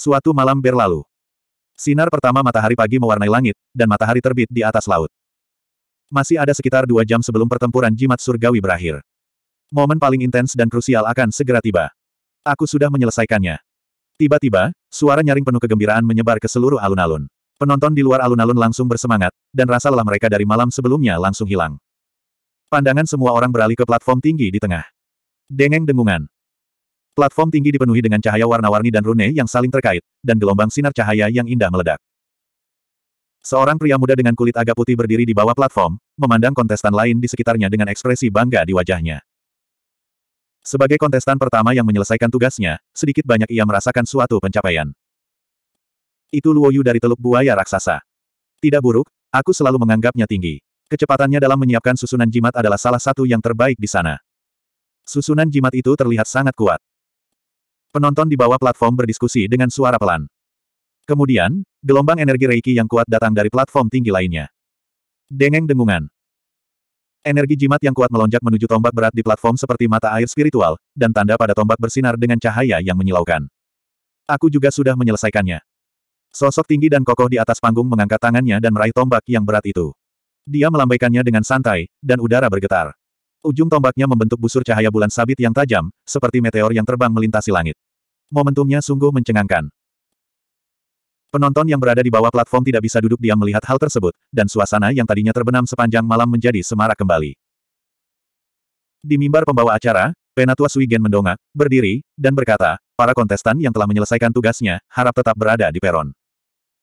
Suatu malam berlalu. Sinar pertama matahari pagi mewarnai langit, dan matahari terbit di atas laut. Masih ada sekitar dua jam sebelum pertempuran jimat surgawi berakhir. Momen paling intens dan krusial akan segera tiba. Aku sudah menyelesaikannya. Tiba-tiba, suara nyaring penuh kegembiraan menyebar ke seluruh alun-alun. Penonton di luar alun-alun langsung bersemangat, dan rasa lelah mereka dari malam sebelumnya langsung hilang. Pandangan semua orang beralih ke platform tinggi di tengah. Dengeng dengungan. Platform tinggi dipenuhi dengan cahaya warna-warni dan rune yang saling terkait, dan gelombang sinar cahaya yang indah meledak. Seorang pria muda dengan kulit agak putih berdiri di bawah platform, memandang kontestan lain di sekitarnya dengan ekspresi bangga di wajahnya. Sebagai kontestan pertama yang menyelesaikan tugasnya, sedikit banyak ia merasakan suatu pencapaian. Itu Luoyu dari Teluk Buaya Raksasa. Tidak buruk, aku selalu menganggapnya tinggi. Kecepatannya dalam menyiapkan susunan jimat adalah salah satu yang terbaik di sana. Susunan jimat itu terlihat sangat kuat. Penonton di bawah platform berdiskusi dengan suara pelan. Kemudian, gelombang energi Reiki yang kuat datang dari platform tinggi lainnya. Dengeng dengungan. Energi jimat yang kuat melonjak menuju tombak berat di platform seperti mata air spiritual, dan tanda pada tombak bersinar dengan cahaya yang menyilaukan. Aku juga sudah menyelesaikannya. Sosok tinggi dan kokoh di atas panggung mengangkat tangannya dan meraih tombak yang berat itu. Dia melambaikannya dengan santai, dan udara bergetar. Ujung tombaknya membentuk busur cahaya bulan sabit yang tajam, seperti meteor yang terbang melintasi langit. Momentumnya sungguh mencengangkan. Penonton yang berada di bawah platform tidak bisa duduk diam melihat hal tersebut, dan suasana yang tadinya terbenam sepanjang malam menjadi semarak kembali. Di mimbar pembawa acara, Penatua Suigen mendongak, berdiri, dan berkata, para kontestan yang telah menyelesaikan tugasnya, harap tetap berada di peron.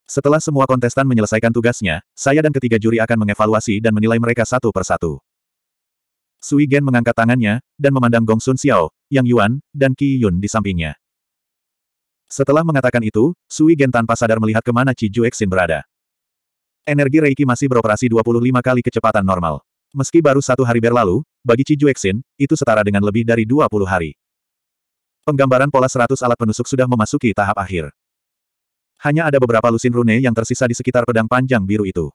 Setelah semua kontestan menyelesaikan tugasnya, saya dan ketiga juri akan mengevaluasi dan menilai mereka satu persatu. Sui Gen mengangkat tangannya, dan memandang Gong Sun Xiao, Yang Yuan, dan Qi Yun di sampingnya. Setelah mengatakan itu, Sui Gen tanpa sadar melihat kemana Ci Juexin berada. Energi Reiki masih beroperasi 25 kali kecepatan normal. Meski baru satu hari berlalu, bagi Ci Juexin, itu setara dengan lebih dari 20 hari. Penggambaran pola 100 alat penusuk sudah memasuki tahap akhir. Hanya ada beberapa lusin rune yang tersisa di sekitar pedang panjang biru itu.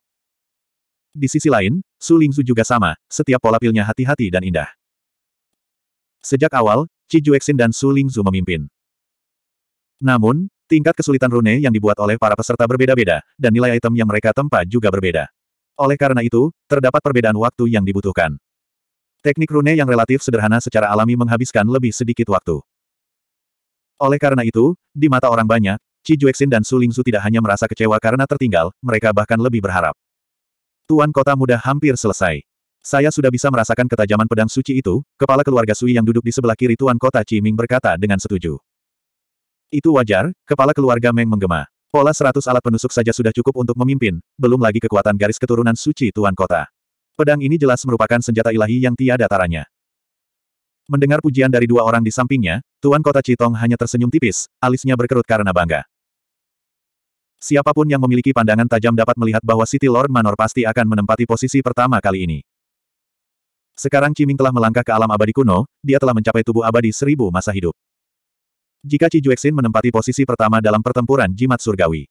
Di sisi lain, Su Lingzu juga sama, setiap pola pilnya hati-hati dan indah. Sejak awal, Ci Juexin dan Su Lingzu memimpin. Namun, tingkat kesulitan rune yang dibuat oleh para peserta berbeda-beda, dan nilai item yang mereka tempa juga berbeda. Oleh karena itu, terdapat perbedaan waktu yang dibutuhkan. Teknik rune yang relatif sederhana secara alami menghabiskan lebih sedikit waktu. Oleh karena itu, di mata orang banyak, Ci Juexin dan Su Lingzu tidak hanya merasa kecewa karena tertinggal, mereka bahkan lebih berharap. Tuan Kota Muda hampir selesai. Saya sudah bisa merasakan ketajaman pedang suci itu, kepala keluarga Sui yang duduk di sebelah kiri Tuan Kota Ciming berkata dengan setuju. Itu wajar, kepala keluarga Meng menggema. Pola seratus alat penusuk saja sudah cukup untuk memimpin, belum lagi kekuatan garis keturunan suci Tuan Kota. Pedang ini jelas merupakan senjata ilahi yang tiada taranya. Mendengar pujian dari dua orang di sampingnya, Tuan Kota Citong hanya tersenyum tipis, alisnya berkerut karena bangga. Siapapun yang memiliki pandangan tajam dapat melihat bahwa City Lord Manor pasti akan menempati posisi pertama kali ini. Sekarang Ciming telah melangkah ke alam abadi kuno, dia telah mencapai tubuh abadi seribu masa hidup. Jika Cijuexin menempati posisi pertama dalam pertempuran jimat surgawi,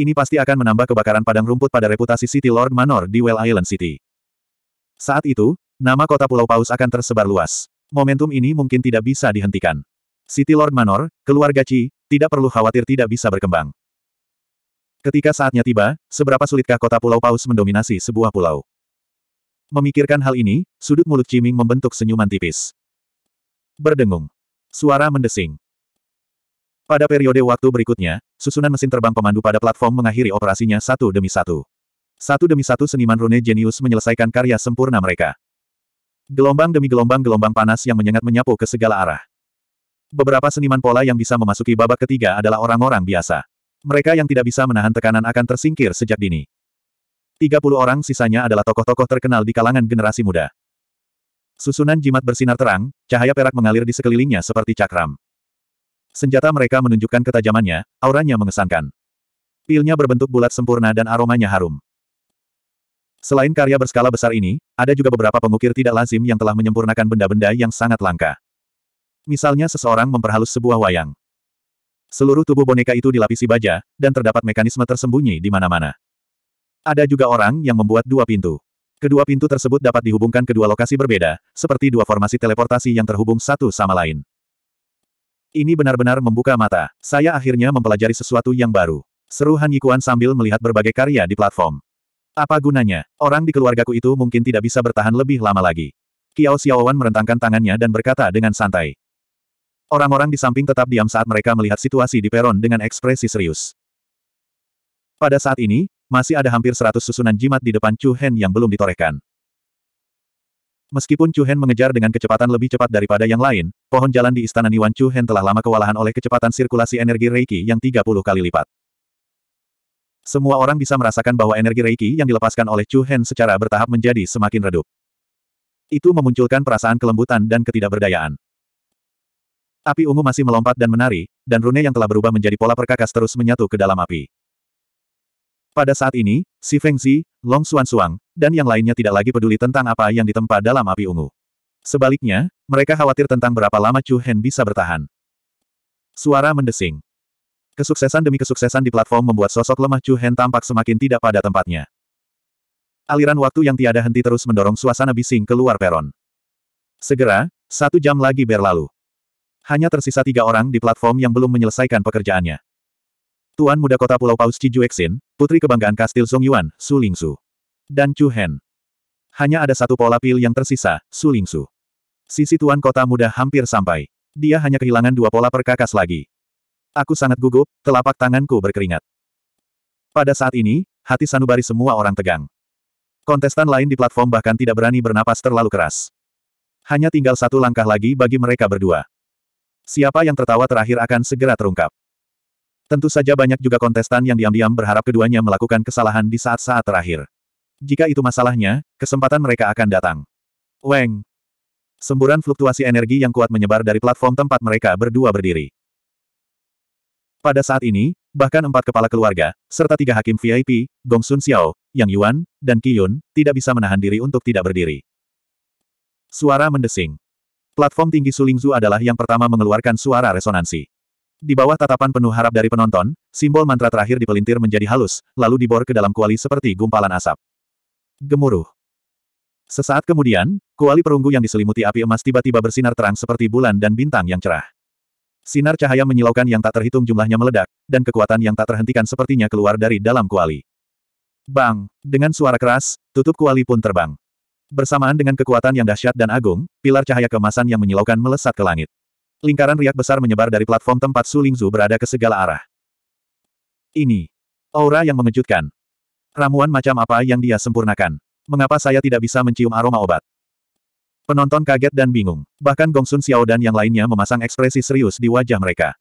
ini pasti akan menambah kebakaran padang rumput pada reputasi City Lord Manor di Well Island City. Saat itu, nama kota Pulau Paus akan tersebar luas. Momentum ini mungkin tidak bisa dihentikan. City Lord Manor, keluarga Ci, tidak perlu khawatir tidak bisa berkembang. Ketika saatnya tiba, seberapa sulitkah kota Pulau Paus mendominasi sebuah pulau? Memikirkan hal ini, sudut mulut Ciming membentuk senyuman tipis. Berdengung. Suara mendesing. Pada periode waktu berikutnya, susunan mesin terbang pemandu pada platform mengakhiri operasinya satu demi satu. Satu demi satu seniman rune jenius menyelesaikan karya sempurna mereka. Gelombang demi gelombang-gelombang panas yang menyengat menyapu ke segala arah. Beberapa seniman pola yang bisa memasuki babak ketiga adalah orang-orang biasa. Mereka yang tidak bisa menahan tekanan akan tersingkir sejak dini. 30 orang sisanya adalah tokoh-tokoh terkenal di kalangan generasi muda. Susunan jimat bersinar terang, cahaya perak mengalir di sekelilingnya seperti cakram. Senjata mereka menunjukkan ketajamannya, auranya mengesankan. Pilnya berbentuk bulat sempurna dan aromanya harum. Selain karya berskala besar ini, ada juga beberapa pengukir tidak lazim yang telah menyempurnakan benda-benda yang sangat langka. Misalnya seseorang memperhalus sebuah wayang. Seluruh tubuh boneka itu dilapisi baja, dan terdapat mekanisme tersembunyi di mana-mana. Ada juga orang yang membuat dua pintu. Kedua pintu tersebut dapat dihubungkan ke dua lokasi berbeda, seperti dua formasi teleportasi yang terhubung satu sama lain. Ini benar-benar membuka mata. Saya akhirnya mempelajari sesuatu yang baru. Seru Han Yikuan sambil melihat berbagai karya di platform. Apa gunanya? Orang di keluargaku itu mungkin tidak bisa bertahan lebih lama lagi. Kiao Xiaowan merentangkan tangannya dan berkata dengan santai. Orang-orang di samping tetap diam saat mereka melihat situasi di peron dengan ekspresi serius. Pada saat ini, masih ada hampir seratus susunan jimat di depan Chu Hen yang belum ditorehkan. Meskipun Chu Hen mengejar dengan kecepatan lebih cepat daripada yang lain, pohon jalan di Istana Niwan Chu Hen telah lama kewalahan oleh kecepatan sirkulasi energi Reiki yang 30 kali lipat. Semua orang bisa merasakan bahwa energi Reiki yang dilepaskan oleh Chu Hen secara bertahap menjadi semakin redup. Itu memunculkan perasaan kelembutan dan ketidakberdayaan. Api ungu masih melompat dan menari, dan rune yang telah berubah menjadi pola perkakas terus menyatu ke dalam api. Pada saat ini, Si Feng Zi, Long Xuan Suang, dan yang lainnya tidak lagi peduli tentang apa yang ditempa dalam api ungu. Sebaliknya, mereka khawatir tentang berapa lama Chu Hen bisa bertahan. Suara mendesing. Kesuksesan demi kesuksesan di platform membuat sosok lemah Chu Hen tampak semakin tidak pada tempatnya. Aliran waktu yang tiada henti terus mendorong suasana bising keluar peron. Segera, satu jam lagi berlalu. Hanya tersisa tiga orang di platform yang belum menyelesaikan pekerjaannya. Tuan Muda Kota Pulau Paus Cijuexin, Putri Kebanggaan Kastil Song Yuan, Su Lingsu. Dan Chu Hen. Hanya ada satu pola pil yang tersisa, Su Lingsu. Sisi Tuan Kota Muda hampir sampai. Dia hanya kehilangan dua pola perkakas lagi. Aku sangat gugup, telapak tanganku berkeringat. Pada saat ini, hati sanubari semua orang tegang. Kontestan lain di platform bahkan tidak berani bernapas terlalu keras. Hanya tinggal satu langkah lagi bagi mereka berdua. Siapa yang tertawa terakhir akan segera terungkap. Tentu saja banyak juga kontestan yang diam-diam berharap keduanya melakukan kesalahan di saat-saat terakhir. Jika itu masalahnya, kesempatan mereka akan datang. Weng. Semburan fluktuasi energi yang kuat menyebar dari platform tempat mereka berdua berdiri. Pada saat ini, bahkan empat kepala keluarga, serta tiga hakim VIP, Gong Sun Xiao, Yang Yuan, dan Qi Yun, tidak bisa menahan diri untuk tidak berdiri. Suara mendesing. Platform tinggi Sulingzu adalah yang pertama mengeluarkan suara resonansi. Di bawah tatapan penuh harap dari penonton, simbol mantra terakhir dipelintir menjadi halus, lalu dibor ke dalam kuali seperti gumpalan asap. Gemuruh. Sesaat kemudian, kuali perunggu yang diselimuti api emas tiba-tiba bersinar terang seperti bulan dan bintang yang cerah. Sinar cahaya menyilaukan yang tak terhitung jumlahnya meledak, dan kekuatan yang tak terhentikan sepertinya keluar dari dalam kuali. Bang! Dengan suara keras, tutup kuali pun terbang. Bersamaan dengan kekuatan yang dahsyat dan agung, pilar cahaya kemasan yang menyilaukan melesat ke langit. Lingkaran riak besar menyebar dari platform tempat Su Lingzu berada ke segala arah. Ini. Aura yang mengejutkan. Ramuan macam apa yang dia sempurnakan? Mengapa saya tidak bisa mencium aroma obat? Penonton kaget dan bingung. Bahkan Gongsun Xiao dan yang lainnya memasang ekspresi serius di wajah mereka.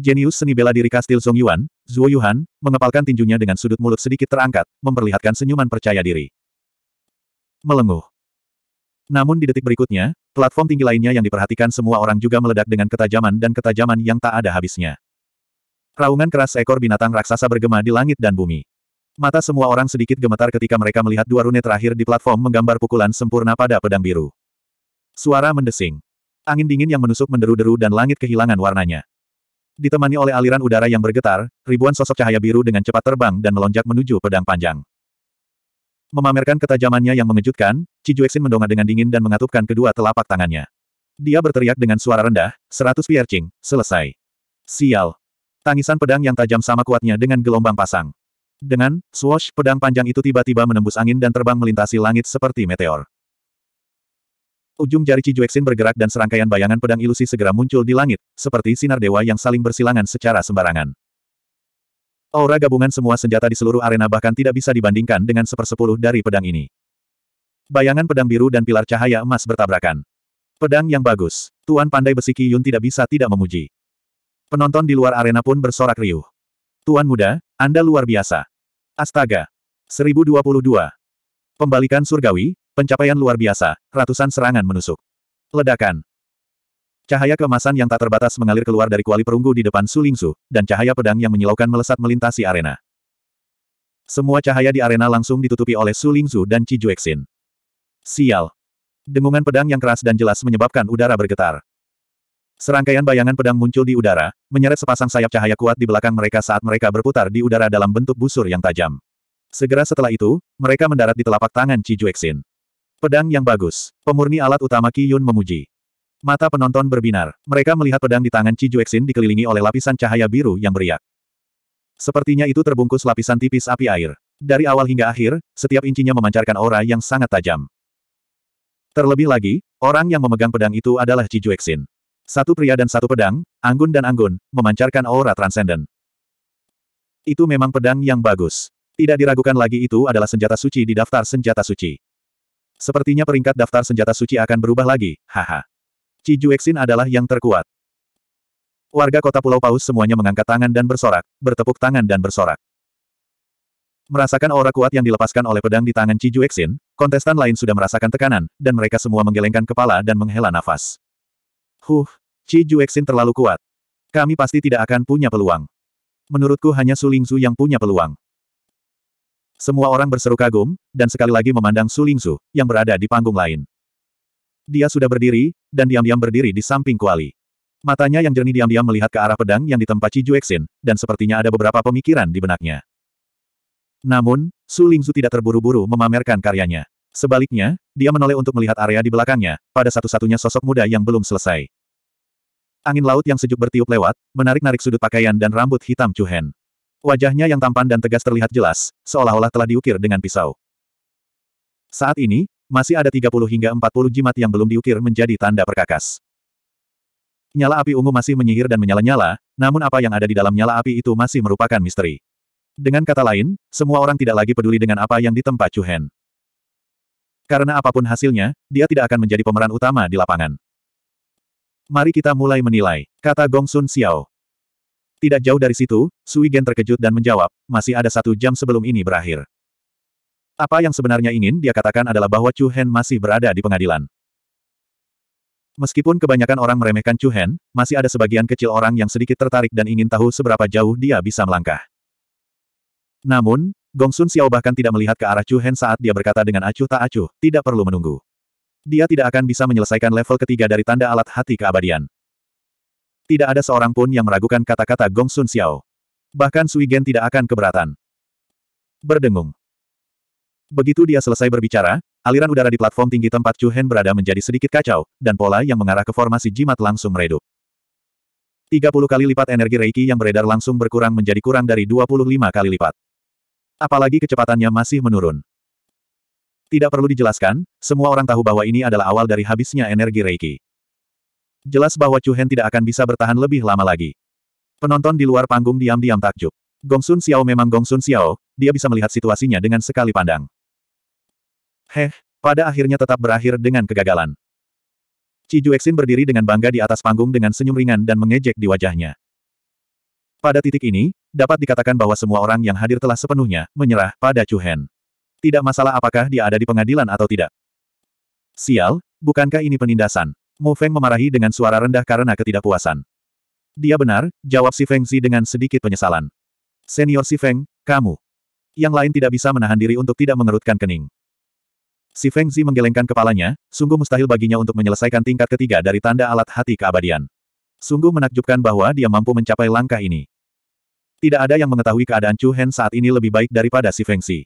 Jenius seni bela diri kastil Song Yuan, Zhuo Yuhan, mengepalkan tinjunya dengan sudut mulut sedikit terangkat, memperlihatkan senyuman percaya diri melenguh. Namun di detik berikutnya, platform tinggi lainnya yang diperhatikan semua orang juga meledak dengan ketajaman dan ketajaman yang tak ada habisnya. Raungan keras ekor binatang raksasa bergema di langit dan bumi. Mata semua orang sedikit gemetar ketika mereka melihat dua rune terakhir di platform menggambar pukulan sempurna pada pedang biru. Suara mendesing. Angin dingin yang menusuk menderu-deru dan langit kehilangan warnanya. Ditemani oleh aliran udara yang bergetar, ribuan sosok cahaya biru dengan cepat terbang dan melonjak menuju pedang panjang. Memamerkan ketajamannya yang mengejutkan, Cijuexin mendongak dengan dingin dan mengatupkan kedua telapak tangannya. Dia berteriak dengan suara rendah, seratus piercing, selesai. Sial. Tangisan pedang yang tajam sama kuatnya dengan gelombang pasang. Dengan, swash, pedang panjang itu tiba-tiba menembus angin dan terbang melintasi langit seperti meteor. Ujung jari Cijuexin bergerak dan serangkaian bayangan pedang ilusi segera muncul di langit, seperti sinar dewa yang saling bersilangan secara sembarangan. Aura gabungan semua senjata di seluruh arena bahkan tidak bisa dibandingkan dengan sepersepuluh dari pedang ini. Bayangan pedang biru dan pilar cahaya emas bertabrakan. Pedang yang bagus. Tuan pandai besi Ki Yun tidak bisa tidak memuji. Penonton di luar arena pun bersorak riuh. Tuan muda, Anda luar biasa. Astaga. 1022. Pembalikan surgawi, pencapaian luar biasa, ratusan serangan menusuk. Ledakan. Cahaya kemasan yang tak terbatas mengalir keluar dari kuali perunggu di depan Su Lingsu, dan cahaya pedang yang menyilaukan melesat melintasi arena. Semua cahaya di arena langsung ditutupi oleh Su dan Cijuexin. Sial. Dengungan pedang yang keras dan jelas menyebabkan udara bergetar. Serangkaian bayangan pedang muncul di udara, menyeret sepasang sayap cahaya kuat di belakang mereka saat mereka berputar di udara dalam bentuk busur yang tajam. Segera setelah itu, mereka mendarat di telapak tangan Cijuexin. Pedang yang bagus. Pemurni alat utama Ki Yun memuji. Mata penonton berbinar. Mereka melihat pedang di tangan Ci Juexin dikelilingi oleh lapisan cahaya biru yang beriak. Sepertinya itu terbungkus lapisan tipis api air. Dari awal hingga akhir, setiap incinya memancarkan aura yang sangat tajam. Terlebih lagi, orang yang memegang pedang itu adalah Ci Juexin. Satu pria dan satu pedang, anggun dan anggun, memancarkan aura transenden. Itu memang pedang yang bagus. Tidak diragukan lagi itu adalah senjata suci di daftar senjata suci. Sepertinya peringkat daftar senjata suci akan berubah lagi, haha. Cijuexin adalah yang terkuat. Warga kota Pulau Paus semuanya mengangkat tangan dan bersorak, bertepuk tangan dan bersorak. Merasakan aura kuat yang dilepaskan oleh pedang di tangan Cijuexin, kontestan lain sudah merasakan tekanan, dan mereka semua menggelengkan kepala dan menghela nafas. Huh, Cijuexin terlalu kuat. Kami pasti tidak akan punya peluang. Menurutku hanya Sulingzu yang punya peluang. Semua orang berseru kagum, dan sekali lagi memandang Sulingzu, yang berada di panggung lain. Dia sudah berdiri, dan diam-diam berdiri di samping Kuali. Matanya yang jernih diam-diam melihat ke arah pedang yang ditempa Cijuexin, dan sepertinya ada beberapa pemikiran di benaknya. Namun, Su Lingzu tidak terburu-buru memamerkan karyanya. Sebaliknya, dia menoleh untuk melihat area di belakangnya, pada satu-satunya sosok muda yang belum selesai. Angin laut yang sejuk bertiup lewat, menarik-narik sudut pakaian dan rambut hitam Cuhen. Wajahnya yang tampan dan tegas terlihat jelas, seolah-olah telah diukir dengan pisau. Saat ini, masih ada 30 hingga 40 jimat yang belum diukir menjadi tanda perkakas. Nyala api ungu masih menyihir dan menyala-nyala, namun apa yang ada di dalam nyala api itu masih merupakan misteri. Dengan kata lain, semua orang tidak lagi peduli dengan apa yang ditempa Cuhen. Karena apapun hasilnya, dia tidak akan menjadi pemeran utama di lapangan. Mari kita mulai menilai, kata Gong Sun Xiao. Tidak jauh dari situ, Sui Gen terkejut dan menjawab, masih ada satu jam sebelum ini berakhir. Apa yang sebenarnya ingin dia katakan adalah bahwa Chu Hen masih berada di pengadilan. Meskipun kebanyakan orang meremehkan Chu Hen, masih ada sebagian kecil orang yang sedikit tertarik dan ingin tahu seberapa jauh dia bisa melangkah. Namun, Gong Sun Xiao bahkan tidak melihat ke arah Chu Hen saat dia berkata dengan acuh tak acuh, tidak perlu menunggu. Dia tidak akan bisa menyelesaikan level ketiga dari tanda alat hati keabadian. Tidak ada seorang pun yang meragukan kata-kata Gong Sun Xiao. Bahkan Sui Gen tidak akan keberatan. Berdengung. Begitu dia selesai berbicara, aliran udara di platform tinggi tempat Chu Hen berada menjadi sedikit kacau, dan pola yang mengarah ke formasi jimat langsung meredup. 30 kali lipat energi Reiki yang beredar langsung berkurang menjadi kurang dari 25 kali lipat. Apalagi kecepatannya masih menurun. Tidak perlu dijelaskan, semua orang tahu bahwa ini adalah awal dari habisnya energi Reiki. Jelas bahwa Chu Hen tidak akan bisa bertahan lebih lama lagi. Penonton di luar panggung diam-diam takjub. Gongsun Xiao memang Gongsun Xiao, dia bisa melihat situasinya dengan sekali pandang. Heh, pada akhirnya tetap berakhir dengan kegagalan. Juexin berdiri dengan bangga di atas panggung dengan senyum ringan dan mengejek di wajahnya. Pada titik ini, dapat dikatakan bahwa semua orang yang hadir telah sepenuhnya menyerah pada Chu Hen. Tidak masalah apakah dia ada di pengadilan atau tidak. Sial, bukankah ini penindasan? Mu Feng memarahi dengan suara rendah karena ketidakpuasan. Dia benar, jawab si Feng Zi dengan sedikit penyesalan. Senior si Feng, kamu. Yang lain tidak bisa menahan diri untuk tidak mengerutkan kening. Si Feng Zi menggelengkan kepalanya, sungguh mustahil baginya untuk menyelesaikan tingkat ketiga dari tanda alat hati keabadian. Sungguh menakjubkan bahwa dia mampu mencapai langkah ini. Tidak ada yang mengetahui keadaan Chu Hen saat ini lebih baik daripada Si Feng Zi.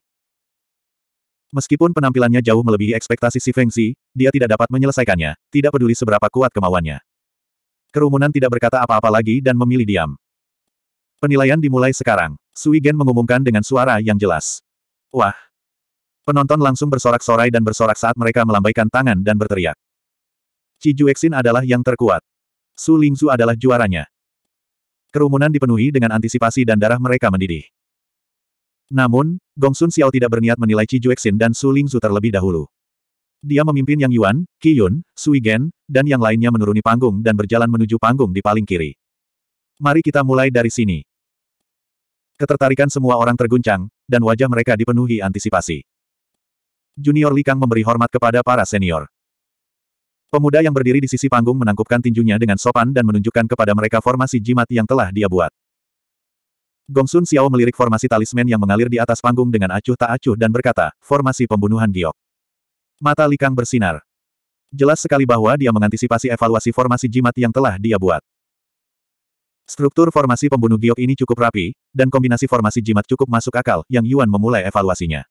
Meskipun penampilannya jauh melebihi ekspektasi Si Feng Zi, dia tidak dapat menyelesaikannya, tidak peduli seberapa kuat kemauannya. Kerumunan tidak berkata apa-apa lagi dan memilih diam. Penilaian dimulai sekarang. Sui Gen mengumumkan dengan suara yang jelas. Wah, Penonton langsung bersorak-sorai dan bersorak saat mereka melambaikan tangan dan berteriak. Cijuexin adalah yang terkuat. Su Lingzu adalah juaranya. Kerumunan dipenuhi dengan antisipasi dan darah mereka mendidih. Namun, Gongsun Xiao tidak berniat menilai Cijuexin dan Su Lingzu terlebih dahulu. Dia memimpin Yang Yuan, Qi Yun, Sui Gen, dan yang lainnya menuruni panggung dan berjalan menuju panggung di paling kiri. Mari kita mulai dari sini. Ketertarikan semua orang terguncang, dan wajah mereka dipenuhi antisipasi. Junior Li Kang memberi hormat kepada para senior. Pemuda yang berdiri di sisi panggung menangkupkan tinjunya dengan sopan dan menunjukkan kepada mereka formasi jimat yang telah dia buat. Gongsun Xiao melirik formasi talisman yang mengalir di atas panggung dengan acuh tak acuh dan berkata, formasi pembunuhan giok. Mata Li Kang bersinar. Jelas sekali bahwa dia mengantisipasi evaluasi formasi jimat yang telah dia buat. Struktur formasi pembunuh giok ini cukup rapi, dan kombinasi formasi jimat cukup masuk akal, yang Yuan memulai evaluasinya.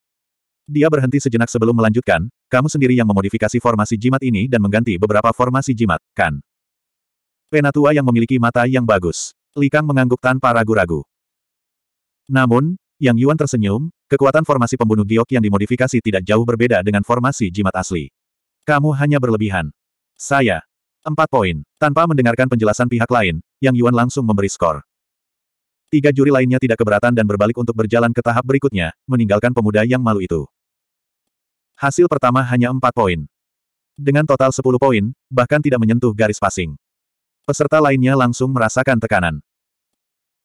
Dia berhenti sejenak sebelum melanjutkan, kamu sendiri yang memodifikasi formasi jimat ini dan mengganti beberapa formasi jimat, kan? Penatua yang memiliki mata yang bagus. Li Kang mengangguk tanpa ragu-ragu. Namun, Yang Yuan tersenyum, kekuatan formasi pembunuh giok yang dimodifikasi tidak jauh berbeda dengan formasi jimat asli. Kamu hanya berlebihan. Saya. Empat poin. Tanpa mendengarkan penjelasan pihak lain, Yang Yuan langsung memberi skor. Tiga juri lainnya tidak keberatan dan berbalik untuk berjalan ke tahap berikutnya, meninggalkan pemuda yang malu itu. Hasil pertama hanya empat poin. Dengan total sepuluh poin, bahkan tidak menyentuh garis passing. Peserta lainnya langsung merasakan tekanan.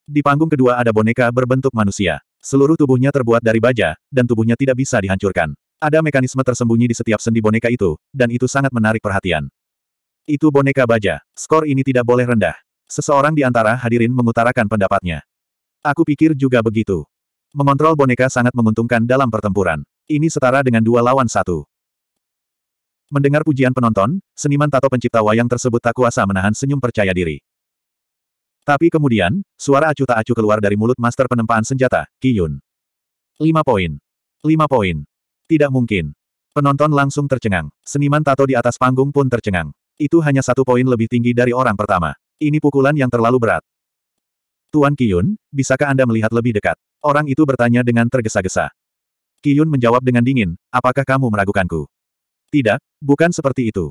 Di panggung kedua ada boneka berbentuk manusia. Seluruh tubuhnya terbuat dari baja, dan tubuhnya tidak bisa dihancurkan. Ada mekanisme tersembunyi di setiap sendi boneka itu, dan itu sangat menarik perhatian. Itu boneka baja. Skor ini tidak boleh rendah. Seseorang di antara hadirin mengutarakan pendapatnya. Aku pikir juga begitu. Mengontrol boneka sangat menguntungkan dalam pertempuran. Ini setara dengan dua lawan satu. Mendengar pujian penonton, seniman tato pencipta wayang tersebut tak kuasa menahan senyum percaya diri. Tapi kemudian, suara acuh tak acuh keluar dari mulut master penempaan senjata, Kiyun. Lima poin. Lima poin. Tidak mungkin. Penonton langsung tercengang. Seniman tato di atas panggung pun tercengang. Itu hanya satu poin lebih tinggi dari orang pertama. Ini pukulan yang terlalu berat. Tuan Kiyun, bisakah Anda melihat lebih dekat? Orang itu bertanya dengan tergesa-gesa. Kiyun menjawab dengan dingin, apakah kamu meragukanku? Tidak, bukan seperti itu.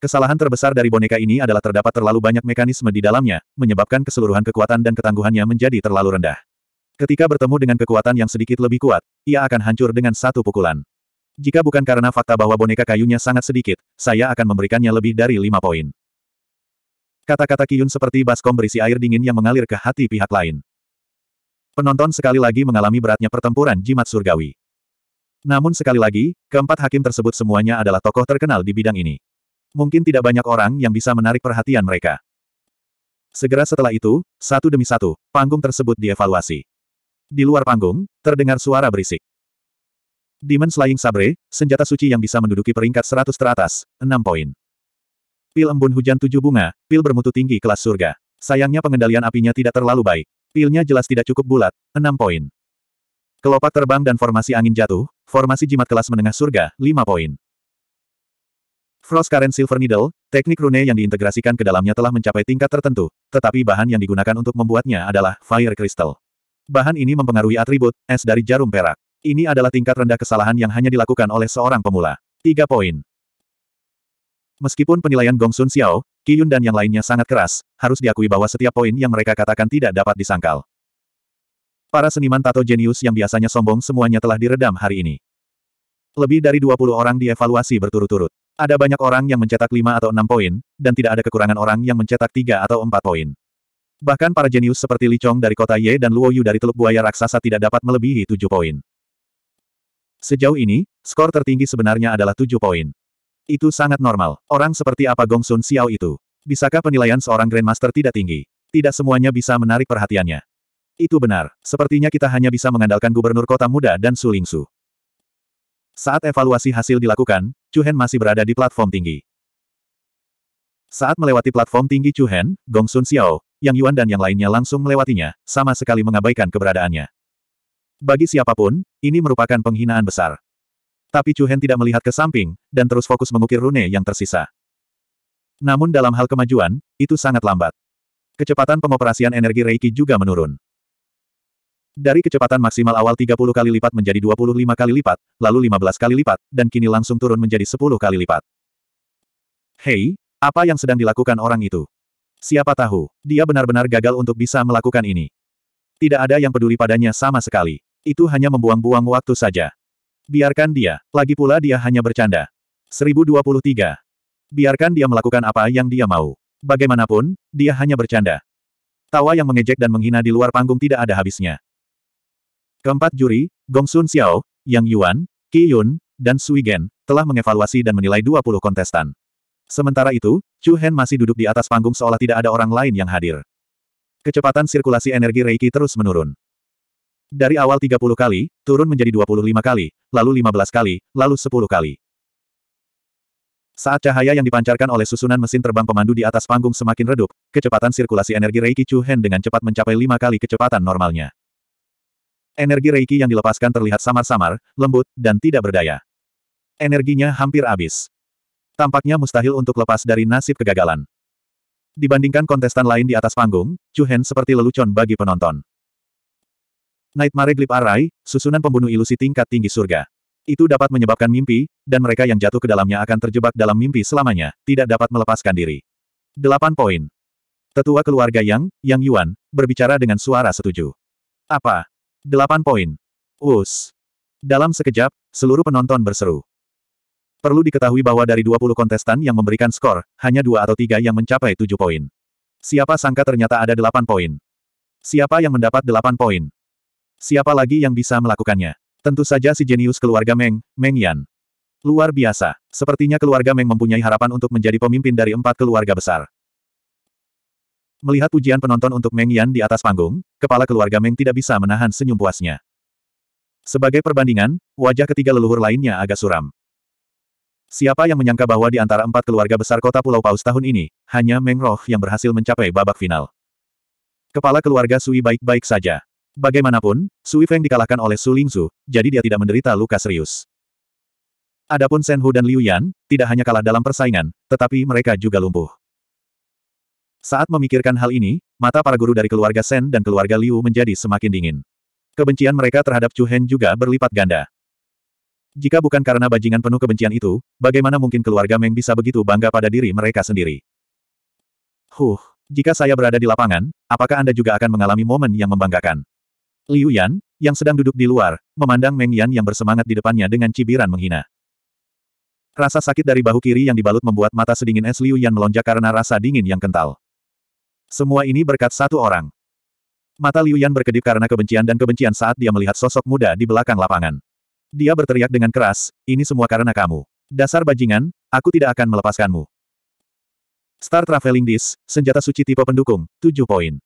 Kesalahan terbesar dari boneka ini adalah terdapat terlalu banyak mekanisme di dalamnya, menyebabkan keseluruhan kekuatan dan ketangguhannya menjadi terlalu rendah. Ketika bertemu dengan kekuatan yang sedikit lebih kuat, ia akan hancur dengan satu pukulan. Jika bukan karena fakta bahwa boneka kayunya sangat sedikit, saya akan memberikannya lebih dari lima poin. Kata-kata Kiyun seperti baskom berisi air dingin yang mengalir ke hati pihak lain. Penonton sekali lagi mengalami beratnya pertempuran jimat surgawi. Namun sekali lagi, keempat hakim tersebut semuanya adalah tokoh terkenal di bidang ini. Mungkin tidak banyak orang yang bisa menarik perhatian mereka. Segera setelah itu, satu demi satu, panggung tersebut dievaluasi. Di luar panggung, terdengar suara berisik. Demon Slaying Sabre, senjata suci yang bisa menduduki peringkat 100 teratas, 6 poin. Pil embun hujan tujuh bunga, pil bermutu tinggi kelas surga. Sayangnya pengendalian apinya tidak terlalu baik. Pilnya jelas tidak cukup bulat, enam poin. Kelopak terbang dan formasi angin jatuh, formasi jimat kelas menengah surga, lima poin. Frost Current Silver Needle, teknik rune yang diintegrasikan ke dalamnya telah mencapai tingkat tertentu, tetapi bahan yang digunakan untuk membuatnya adalah Fire Crystal. Bahan ini mempengaruhi atribut, es dari jarum perak. Ini adalah tingkat rendah kesalahan yang hanya dilakukan oleh seorang pemula. 3 poin. Meskipun penilaian Gong Sun Xiao, Qiyun dan yang lainnya sangat keras, harus diakui bahwa setiap poin yang mereka katakan tidak dapat disangkal. Para seniman tato jenius yang biasanya sombong semuanya telah diredam hari ini. Lebih dari 20 orang dievaluasi berturut-turut. Ada banyak orang yang mencetak 5 atau 6 poin, dan tidak ada kekurangan orang yang mencetak 3 atau 4 poin. Bahkan para jenius seperti Li Chong dari kota Ye dan Luo Yu dari Teluk Buaya Raksasa tidak dapat melebihi 7 poin. Sejauh ini, skor tertinggi sebenarnya adalah 7 poin. Itu sangat normal. Orang seperti apa Gong Sun Xiao itu? Bisakah penilaian seorang Grandmaster tidak tinggi? Tidak semuanya bisa menarik perhatiannya. Itu benar. Sepertinya kita hanya bisa mengandalkan gubernur kota muda dan Su Lingsu. Saat evaluasi hasil dilakukan, Chu Hen masih berada di platform tinggi. Saat melewati platform tinggi Chu Hen, Gong Sun Xiao, Yang Yuan dan yang lainnya langsung melewatinya, sama sekali mengabaikan keberadaannya. Bagi siapapun, ini merupakan penghinaan besar. Tapi Chu Hen tidak melihat ke samping, dan terus fokus mengukir rune yang tersisa. Namun dalam hal kemajuan, itu sangat lambat. Kecepatan pengoperasian energi Reiki juga menurun. Dari kecepatan maksimal awal 30 kali lipat menjadi 25 kali lipat, lalu 15 kali lipat, dan kini langsung turun menjadi 10 kali lipat. Hei, apa yang sedang dilakukan orang itu? Siapa tahu, dia benar-benar gagal untuk bisa melakukan ini. Tidak ada yang peduli padanya sama sekali. Itu hanya membuang-buang waktu saja. Biarkan dia, lagi pula dia hanya bercanda. 1023. Biarkan dia melakukan apa yang dia mau. Bagaimanapun, dia hanya bercanda. Tawa yang mengejek dan menghina di luar panggung tidak ada habisnya. Keempat juri, Gongsun Xiao, Yang Yuan, Qi Yun, dan Sui Gen, telah mengevaluasi dan menilai 20 kontestan. Sementara itu, Chu Hen masih duduk di atas panggung seolah tidak ada orang lain yang hadir. Kecepatan sirkulasi energi Reiki terus menurun. Dari awal 30 kali, turun menjadi 25 kali, lalu 15 kali, lalu 10 kali. Saat cahaya yang dipancarkan oleh susunan mesin terbang pemandu di atas panggung semakin redup, kecepatan sirkulasi energi Reiki Chu Hen dengan cepat mencapai lima kali kecepatan normalnya. Energi Reiki yang dilepaskan terlihat samar-samar, lembut, dan tidak berdaya. Energinya hampir habis. Tampaknya mustahil untuk lepas dari nasib kegagalan. Dibandingkan kontestan lain di atas panggung, Chu Hen seperti lelucon bagi penonton. Nightmare Glip Array, susunan pembunuh ilusi tingkat tinggi surga. Itu dapat menyebabkan mimpi, dan mereka yang jatuh ke dalamnya akan terjebak dalam mimpi selamanya, tidak dapat melepaskan diri. 8 poin. Tetua keluarga Yang, Yang Yuan, berbicara dengan suara setuju. Apa? 8 poin. Us. Dalam sekejap, seluruh penonton berseru. Perlu diketahui bahwa dari 20 kontestan yang memberikan skor, hanya dua atau tiga yang mencapai tujuh poin. Siapa sangka ternyata ada delapan poin. Siapa yang mendapat delapan poin? Siapa lagi yang bisa melakukannya? Tentu saja si jenius keluarga Meng, Meng Yan. Luar biasa. Sepertinya keluarga Meng mempunyai harapan untuk menjadi pemimpin dari empat keluarga besar. Melihat pujian penonton untuk Meng Yan di atas panggung, kepala keluarga Meng tidak bisa menahan senyum puasnya. Sebagai perbandingan, wajah ketiga leluhur lainnya agak suram. Siapa yang menyangka bahwa di antara empat keluarga besar kota Pulau Paus tahun ini, hanya Meng Roh yang berhasil mencapai babak final. Kepala keluarga Sui baik-baik saja. Bagaimanapun, Sui Feng dikalahkan oleh Su Lingzu, jadi dia tidak menderita luka serius. Adapun Shen Hu dan Liu Yan, tidak hanya kalah dalam persaingan, tetapi mereka juga lumpuh. Saat memikirkan hal ini, mata para guru dari keluarga Shen dan keluarga Liu menjadi semakin dingin. Kebencian mereka terhadap Chu Hen juga berlipat ganda. Jika bukan karena bajingan penuh kebencian itu, bagaimana mungkin keluarga Meng bisa begitu bangga pada diri mereka sendiri? Huh, jika saya berada di lapangan, apakah Anda juga akan mengalami momen yang membanggakan? Liu Yan, yang sedang duduk di luar, memandang Meng Yan yang bersemangat di depannya dengan cibiran menghina. Rasa sakit dari bahu kiri yang dibalut membuat mata sedingin es Liu Yan melonjak karena rasa dingin yang kental. Semua ini berkat satu orang. Mata Liu Yan berkedip karena kebencian dan kebencian saat dia melihat sosok muda di belakang lapangan. Dia berteriak dengan keras, ini semua karena kamu. Dasar bajingan, aku tidak akan melepaskanmu. Star Traveling Disc, senjata suci tipe pendukung, 7 poin.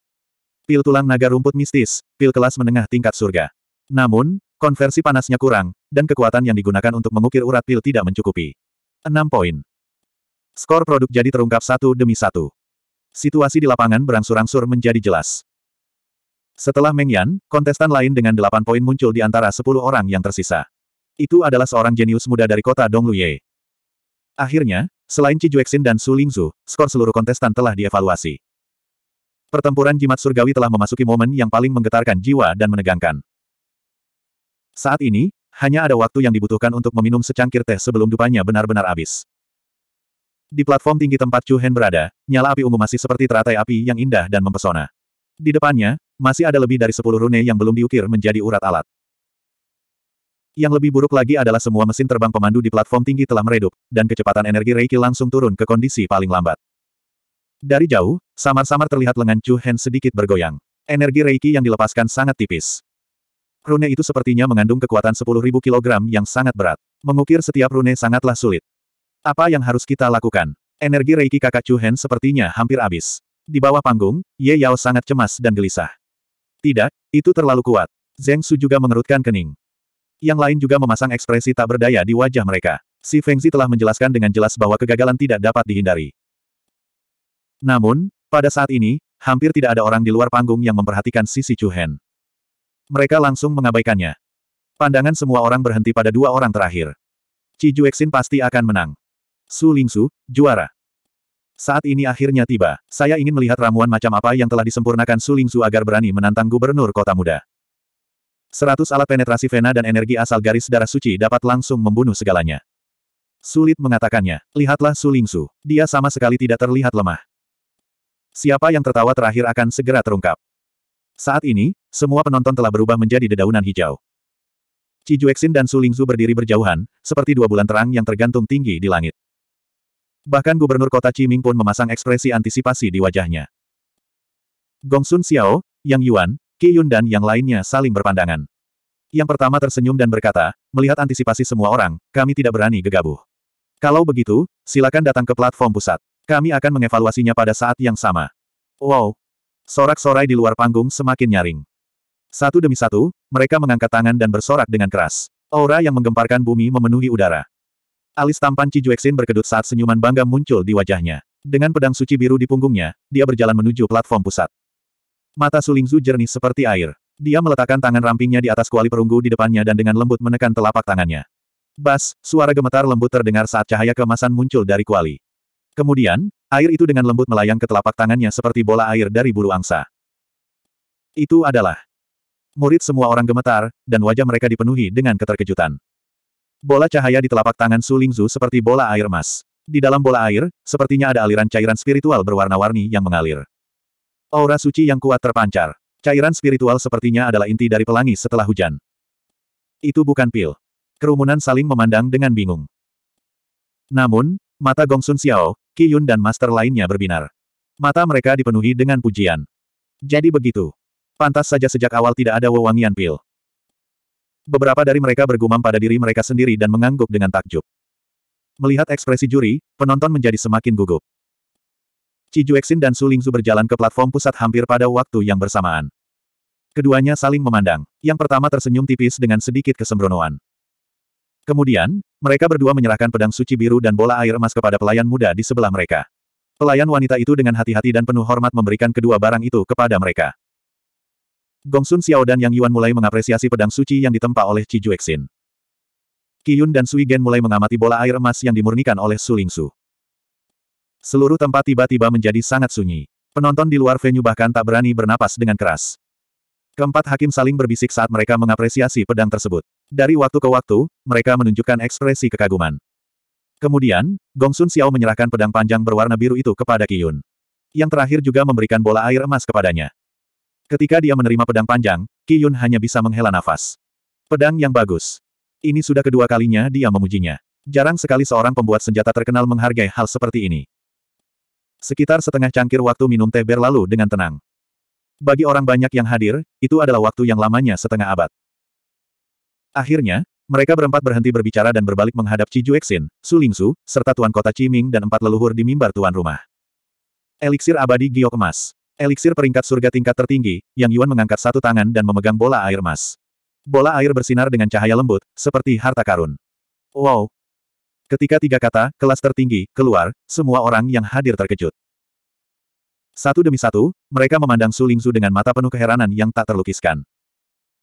Pil tulang naga rumput mistis, pil kelas menengah tingkat surga. Namun, konversi panasnya kurang, dan kekuatan yang digunakan untuk mengukir urat pil tidak mencukupi. 6 poin. Skor produk jadi terungkap satu demi satu. Situasi di lapangan berangsur-angsur menjadi jelas. Setelah Meng Yan, kontestan lain dengan 8 poin muncul di antara 10 orang yang tersisa. Itu adalah seorang jenius muda dari kota Dongluye. Akhirnya, Selain Ci Juexin dan Su Lingzu, skor seluruh kontestan telah dievaluasi. Pertempuran jimat surgawi telah memasuki momen yang paling menggetarkan jiwa dan menegangkan. Saat ini, hanya ada waktu yang dibutuhkan untuk meminum secangkir teh sebelum dupanya benar-benar habis. Di platform tinggi tempat Chu Hen berada, nyala api ungu masih seperti teratai api yang indah dan mempesona. Di depannya, masih ada lebih dari sepuluh rune yang belum diukir menjadi urat alat. Yang lebih buruk lagi adalah semua mesin terbang pemandu di platform tinggi telah meredup, dan kecepatan energi Reiki langsung turun ke kondisi paling lambat. Dari jauh, Samar-samar terlihat lengan Chu Hen sedikit bergoyang. Energi Reiki yang dilepaskan sangat tipis. Rune itu sepertinya mengandung kekuatan 10.000 kg yang sangat berat. Mengukir setiap rune sangatlah sulit. Apa yang harus kita lakukan? Energi Reiki kakak Chu Hen sepertinya hampir habis. Di bawah panggung, Ye Yao sangat cemas dan gelisah. Tidak, itu terlalu kuat. Zheng Su juga mengerutkan kening. Yang lain juga memasang ekspresi tak berdaya di wajah mereka. Si Fengzi telah menjelaskan dengan jelas bahwa kegagalan tidak dapat dihindari. Namun, pada saat ini, hampir tidak ada orang di luar panggung yang memperhatikan sisi Chu Hen. Mereka langsung mengabaikannya. Pandangan semua orang berhenti pada dua orang terakhir. Ci Juexin pasti akan menang. Su Lingsu, juara. Saat ini akhirnya tiba. Saya ingin melihat ramuan macam apa yang telah disempurnakan Su Lingsu agar berani menantang gubernur kota muda. Seratus alat penetrasi vena dan energi asal garis darah suci dapat langsung membunuh segalanya. Sulit mengatakannya. Lihatlah Su Lingsu. Dia sama sekali tidak terlihat lemah. Siapa yang tertawa terakhir akan segera terungkap. Saat ini, semua penonton telah berubah menjadi dedaunan hijau. Juexin dan Su Sulingzu berdiri berjauhan, seperti dua bulan terang yang tergantung tinggi di langit. Bahkan gubernur kota Ciming pun memasang ekspresi antisipasi di wajahnya. Gong Sun Xiao, Yang Yuan, Qi Yun dan yang lainnya saling berpandangan. Yang pertama tersenyum dan berkata, melihat antisipasi semua orang, kami tidak berani gegabah. Kalau begitu, silakan datang ke platform pusat. Kami akan mengevaluasinya pada saat yang sama. Wow! Sorak-sorai di luar panggung semakin nyaring. Satu demi satu, mereka mengangkat tangan dan bersorak dengan keras. Aura yang menggemparkan bumi memenuhi udara. Alis tampan Cijueksin berkedut saat senyuman bangga muncul di wajahnya. Dengan pedang suci biru di punggungnya, dia berjalan menuju platform pusat. Mata Sulingzu jernih seperti air. Dia meletakkan tangan rampingnya di atas kuali perunggu di depannya dan dengan lembut menekan telapak tangannya. Bas, suara gemetar lembut terdengar saat cahaya kemasan muncul dari kuali. Kemudian, air itu dengan lembut melayang ke telapak tangannya seperti bola air dari bulu angsa. Itu adalah Murid semua orang gemetar, dan wajah mereka dipenuhi dengan keterkejutan. Bola cahaya di telapak tangan Su Lingzu seperti bola air emas. Di dalam bola air, sepertinya ada aliran cairan spiritual berwarna-warni yang mengalir. Aura suci yang kuat terpancar. Cairan spiritual sepertinya adalah inti dari pelangi setelah hujan. Itu bukan pil. Kerumunan saling memandang dengan bingung. Namun, mata Gongsun Xiao, Yun dan master lainnya berbinar. Mata mereka dipenuhi dengan pujian. Jadi begitu. Pantas saja sejak awal tidak ada wewangian pil. Beberapa dari mereka bergumam pada diri mereka sendiri dan mengangguk dengan takjub. Melihat ekspresi juri, penonton menjadi semakin gugup. Ci Juexin dan Su Lingzu berjalan ke platform pusat hampir pada waktu yang bersamaan. Keduanya saling memandang. Yang pertama tersenyum tipis dengan sedikit kesembronoan. Kemudian, mereka berdua menyerahkan pedang suci biru dan bola air emas kepada pelayan muda di sebelah mereka. Pelayan wanita itu dengan hati-hati dan penuh hormat memberikan kedua barang itu kepada mereka. Gongsun Xiao dan Yang Yuan mulai mengapresiasi pedang suci yang ditempa oleh Qi Juexin. Qiyun dan Sui Gen mulai mengamati bola air emas yang dimurnikan oleh Su Lingsu. Seluruh tempat tiba-tiba menjadi sangat sunyi. Penonton di luar venue bahkan tak berani bernapas dengan keras. Keempat hakim saling berbisik saat mereka mengapresiasi pedang tersebut. Dari waktu ke waktu, mereka menunjukkan ekspresi kekaguman. Kemudian, Gongsun Xiao menyerahkan pedang panjang berwarna biru itu kepada Yun, Yang terakhir juga memberikan bola air emas kepadanya. Ketika dia menerima pedang panjang, Yun hanya bisa menghela nafas. Pedang yang bagus. Ini sudah kedua kalinya dia memujinya. Jarang sekali seorang pembuat senjata terkenal menghargai hal seperti ini. Sekitar setengah cangkir waktu minum teh berlalu dengan tenang. Bagi orang banyak yang hadir, itu adalah waktu yang lamanya setengah abad. Akhirnya, mereka berempat berhenti berbicara dan berbalik menghadap Ci Juexin, Su Lingsu, serta Tuan Kota Ciming dan empat leluhur di mimbar tuan rumah. Eliksir abadi giok emas. Eliksir peringkat surga tingkat tertinggi, Yang Yuan mengangkat satu tangan dan memegang bola air emas. Bola air bersinar dengan cahaya lembut, seperti harta karun. Wow! Ketika tiga kata, kelas tertinggi, keluar, semua orang yang hadir terkejut. Satu demi satu, mereka memandang Su Lingzu dengan mata penuh keheranan yang tak terlukiskan.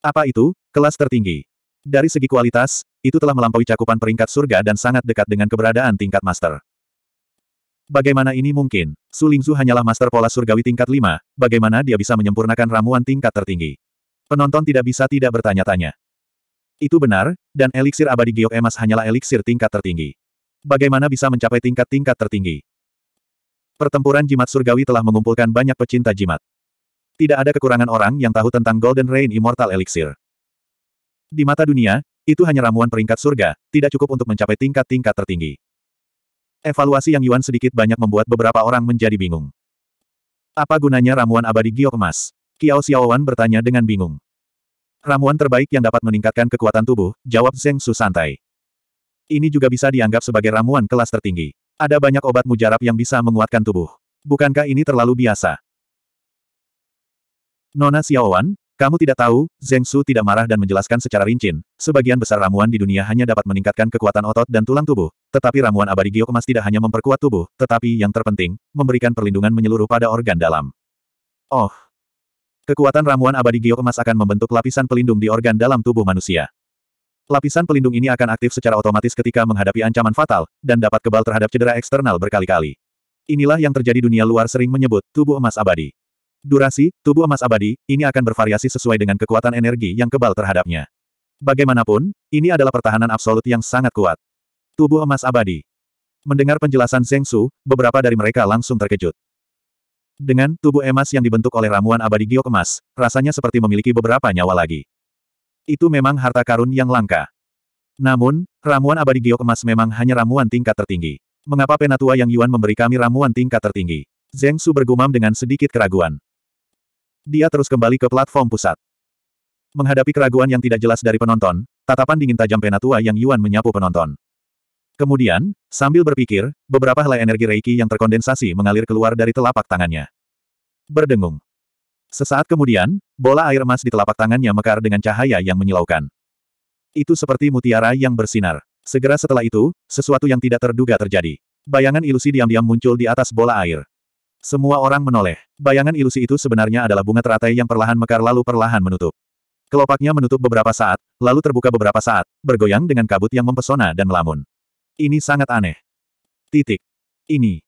Apa itu, kelas tertinggi? Dari segi kualitas, itu telah melampaui cakupan peringkat surga dan sangat dekat dengan keberadaan tingkat master. Bagaimana ini mungkin? Su Lingzu hanyalah master pola surgawi tingkat 5, bagaimana dia bisa menyempurnakan ramuan tingkat tertinggi? Penonton tidak bisa tidak bertanya-tanya. Itu benar, dan eliksir abadi giok emas hanyalah eliksir tingkat tertinggi. Bagaimana bisa mencapai tingkat-tingkat tertinggi? Pertempuran jimat surgawi telah mengumpulkan banyak pecinta jimat. Tidak ada kekurangan orang yang tahu tentang Golden Rain Immortal Elixir. Di mata dunia, itu hanya ramuan peringkat surga, tidak cukup untuk mencapai tingkat-tingkat tertinggi. Evaluasi yang Yuan sedikit banyak membuat beberapa orang menjadi bingung. Apa gunanya ramuan abadi giok emas? Kiao Xiaowan bertanya dengan bingung. Ramuan terbaik yang dapat meningkatkan kekuatan tubuh, jawab Zeng Su santai. Ini juga bisa dianggap sebagai ramuan kelas tertinggi. Ada banyak obat mujarab yang bisa menguatkan tubuh. Bukankah ini terlalu biasa? Nona Xiaowan, kamu tidak tahu, Zeng Su tidak marah dan menjelaskan secara rinci. sebagian besar ramuan di dunia hanya dapat meningkatkan kekuatan otot dan tulang tubuh, tetapi ramuan abadi giok emas tidak hanya memperkuat tubuh, tetapi yang terpenting, memberikan perlindungan menyeluruh pada organ dalam. Oh. Kekuatan ramuan abadi giok emas akan membentuk lapisan pelindung di organ dalam tubuh manusia. Lapisan pelindung ini akan aktif secara otomatis ketika menghadapi ancaman fatal, dan dapat kebal terhadap cedera eksternal berkali-kali. Inilah yang terjadi dunia luar sering menyebut tubuh emas abadi. Durasi, tubuh emas abadi, ini akan bervariasi sesuai dengan kekuatan energi yang kebal terhadapnya. Bagaimanapun, ini adalah pertahanan absolut yang sangat kuat. Tubuh emas abadi. Mendengar penjelasan Zeng Su, beberapa dari mereka langsung terkejut. Dengan tubuh emas yang dibentuk oleh ramuan abadi giok emas, rasanya seperti memiliki beberapa nyawa lagi. Itu memang harta karun yang langka. Namun, ramuan abadi giok emas memang hanya ramuan tingkat tertinggi. Mengapa penatua yang Yuan memberi kami ramuan tingkat tertinggi? Zeng Su bergumam dengan sedikit keraguan. Dia terus kembali ke platform pusat. Menghadapi keraguan yang tidak jelas dari penonton, tatapan dingin tajam penatua yang Yuan menyapu penonton. Kemudian, sambil berpikir, beberapa helai energi reiki yang terkondensasi mengalir keluar dari telapak tangannya. Berdengung. Sesaat kemudian, bola air emas di telapak tangannya mekar dengan cahaya yang menyilaukan. Itu seperti mutiara yang bersinar. Segera setelah itu, sesuatu yang tidak terduga terjadi. Bayangan ilusi diam-diam muncul di atas bola air. Semua orang menoleh. Bayangan ilusi itu sebenarnya adalah bunga teratai yang perlahan mekar lalu perlahan menutup. Kelopaknya menutup beberapa saat, lalu terbuka beberapa saat, bergoyang dengan kabut yang mempesona dan melamun. Ini sangat aneh. Titik. Ini.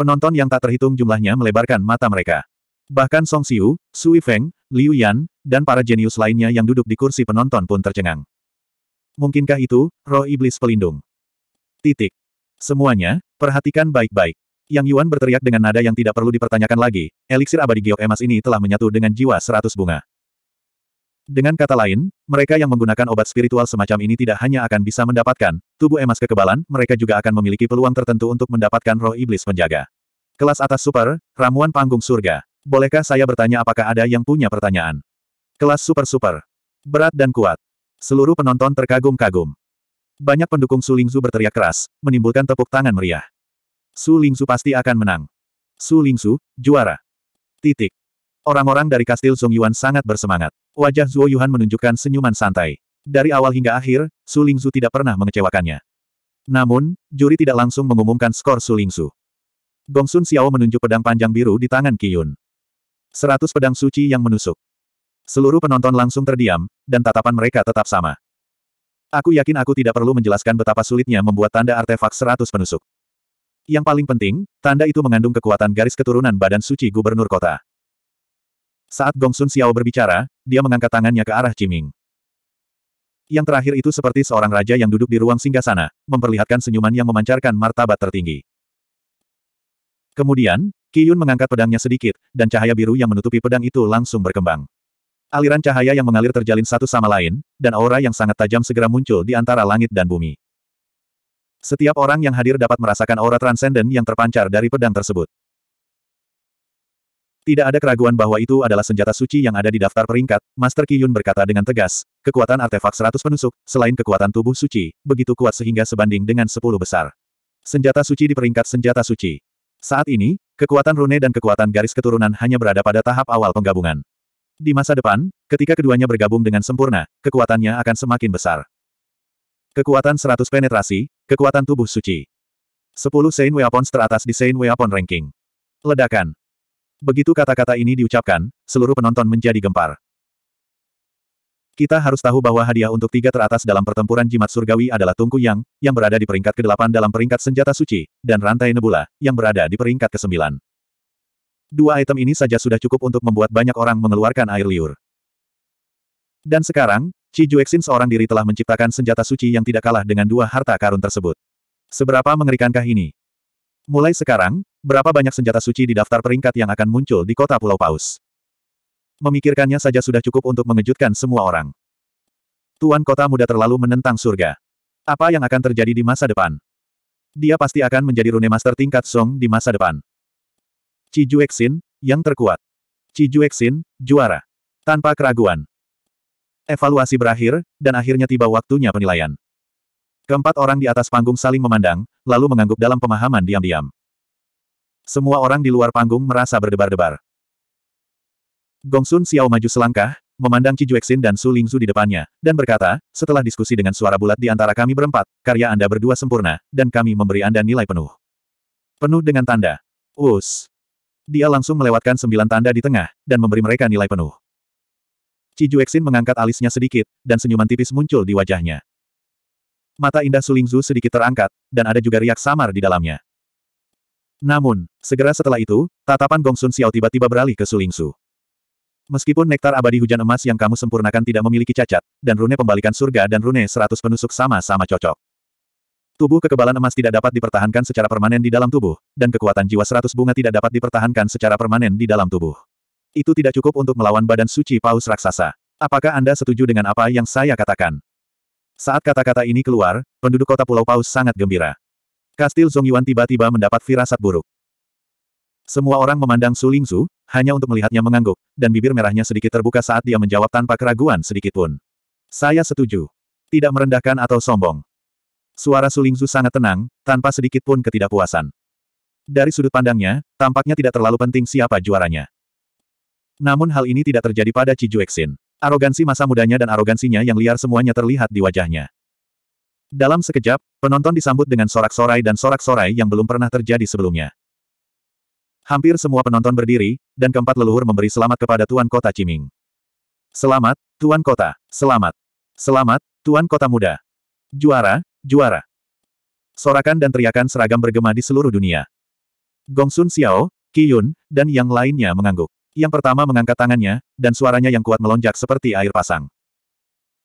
Penonton yang tak terhitung jumlahnya melebarkan mata mereka. Bahkan Song Xiu, Sui Feng, Liu Yan, dan para jenius lainnya yang duduk di kursi penonton pun tercengang. Mungkinkah itu, roh iblis pelindung? Titik. Semuanya, perhatikan baik-baik. Yang Yuan berteriak dengan nada yang tidak perlu dipertanyakan lagi, eliksir abadi giok emas ini telah menyatu dengan jiwa seratus bunga. Dengan kata lain, mereka yang menggunakan obat spiritual semacam ini tidak hanya akan bisa mendapatkan tubuh emas kekebalan, mereka juga akan memiliki peluang tertentu untuk mendapatkan roh iblis penjaga. Kelas atas super, ramuan panggung surga. Bolehkah saya bertanya apakah ada yang punya pertanyaan? Kelas super-super. Berat dan kuat. Seluruh penonton terkagum-kagum. Banyak pendukung Su Lingzu berteriak keras, menimbulkan tepuk tangan meriah. Su Lingzu pasti akan menang. Su Lingzu, juara. Titik. Orang-orang dari kastil Song Yuan sangat bersemangat. Wajah Zuo Yuhan menunjukkan senyuman santai. Dari awal hingga akhir, Su Lingzu tidak pernah mengecewakannya. Namun, juri tidak langsung mengumumkan skor Su Lingzu. Gongsun Xiao menunjuk pedang panjang biru di tangan Qiyun. Seratus pedang suci yang menusuk. Seluruh penonton langsung terdiam, dan tatapan mereka tetap sama. Aku yakin aku tidak perlu menjelaskan betapa sulitnya membuat tanda artefak seratus penusuk. Yang paling penting, tanda itu mengandung kekuatan garis keturunan badan suci gubernur kota. Saat Gongsun Xiao berbicara, dia mengangkat tangannya ke arah Ciming. Yang terakhir itu seperti seorang raja yang duduk di ruang singgasana, memperlihatkan senyuman yang memancarkan martabat tertinggi. Kemudian, Ki Yun mengangkat pedangnya sedikit, dan cahaya biru yang menutupi pedang itu langsung berkembang. Aliran cahaya yang mengalir terjalin satu sama lain, dan aura yang sangat tajam segera muncul di antara langit dan bumi. Setiap orang yang hadir dapat merasakan aura transenden yang terpancar dari pedang tersebut. Tidak ada keraguan bahwa itu adalah senjata suci yang ada di daftar peringkat, Master Ki Yun berkata dengan tegas, kekuatan artefak seratus penusuk, selain kekuatan tubuh suci, begitu kuat sehingga sebanding dengan sepuluh besar. Senjata suci di peringkat senjata suci. Saat ini, Kekuatan rune dan kekuatan garis keturunan hanya berada pada tahap awal penggabungan. Di masa depan, ketika keduanya bergabung dengan sempurna, kekuatannya akan semakin besar. Kekuatan 100 penetrasi, kekuatan tubuh suci. 10 Saint Weapons teratas di Saint Weapon Ranking. Ledakan. Begitu kata-kata ini diucapkan, seluruh penonton menjadi gempar. Kita harus tahu bahwa hadiah untuk tiga teratas dalam pertempuran jimat surgawi adalah Tungku Yang, yang berada di peringkat ke-8 dalam peringkat senjata suci, dan rantai nebula, yang berada di peringkat ke-9. Dua item ini saja sudah cukup untuk membuat banyak orang mengeluarkan air liur. Dan sekarang, Chi Juexin seorang diri telah menciptakan senjata suci yang tidak kalah dengan dua harta karun tersebut. Seberapa mengerikankah ini? Mulai sekarang, berapa banyak senjata suci di daftar peringkat yang akan muncul di kota Pulau Paus? memikirkannya saja sudah cukup untuk mengejutkan semua orang. Tuan kota muda terlalu menentang surga. Apa yang akan terjadi di masa depan? Dia pasti akan menjadi rune master tingkat Song di masa depan. Juexin, yang terkuat. Juexin, juara. Tanpa keraguan. Evaluasi berakhir, dan akhirnya tiba waktunya penilaian. Keempat orang di atas panggung saling memandang, lalu mengangguk dalam pemahaman diam-diam. Semua orang di luar panggung merasa berdebar-debar. Gongsun Xiao maju selangkah, memandang Ci Juexin dan Su Lingzu di depannya, dan berkata, setelah diskusi dengan suara bulat di antara kami berempat, karya Anda berdua sempurna, dan kami memberi Anda nilai penuh. Penuh dengan tanda. Us. Dia langsung melewatkan sembilan tanda di tengah, dan memberi mereka nilai penuh. Ci Juexin mengangkat alisnya sedikit, dan senyuman tipis muncul di wajahnya. Mata indah Su Lingzu sedikit terangkat, dan ada juga riak samar di dalamnya. Namun, segera setelah itu, tatapan Gongsun Xiao tiba-tiba beralih ke Su Lingzu. Meskipun nektar abadi hujan emas yang kamu sempurnakan tidak memiliki cacat, dan rune pembalikan surga dan rune seratus penusuk sama-sama cocok. Tubuh kekebalan emas tidak dapat dipertahankan secara permanen di dalam tubuh, dan kekuatan jiwa seratus bunga tidak dapat dipertahankan secara permanen di dalam tubuh. Itu tidak cukup untuk melawan badan suci paus raksasa. Apakah Anda setuju dengan apa yang saya katakan? Saat kata-kata ini keluar, penduduk kota Pulau Paus sangat gembira. Kastil Zongyuan tiba-tiba mendapat firasat buruk. Semua orang memandang Su Lingzu, hanya untuk melihatnya mengangguk, dan bibir merahnya sedikit terbuka saat dia menjawab tanpa keraguan sedikitpun. Saya setuju. Tidak merendahkan atau sombong. Suara Su Lingzu sangat tenang, tanpa sedikitpun ketidakpuasan. Dari sudut pandangnya, tampaknya tidak terlalu penting siapa juaranya. Namun hal ini tidak terjadi pada Ci Juexin. Arogansi masa mudanya dan arogansinya yang liar semuanya terlihat di wajahnya. Dalam sekejap, penonton disambut dengan sorak-sorai dan sorak-sorai yang belum pernah terjadi sebelumnya. Hampir semua penonton berdiri, dan keempat leluhur memberi selamat kepada Tuan Kota Ciming. Selamat, Tuan Kota. Selamat. Selamat, Tuan Kota Muda. Juara, juara. Sorakan dan teriakan seragam bergema di seluruh dunia. Gongsun Xiao, Yun, dan yang lainnya mengangguk. Yang pertama mengangkat tangannya, dan suaranya yang kuat melonjak seperti air pasang.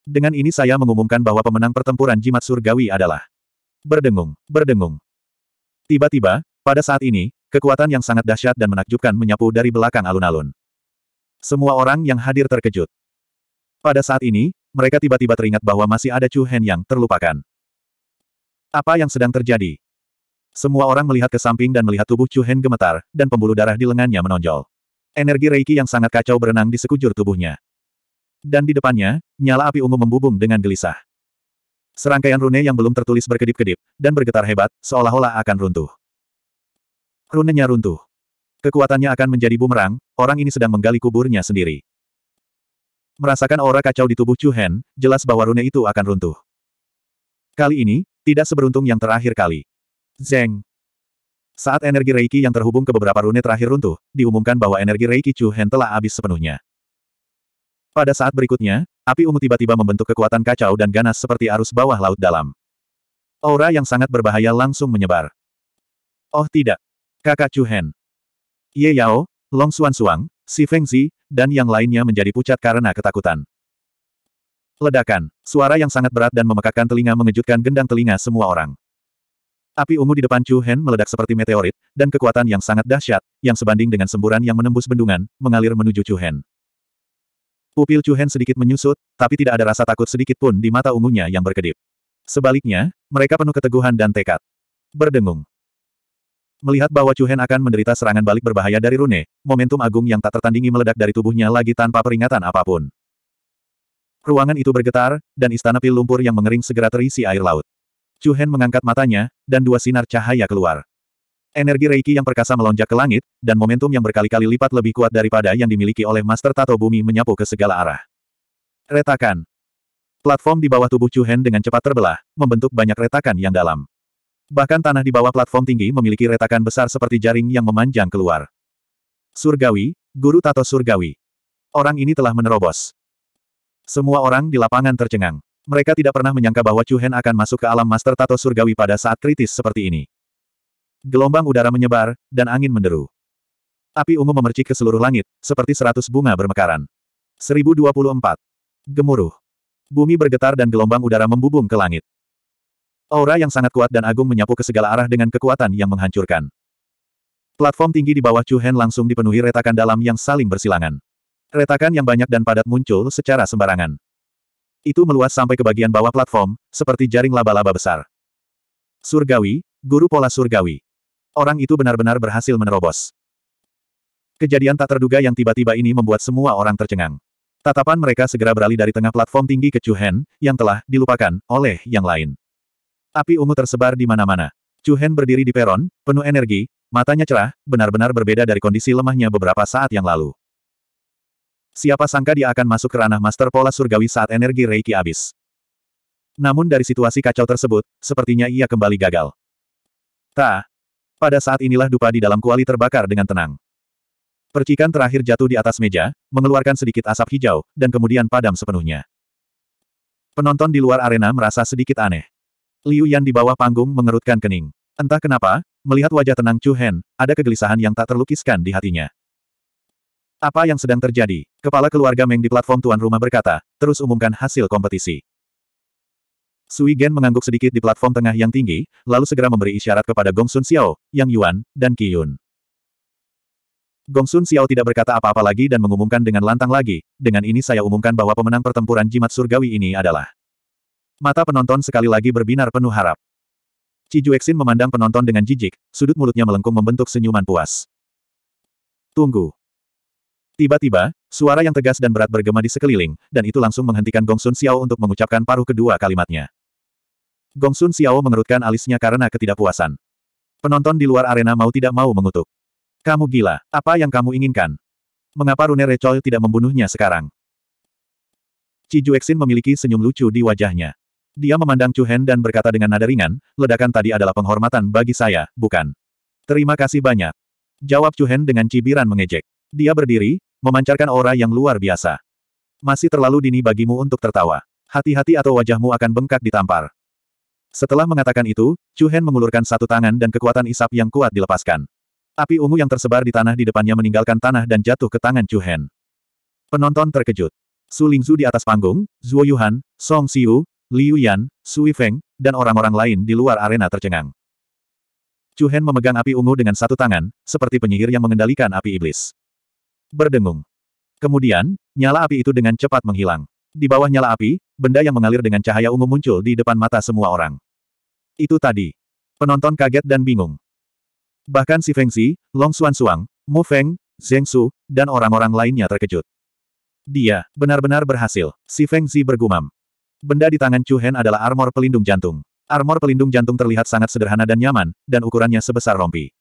Dengan ini saya mengumumkan bahwa pemenang pertempuran jimat surgawi adalah Berdengung, berdengung. Tiba-tiba, pada saat ini, Kekuatan yang sangat dahsyat dan menakjubkan menyapu dari belakang alun-alun. Semua orang yang hadir terkejut. Pada saat ini, mereka tiba-tiba teringat bahwa masih ada Chu Hen yang terlupakan. Apa yang sedang terjadi? Semua orang melihat ke samping dan melihat tubuh Chu Hen gemetar, dan pembuluh darah di lengannya menonjol. Energi Reiki yang sangat kacau berenang di sekujur tubuhnya. Dan di depannya, nyala api ungu membubung dengan gelisah. Serangkaian rune yang belum tertulis berkedip-kedip, dan bergetar hebat, seolah-olah akan runtuh. Runenya runtuh. Kekuatannya akan menjadi bumerang, orang ini sedang menggali kuburnya sendiri. Merasakan aura kacau di tubuh Chu Hen, jelas bahwa rune itu akan runtuh. Kali ini, tidak seberuntung yang terakhir kali. Zeng. Saat energi Reiki yang terhubung ke beberapa rune terakhir runtuh, diumumkan bahwa energi Reiki Chu Hen telah habis sepenuhnya. Pada saat berikutnya, api ungu tiba-tiba membentuk kekuatan kacau dan ganas seperti arus bawah laut dalam. Aura yang sangat berbahaya langsung menyebar. Oh tidak, Kakak Chu Hen. Ye Yao, Long Xuan Suang, Si Feng Zi, dan yang lainnya menjadi pucat karena ketakutan. Ledakan, suara yang sangat berat dan memekakkan telinga mengejutkan gendang telinga semua orang. Api ungu di depan Chu Hen meledak seperti meteorit, dan kekuatan yang sangat dahsyat, yang sebanding dengan semburan yang menembus bendungan, mengalir menuju Chu Hen. Pupil Chu Hen sedikit menyusut, tapi tidak ada rasa takut sedikit pun di mata ungunya yang berkedip. Sebaliknya, mereka penuh keteguhan dan tekad. Berdengung. Melihat bahwa Chuhen akan menderita serangan balik berbahaya dari Rune, momentum agung yang tak tertandingi meledak dari tubuhnya lagi tanpa peringatan apapun. Ruangan itu bergetar, dan istana pil lumpur yang mengering segera terisi air laut. Chuhen mengangkat matanya, dan dua sinar cahaya keluar. Energi Reiki yang perkasa melonjak ke langit, dan momentum yang berkali-kali lipat lebih kuat daripada yang dimiliki oleh Master Tato Bumi menyapu ke segala arah. Retakan. Platform di bawah tubuh Chuhen dengan cepat terbelah, membentuk banyak retakan yang dalam. Bahkan tanah di bawah platform tinggi memiliki retakan besar seperti jaring yang memanjang keluar. Surgawi, Guru Tato Surgawi. Orang ini telah menerobos. Semua orang di lapangan tercengang. Mereka tidak pernah menyangka bahwa Chu Hen akan masuk ke alam Master Tato Surgawi pada saat kritis seperti ini. Gelombang udara menyebar, dan angin menderu. Api ungu memercik ke seluruh langit, seperti seratus bunga bermekaran. 1024. Gemuruh. Bumi bergetar dan gelombang udara membubung ke langit. Aura yang sangat kuat dan agung menyapu ke segala arah dengan kekuatan yang menghancurkan. Platform tinggi di bawah Chu Hen langsung dipenuhi retakan dalam yang saling bersilangan. Retakan yang banyak dan padat muncul secara sembarangan. Itu meluas sampai ke bagian bawah platform, seperti jaring laba-laba besar. Surgawi, guru pola surgawi. Orang itu benar-benar berhasil menerobos. Kejadian tak terduga yang tiba-tiba ini membuat semua orang tercengang. Tatapan mereka segera beralih dari tengah platform tinggi ke Chu Hen, yang telah dilupakan oleh yang lain. Api ungu tersebar di mana-mana. Chu Hen berdiri di peron, penuh energi, matanya cerah, benar-benar berbeda dari kondisi lemahnya beberapa saat yang lalu. Siapa sangka dia akan masuk ke ranah master pola surgawi saat energi Reiki habis. Namun dari situasi kacau tersebut, sepertinya ia kembali gagal. Ta. Pada saat inilah dupa di dalam kuali terbakar dengan tenang. Percikan terakhir jatuh di atas meja, mengeluarkan sedikit asap hijau, dan kemudian padam sepenuhnya. Penonton di luar arena merasa sedikit aneh. Liu Yan di bawah panggung mengerutkan kening. Entah kenapa, melihat wajah tenang Chu Hen, ada kegelisahan yang tak terlukiskan di hatinya. Apa yang sedang terjadi? Kepala keluarga Meng di platform tuan rumah berkata, terus umumkan hasil kompetisi. Sui Gen mengangguk sedikit di platform tengah yang tinggi, lalu segera memberi isyarat kepada Gong Sun Xiao, Yang Yuan, dan Qi Yun. Gong Sun Xiao tidak berkata apa-apa lagi dan mengumumkan dengan lantang lagi, dengan ini saya umumkan bahwa pemenang pertempuran jimat surgawi ini adalah Mata penonton sekali lagi berbinar penuh harap. Cijueksin memandang penonton dengan jijik, sudut mulutnya melengkung membentuk senyuman puas. Tunggu. Tiba-tiba, suara yang tegas dan berat bergema di sekeliling, dan itu langsung menghentikan Gongsun Xiao untuk mengucapkan paruh kedua kalimatnya. Gongsun Xiao mengerutkan alisnya karena ketidakpuasan. Penonton di luar arena mau tidak mau mengutuk. Kamu gila, apa yang kamu inginkan? Mengapa Rune Recoil tidak membunuhnya sekarang? Cijueksin memiliki senyum lucu di wajahnya. Dia memandang Chu Hen dan berkata dengan nada ringan, ledakan tadi adalah penghormatan bagi saya, bukan? Terima kasih banyak. Jawab Chu Hen dengan cibiran mengejek. Dia berdiri, memancarkan aura yang luar biasa. Masih terlalu dini bagimu untuk tertawa. Hati-hati atau wajahmu akan bengkak ditampar. Setelah mengatakan itu, Chu Hen mengulurkan satu tangan dan kekuatan isap yang kuat dilepaskan. Api ungu yang tersebar di tanah di depannya meninggalkan tanah dan jatuh ke tangan Chu Hen. Penonton terkejut. Su Lingzu di atas panggung, Zuo Yuhan, Song Xiu, Liu Yan, Sui Feng, dan orang-orang lain di luar arena tercengang. Chu Hen memegang api ungu dengan satu tangan, seperti penyihir yang mengendalikan api iblis. Berdengung. Kemudian, nyala api itu dengan cepat menghilang. Di bawah nyala api, benda yang mengalir dengan cahaya ungu muncul di depan mata semua orang. Itu tadi. Penonton kaget dan bingung. Bahkan si Feng Xi, Long Xuan Suang, Mu Feng, Zheng Su, dan orang-orang lainnya terkejut. Dia benar-benar berhasil, si Feng Xi bergumam. Benda di tangan Chu Hen adalah armor pelindung jantung. Armor pelindung jantung terlihat sangat sederhana dan nyaman, dan ukurannya sebesar rompi.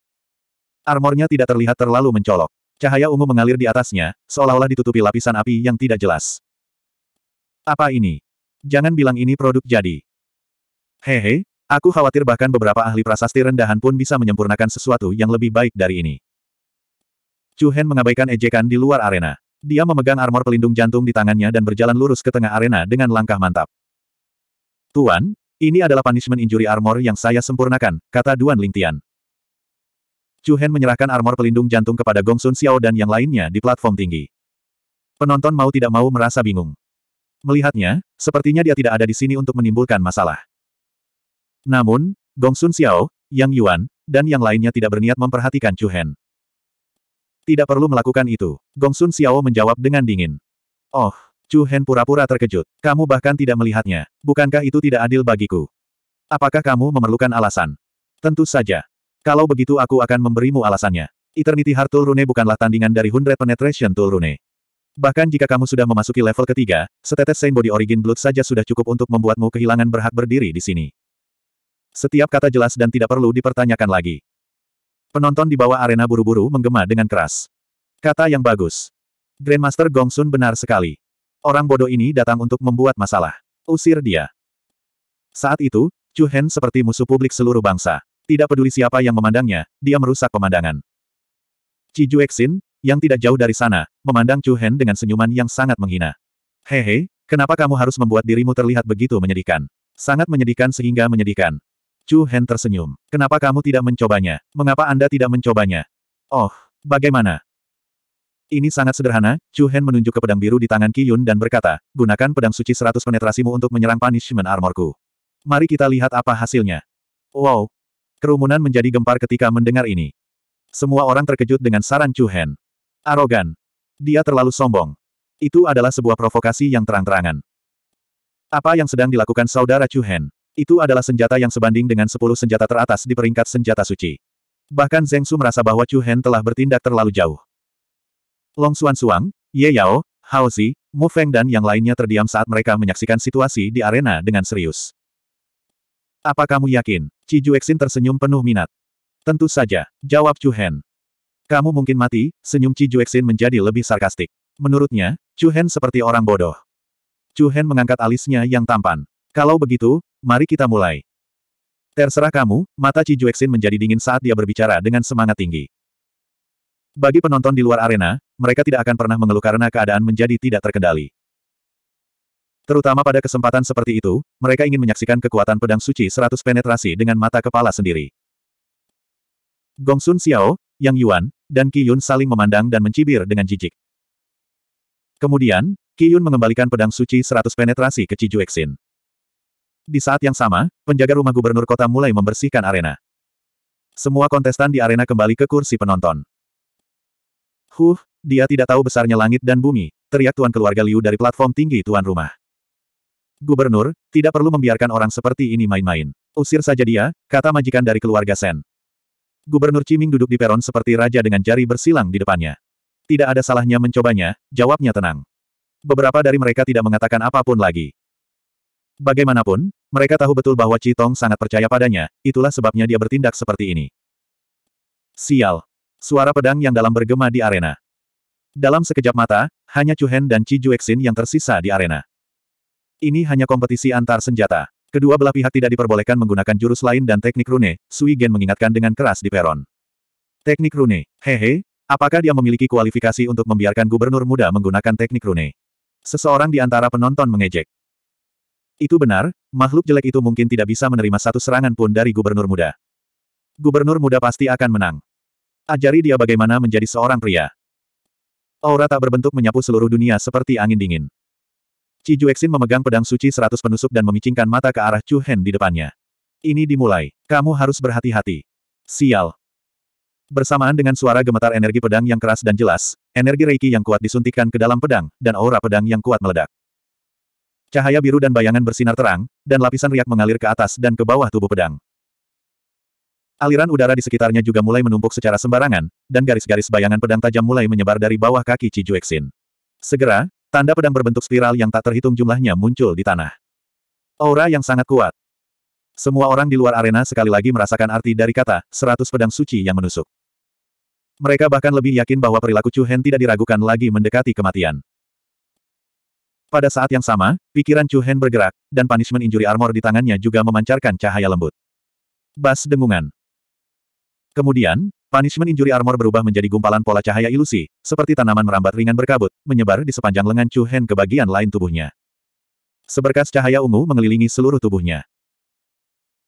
Armornya tidak terlihat terlalu mencolok. Cahaya ungu mengalir di atasnya, seolah-olah ditutupi lapisan api yang tidak jelas. Apa ini? Jangan bilang ini produk jadi. Hehe, aku khawatir bahkan beberapa ahli prasasti rendahan pun bisa menyempurnakan sesuatu yang lebih baik dari ini. Chu Hen mengabaikan ejekan di luar arena. Dia memegang armor pelindung jantung di tangannya dan berjalan lurus ke tengah arena dengan langkah mantap. Tuan, ini adalah punishment injury armor yang saya sempurnakan, kata Duan Lingtian. Chu Hen menyerahkan armor pelindung jantung kepada Gong Sun Xiao dan yang lainnya di platform tinggi. Penonton mau tidak mau merasa bingung. Melihatnya, sepertinya dia tidak ada di sini untuk menimbulkan masalah. Namun, Gong Sun Xiao, Yang Yuan, dan yang lainnya tidak berniat memperhatikan Chu Hen. Tidak perlu melakukan itu. Gongsun Xiao menjawab dengan dingin. Oh, Chu Hen pura-pura terkejut. Kamu bahkan tidak melihatnya. Bukankah itu tidak adil bagiku? Apakah kamu memerlukan alasan? Tentu saja. Kalau begitu aku akan memberimu alasannya. Eternity Heart Tool Rune bukanlah tandingan dari Hundred Penetration Tool Rune. Bahkan jika kamu sudah memasuki level ketiga, setetes Saint Body Origin Blood saja sudah cukup untuk membuatmu kehilangan berhak berdiri di sini. Setiap kata jelas dan tidak perlu dipertanyakan lagi. Penonton di bawah arena buru-buru menggema dengan keras. Kata yang bagus. Grandmaster Gongsun benar sekali. Orang bodoh ini datang untuk membuat masalah. Usir dia. Saat itu, Chu Hen seperti musuh publik seluruh bangsa. Tidak peduli siapa yang memandangnya, dia merusak pemandangan. Ci Juexin, yang tidak jauh dari sana, memandang Chu Hen dengan senyuman yang sangat menghina. Hehe, kenapa kamu harus membuat dirimu terlihat begitu menyedihkan? Sangat menyedihkan sehingga menyedihkan. Chu Hen tersenyum. Kenapa kamu tidak mencobanya? Mengapa Anda tidak mencobanya? Oh, bagaimana? Ini sangat sederhana, Chu Hen menunjuk ke pedang biru di tangan Ki Yun dan berkata, gunakan pedang suci seratus penetrasimu untuk menyerang punishment armorku. Mari kita lihat apa hasilnya. Wow! Kerumunan menjadi gempar ketika mendengar ini. Semua orang terkejut dengan saran Chu Hen. Arogan. Dia terlalu sombong. Itu adalah sebuah provokasi yang terang-terangan. Apa yang sedang dilakukan saudara Chu Hen? Itu adalah senjata yang sebanding dengan sepuluh senjata teratas di peringkat senjata suci. Bahkan Zeng Su merasa bahwa Chu Hen telah bertindak terlalu jauh. Long Xuan Suang, Ye Yao, Hao Zi, Mu Feng dan yang lainnya terdiam saat mereka menyaksikan situasi di arena dengan serius. Apa kamu yakin? Chi Juexin tersenyum penuh minat. Tentu saja, jawab Chu Hen. Kamu mungkin mati, senyum Chi Juexin menjadi lebih sarkastik. Menurutnya, Chu Hen seperti orang bodoh. Chu Hen mengangkat alisnya yang tampan. Kalau begitu, Mari kita mulai. Terserah kamu, mata Ci Juexin menjadi dingin saat dia berbicara dengan semangat tinggi. Bagi penonton di luar arena, mereka tidak akan pernah mengeluh karena keadaan menjadi tidak terkendali. Terutama pada kesempatan seperti itu, mereka ingin menyaksikan kekuatan pedang suci 100 penetrasi dengan mata kepala sendiri. Gongsun Xiao, Yang Yuan, dan Qi Yun saling memandang dan mencibir dengan jijik. Kemudian, Qi Yun mengembalikan pedang suci 100 penetrasi ke Ciju Exin. Di saat yang sama, penjaga rumah gubernur kota mulai membersihkan arena. Semua kontestan di arena kembali ke kursi penonton. Huh, dia tidak tahu besarnya langit dan bumi, teriak tuan keluarga Liu dari platform tinggi tuan rumah. Gubernur, tidak perlu membiarkan orang seperti ini main-main. Usir saja dia, kata majikan dari keluarga Sen. Gubernur Ciming duduk di peron seperti raja dengan jari bersilang di depannya. Tidak ada salahnya mencobanya, jawabnya tenang. Beberapa dari mereka tidak mengatakan apapun lagi. Bagaimanapun, mereka tahu betul bahwa Citong sangat percaya padanya, itulah sebabnya dia bertindak seperti ini. Sial. Suara pedang yang dalam bergema di arena. Dalam sekejap mata, hanya Chu Hen dan Chi Juexin yang tersisa di arena. Ini hanya kompetisi antar senjata. Kedua belah pihak tidak diperbolehkan menggunakan jurus lain dan teknik rune, Sui Gen mengingatkan dengan keras di peron. Teknik rune, hehe, apakah dia memiliki kualifikasi untuk membiarkan gubernur muda menggunakan teknik rune? Seseorang di antara penonton mengejek. Itu benar, makhluk jelek itu mungkin tidak bisa menerima satu serangan pun dari gubernur muda. Gubernur muda pasti akan menang. Ajari dia bagaimana menjadi seorang pria. Aura tak berbentuk menyapu seluruh dunia seperti angin dingin. Ci Juexin memegang pedang suci seratus penusuk dan memicingkan mata ke arah Chu Hen di depannya. Ini dimulai. Kamu harus berhati-hati. Sial. Bersamaan dengan suara gemetar energi pedang yang keras dan jelas, energi reiki yang kuat disuntikkan ke dalam pedang, dan aura pedang yang kuat meledak. Cahaya biru dan bayangan bersinar terang, dan lapisan riak mengalir ke atas dan ke bawah tubuh pedang. Aliran udara di sekitarnya juga mulai menumpuk secara sembarangan, dan garis-garis bayangan pedang tajam mulai menyebar dari bawah kaki Cijueksin. Segera, tanda pedang berbentuk spiral yang tak terhitung jumlahnya muncul di tanah. Aura yang sangat kuat. Semua orang di luar arena sekali lagi merasakan arti dari kata, seratus pedang suci yang menusuk. Mereka bahkan lebih yakin bahwa perilaku Chu Hen tidak diragukan lagi mendekati kematian. Pada saat yang sama, pikiran Chu Hen bergerak, dan punishment injury armor di tangannya juga memancarkan cahaya lembut. Bas dengungan. Kemudian, punishment injury armor berubah menjadi gumpalan pola cahaya ilusi, seperti tanaman merambat ringan berkabut, menyebar di sepanjang lengan Chu Hen ke bagian lain tubuhnya. Seberkas cahaya ungu mengelilingi seluruh tubuhnya.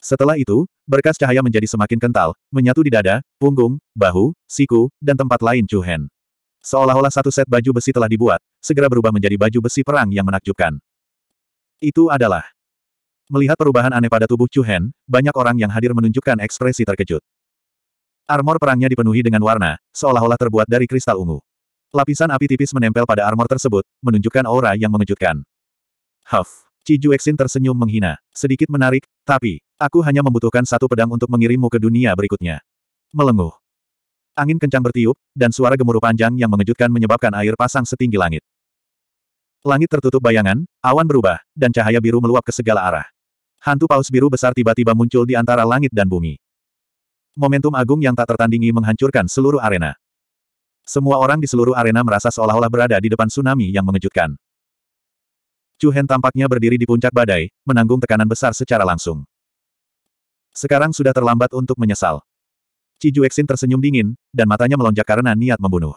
Setelah itu, berkas cahaya menjadi semakin kental, menyatu di dada, punggung, bahu, siku, dan tempat lain Chu Hen. Seolah-olah satu set baju besi telah dibuat, segera berubah menjadi baju besi perang yang menakjubkan. Itu adalah Melihat perubahan aneh pada tubuh Chu Hen, banyak orang yang hadir menunjukkan ekspresi terkejut. Armor perangnya dipenuhi dengan warna, seolah-olah terbuat dari kristal ungu. Lapisan api tipis menempel pada armor tersebut, menunjukkan aura yang mengejutkan. Huff! Chi Exin tersenyum menghina. Sedikit menarik, tapi, aku hanya membutuhkan satu pedang untuk mengirimmu ke dunia berikutnya. Melenguh. Angin kencang bertiup, dan suara gemuruh panjang yang mengejutkan menyebabkan air pasang setinggi langit. Langit tertutup bayangan, awan berubah, dan cahaya biru meluap ke segala arah. Hantu paus biru besar tiba-tiba muncul di antara langit dan bumi. Momentum agung yang tak tertandingi menghancurkan seluruh arena. Semua orang di seluruh arena merasa seolah-olah berada di depan tsunami yang mengejutkan. Chu tampaknya berdiri di puncak badai, menanggung tekanan besar secara langsung. Sekarang sudah terlambat untuk menyesal. Cijuexin tersenyum dingin, dan matanya melonjak karena niat membunuh.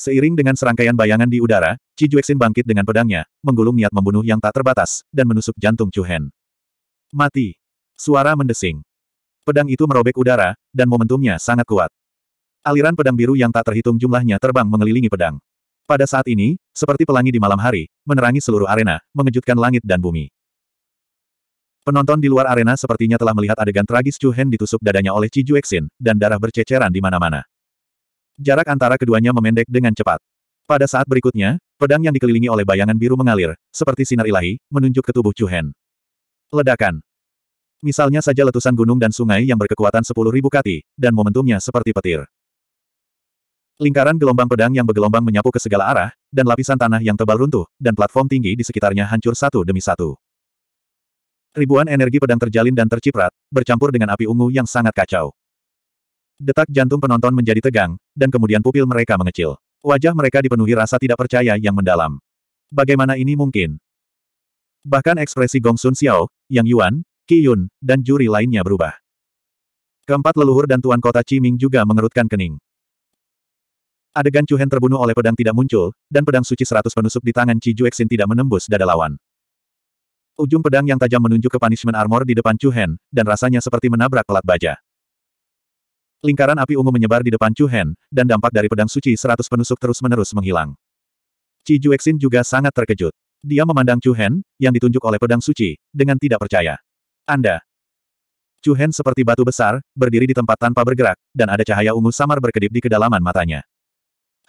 Seiring dengan serangkaian bayangan di udara, Cijuexin bangkit dengan pedangnya, menggulung niat membunuh yang tak terbatas, dan menusuk jantung Chuhen. Mati. Suara mendesing. Pedang itu merobek udara, dan momentumnya sangat kuat. Aliran pedang biru yang tak terhitung jumlahnya terbang mengelilingi pedang. Pada saat ini, seperti pelangi di malam hari, menerangi seluruh arena, mengejutkan langit dan bumi. Penonton di luar arena sepertinya telah melihat adegan tragis Chu Hen ditusuk dadanya oleh Chi Juexin, dan darah berceceran di mana-mana. Jarak antara keduanya memendek dengan cepat. Pada saat berikutnya, pedang yang dikelilingi oleh bayangan biru mengalir, seperti sinar ilahi, menunjuk ke tubuh Chu Hen. Ledakan. Misalnya saja letusan gunung dan sungai yang berkekuatan 10.000 kati, dan momentumnya seperti petir. Lingkaran gelombang pedang yang bergelombang menyapu ke segala arah, dan lapisan tanah yang tebal runtuh, dan platform tinggi di sekitarnya hancur satu demi satu. Ribuan energi pedang terjalin dan terciprat, bercampur dengan api ungu yang sangat kacau. Detak jantung penonton menjadi tegang, dan kemudian pupil mereka mengecil. Wajah mereka dipenuhi rasa tidak percaya yang mendalam. Bagaimana ini mungkin? Bahkan ekspresi Gong Sun Xiao, Yang Yuan, Qi Yun, dan juri lainnya berubah. Keempat leluhur dan tuan kota Qiming juga mengerutkan kening. Adegan Chu Hen terbunuh oleh pedang tidak muncul, dan pedang suci seratus penusuk di tangan Qi Juexin tidak menembus dada lawan. Ujung pedang yang tajam menunjuk ke punishment armor di depan Chu Hen, dan rasanya seperti menabrak pelat baja. Lingkaran api ungu menyebar di depan Chu Hen, dan dampak dari pedang suci seratus penusuk terus-menerus menghilang. Ci Juexin juga sangat terkejut. Dia memandang Chu Hen, yang ditunjuk oleh pedang suci, dengan tidak percaya. Anda. Chu Hen seperti batu besar, berdiri di tempat tanpa bergerak, dan ada cahaya ungu samar berkedip di kedalaman matanya.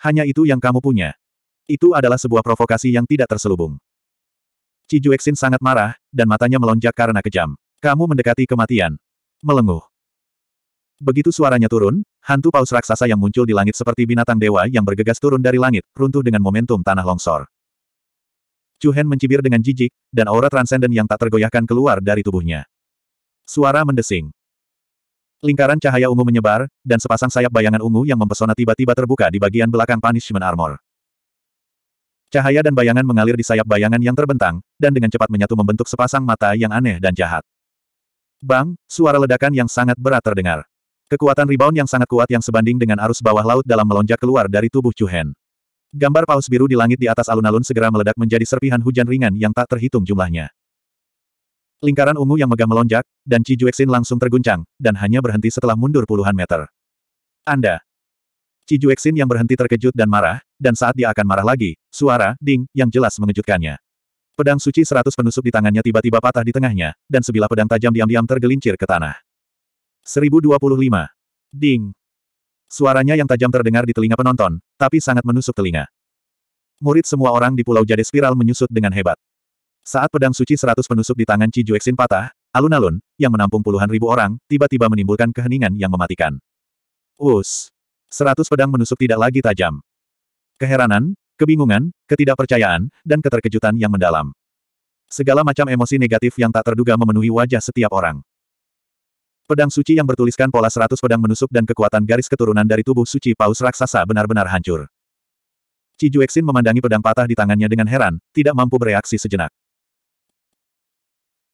Hanya itu yang kamu punya. Itu adalah sebuah provokasi yang tidak terselubung. Cijuexin sangat marah, dan matanya melonjak karena kejam. Kamu mendekati kematian. Melenguh. Begitu suaranya turun, hantu paus raksasa yang muncul di langit seperti binatang dewa yang bergegas turun dari langit, runtuh dengan momentum tanah longsor. Cuhen mencibir dengan jijik, dan aura transenden yang tak tergoyahkan keluar dari tubuhnya. Suara mendesing. Lingkaran cahaya ungu menyebar, dan sepasang sayap bayangan ungu yang mempesona tiba-tiba terbuka di bagian belakang Punishment Armor. Cahaya dan bayangan mengalir di sayap bayangan yang terbentang, dan dengan cepat menyatu membentuk sepasang mata yang aneh dan jahat. Bang, suara ledakan yang sangat berat terdengar. Kekuatan rebound yang sangat kuat yang sebanding dengan arus bawah laut dalam melonjak keluar dari tubuh Chuhen. Gambar paus biru di langit di atas alun-alun segera meledak menjadi serpihan hujan ringan yang tak terhitung jumlahnya. Lingkaran ungu yang megah melonjak, dan Ci Juexin langsung terguncang, dan hanya berhenti setelah mundur puluhan meter. Anda, Ci Juexin yang berhenti terkejut dan marah, dan saat dia akan marah lagi, suara, ding, yang jelas mengejutkannya. Pedang suci seratus penusuk di tangannya tiba-tiba patah di tengahnya, dan sebilah pedang tajam diam-diam tergelincir ke tanah. 1025. Ding. Suaranya yang tajam terdengar di telinga penonton, tapi sangat menusuk telinga. Murid semua orang di Pulau Jade Spiral menyusut dengan hebat. Saat pedang suci seratus penusuk di tangan Ci Juexin patah, alun-alun, yang menampung puluhan ribu orang, tiba-tiba menimbulkan keheningan yang mematikan. Us. Seratus pedang menusuk tidak lagi tajam. Keheranan, kebingungan, ketidakpercayaan, dan keterkejutan yang mendalam. Segala macam emosi negatif yang tak terduga memenuhi wajah setiap orang. Pedang suci yang bertuliskan pola seratus pedang menusuk dan kekuatan garis keturunan dari tubuh suci paus raksasa benar-benar hancur. Juexin memandangi pedang patah di tangannya dengan heran, tidak mampu bereaksi sejenak.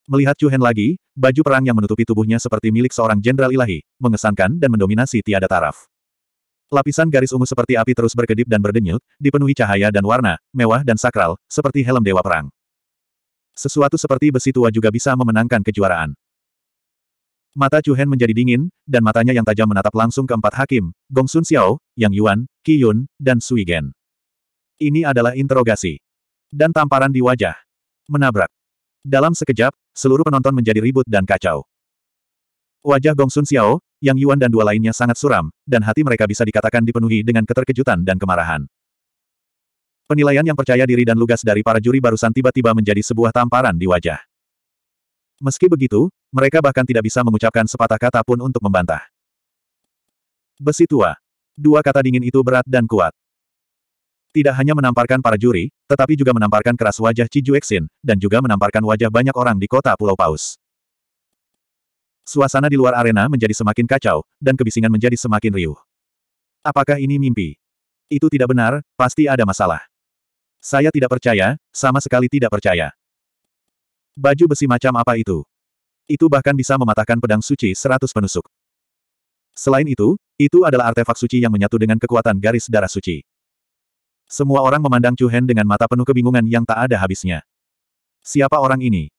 Melihat Chu Hen lagi, baju perang yang menutupi tubuhnya seperti milik seorang jenderal ilahi, mengesankan dan mendominasi tiada taraf. Lapisan garis ungu seperti api terus berkedip dan berdenyut, dipenuhi cahaya dan warna, mewah dan sakral, seperti helm dewa perang. Sesuatu seperti besi tua juga bisa memenangkan kejuaraan. Mata Hen menjadi dingin, dan matanya yang tajam menatap langsung ke empat hakim, Gong Sun Xiao, Yang Yuan, Qi Yun, dan Sui Gen. Ini adalah interogasi. Dan tamparan di wajah. Menabrak. Dalam sekejap, seluruh penonton menjadi ribut dan kacau. Wajah Gong Sun Xiao, yang Yuan dan dua lainnya sangat suram, dan hati mereka bisa dikatakan dipenuhi dengan keterkejutan dan kemarahan. Penilaian yang percaya diri dan lugas dari para juri barusan tiba-tiba menjadi sebuah tamparan di wajah. Meski begitu, mereka bahkan tidak bisa mengucapkan sepatah kata pun untuk membantah. Besi tua. Dua kata dingin itu berat dan kuat. Tidak hanya menamparkan para juri, tetapi juga menamparkan keras wajah Ciju Xin, dan juga menamparkan wajah banyak orang di kota Pulau Paus. Suasana di luar arena menjadi semakin kacau, dan kebisingan menjadi semakin riuh. Apakah ini mimpi? Itu tidak benar, pasti ada masalah. Saya tidak percaya, sama sekali tidak percaya. Baju besi macam apa itu? Itu bahkan bisa mematahkan pedang suci seratus penusuk. Selain itu, itu adalah artefak suci yang menyatu dengan kekuatan garis darah suci. Semua orang memandang Chu Hen dengan mata penuh kebingungan yang tak ada habisnya. Siapa orang ini?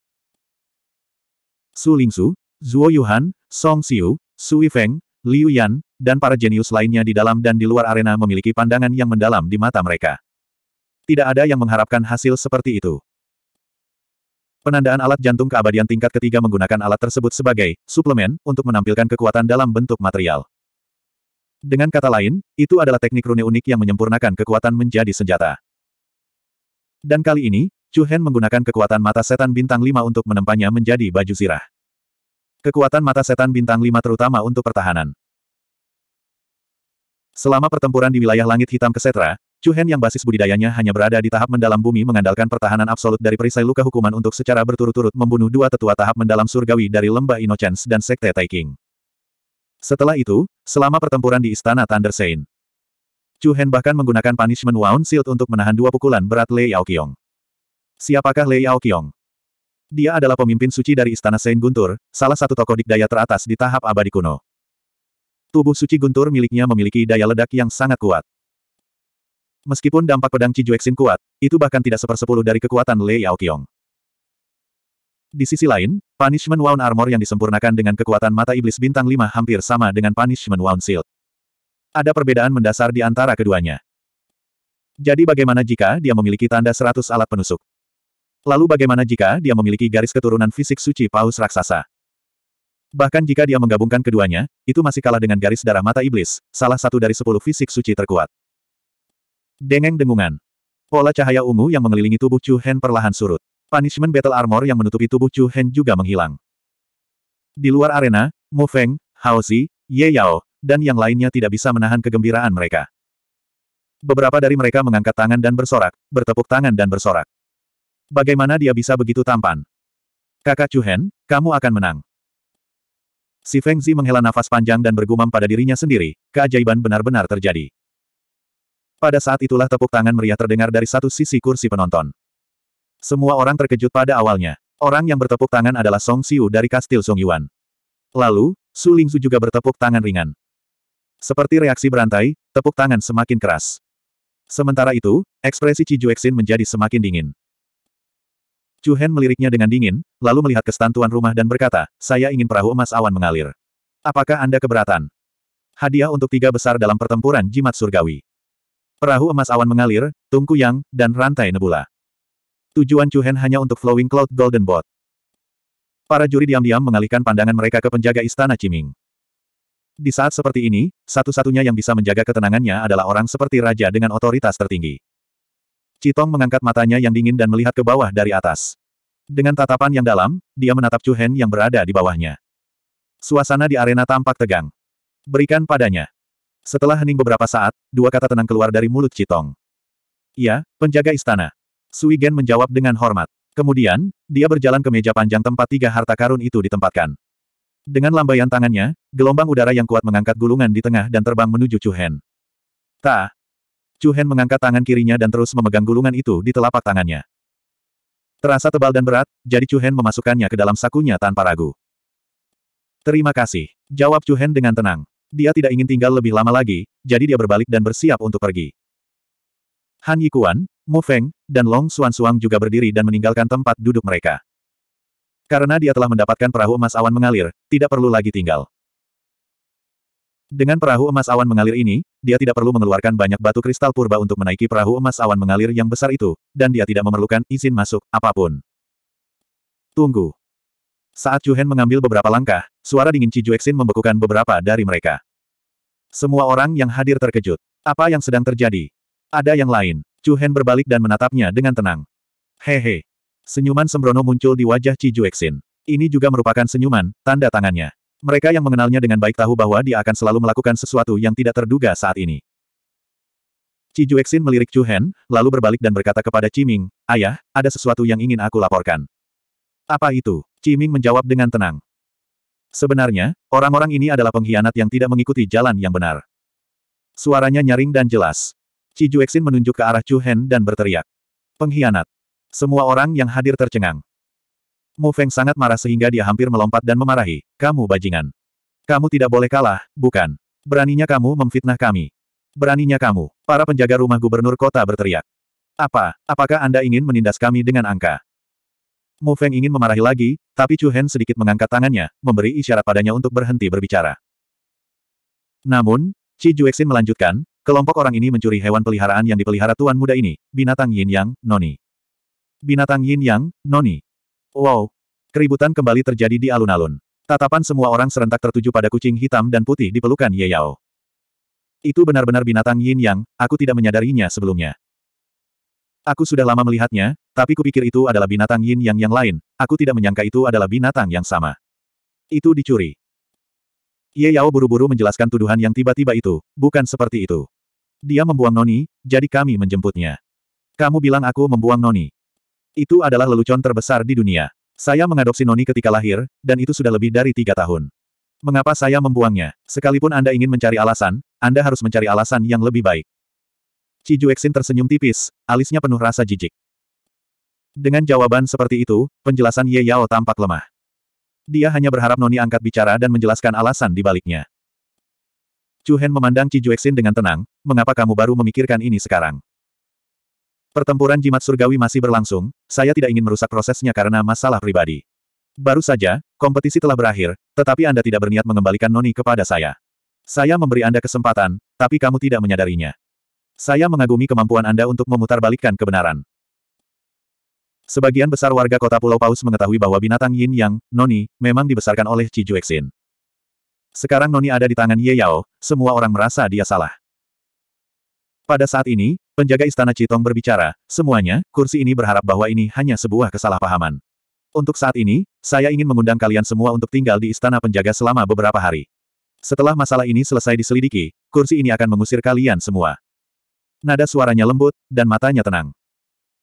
Su Lingsu, Zuo Yuhan, Song Xiu, Sui Feng, Liu Yan, dan para jenius lainnya di dalam dan di luar arena memiliki pandangan yang mendalam di mata mereka. Tidak ada yang mengharapkan hasil seperti itu. Penandaan alat jantung keabadian tingkat ketiga menggunakan alat tersebut sebagai suplemen untuk menampilkan kekuatan dalam bentuk material. Dengan kata lain, itu adalah teknik rune unik yang menyempurnakan kekuatan menjadi senjata. Dan kali ini, Chu Hen menggunakan kekuatan mata setan bintang 5 untuk menempanya menjadi baju zirah. Kekuatan mata setan bintang 5 terutama untuk pertahanan. Selama pertempuran di wilayah langit hitam kesetra, Chuhen yang basis budidayanya hanya berada di tahap mendalam bumi mengandalkan pertahanan absolut dari perisai luka hukuman untuk secara berturut-turut membunuh dua tetua tahap mendalam surgawi dari lembah Innocence dan Sekte Taiking. Setelah itu, selama pertempuran di Istana Thunder Saint, Chuhen bahkan menggunakan punishment wound shield untuk menahan dua pukulan berat Lei Yaoqiong. Siapakah Lei Yaoqiong? Dia adalah pemimpin suci dari Istana Saint Guntur, salah satu tokoh dikdaya teratas di tahap abadi kuno. Tubuh suci Guntur miliknya memiliki daya ledak yang sangat kuat. Meskipun dampak pedang Cijuexin kuat, itu bahkan tidak sepersepuluh dari kekuatan Lei Yaoqiong. Di sisi lain, punishment Wound Armor yang disempurnakan dengan kekuatan mata iblis bintang 5 hampir sama dengan punishment Wound Shield. Ada perbedaan mendasar di antara keduanya. Jadi bagaimana jika dia memiliki tanda 100 alat penusuk? Lalu bagaimana jika dia memiliki garis keturunan fisik suci paus raksasa? Bahkan jika dia menggabungkan keduanya, itu masih kalah dengan garis darah mata iblis, salah satu dari sepuluh fisik suci terkuat. Dengeng dengungan. Pola cahaya ungu yang mengelilingi tubuh Chu Hen perlahan surut. Punishment Battle Armor yang menutupi tubuh Chu Hen juga menghilang. Di luar arena, Mu Feng, Hao Zi, Ye Yao, dan yang lainnya tidak bisa menahan kegembiraan mereka. Beberapa dari mereka mengangkat tangan dan bersorak, bertepuk tangan dan bersorak. Bagaimana dia bisa begitu tampan? Kakak Chuhen, kamu akan menang. Si Feng Zi menghela nafas panjang dan bergumam pada dirinya sendiri, keajaiban benar-benar terjadi. Pada saat itulah tepuk tangan meriah terdengar dari satu sisi kursi penonton. Semua orang terkejut pada awalnya. Orang yang bertepuk tangan adalah Song Xiu dari Kastil Song Yuan. Lalu, Su Lingzu juga bertepuk tangan ringan. Seperti reaksi berantai, tepuk tangan semakin keras. Sementara itu, ekspresi Ci Juexin menjadi semakin dingin. Chu Hen meliriknya dengan dingin, lalu melihat ke stan tuan rumah dan berkata, saya ingin perahu emas awan mengalir. Apakah Anda keberatan? Hadiah untuk tiga besar dalam pertempuran jimat surgawi. Perahu emas awan mengalir, tungku yang, dan rantai nebula. Tujuan Chu Hen hanya untuk Flowing Cloud Golden Bot. Para juri diam-diam mengalihkan pandangan mereka ke penjaga istana Ciming. Di saat seperti ini, satu-satunya yang bisa menjaga ketenangannya adalah orang seperti raja dengan otoritas tertinggi. Citong mengangkat matanya yang dingin dan melihat ke bawah dari atas. Dengan tatapan yang dalam, dia menatap Chu Hen yang berada di bawahnya. Suasana di arena tampak tegang. Berikan padanya. Setelah hening beberapa saat, dua kata tenang keluar dari mulut Citong. Ya, penjaga istana. Sui Gen menjawab dengan hormat. Kemudian, dia berjalan ke meja panjang tempat tiga harta karun itu ditempatkan. Dengan lambaian tangannya, gelombang udara yang kuat mengangkat gulungan di tengah dan terbang menuju Chu Hen. "Tah." Chu Hen mengangkat tangan kirinya dan terus memegang gulungan itu di telapak tangannya. Terasa tebal dan berat, jadi Chu Hen memasukkannya ke dalam sakunya tanpa ragu. Terima kasih. Jawab Chu Hen dengan tenang. Dia tidak ingin tinggal lebih lama lagi, jadi dia berbalik dan bersiap untuk pergi. Han Yikuan, Mu Feng, dan Long Xuan Suang juga berdiri dan meninggalkan tempat duduk mereka. Karena dia telah mendapatkan perahu emas awan mengalir, tidak perlu lagi tinggal. Dengan perahu emas awan mengalir ini, dia tidak perlu mengeluarkan banyak batu kristal purba untuk menaiki perahu emas awan mengalir yang besar itu, dan dia tidak memerlukan izin masuk apapun. Tunggu. Saat Hen mengambil beberapa langkah, suara dingin Cijuexin membekukan beberapa dari mereka. Semua orang yang hadir terkejut. Apa yang sedang terjadi? Ada yang lain. Hen berbalik dan menatapnya dengan tenang. Hehe. Senyuman sembrono muncul di wajah Cijuexin. Ini juga merupakan senyuman, tanda tangannya. Mereka yang mengenalnya dengan baik tahu bahwa dia akan selalu melakukan sesuatu yang tidak terduga saat ini. Ci Juexin melirik Chu Hen, lalu berbalik dan berkata kepada Ciming, Ming, Ayah, ada sesuatu yang ingin aku laporkan. Apa itu? Ciming Ming menjawab dengan tenang. Sebenarnya, orang-orang ini adalah pengkhianat yang tidak mengikuti jalan yang benar. Suaranya nyaring dan jelas. Ci Juexin menunjuk ke arah Chu Hen dan berteriak. Pengkhianat. Semua orang yang hadir tercengang. Mu Feng sangat marah sehingga dia hampir melompat dan memarahi, kamu bajingan. Kamu tidak boleh kalah, bukan? Beraninya kamu memfitnah kami. Beraninya kamu, para penjaga rumah gubernur kota berteriak. Apa, apakah Anda ingin menindas kami dengan angka? Mu Feng ingin memarahi lagi, tapi Chu Hen sedikit mengangkat tangannya, memberi isyarat padanya untuk berhenti berbicara. Namun, Chi Juexin melanjutkan, kelompok orang ini mencuri hewan peliharaan yang dipelihara tuan muda ini, binatang yin yang, noni. Binatang yin yang, noni. Wow! Keributan kembali terjadi di alun-alun. Tatapan semua orang serentak tertuju pada kucing hitam dan putih di pelukan Ye Yao. Itu benar-benar binatang yin yang, aku tidak menyadarinya sebelumnya. Aku sudah lama melihatnya, tapi kupikir itu adalah binatang yin yang yang lain, aku tidak menyangka itu adalah binatang yang sama. Itu dicuri. Ye Yao buru-buru menjelaskan tuduhan yang tiba-tiba itu, bukan seperti itu. Dia membuang Noni, jadi kami menjemputnya. Kamu bilang aku membuang Noni. Itu adalah lelucon terbesar di dunia. Saya mengadopsi Noni ketika lahir, dan itu sudah lebih dari tiga tahun. Mengapa saya membuangnya? Sekalipun Anda ingin mencari alasan, Anda harus mencari alasan yang lebih baik. Cijueksin tersenyum tipis, alisnya penuh rasa jijik. Dengan jawaban seperti itu, penjelasan Ye Yao tampak lemah. Dia hanya berharap Noni angkat bicara dan menjelaskan alasan di baliknya. Chu Hen memandang Ci Juexin dengan tenang, mengapa kamu baru memikirkan ini sekarang? Pertempuran jimat surgawi masih berlangsung, saya tidak ingin merusak prosesnya karena masalah pribadi. Baru saja, kompetisi telah berakhir, tetapi Anda tidak berniat mengembalikan Noni kepada saya. Saya memberi Anda kesempatan, tapi kamu tidak menyadarinya. Saya mengagumi kemampuan Anda untuk memutarbalikkan kebenaran. Sebagian besar warga kota Pulau Paus mengetahui bahwa binatang Yin Yang, Noni, memang dibesarkan oleh Ci Juexin. Sekarang Noni ada di tangan Ye Yao, semua orang merasa dia salah. Pada saat ini, Penjaga istana Citong berbicara, semuanya, kursi ini berharap bahwa ini hanya sebuah kesalahpahaman. Untuk saat ini, saya ingin mengundang kalian semua untuk tinggal di istana penjaga selama beberapa hari. Setelah masalah ini selesai diselidiki, kursi ini akan mengusir kalian semua. Nada suaranya lembut, dan matanya tenang.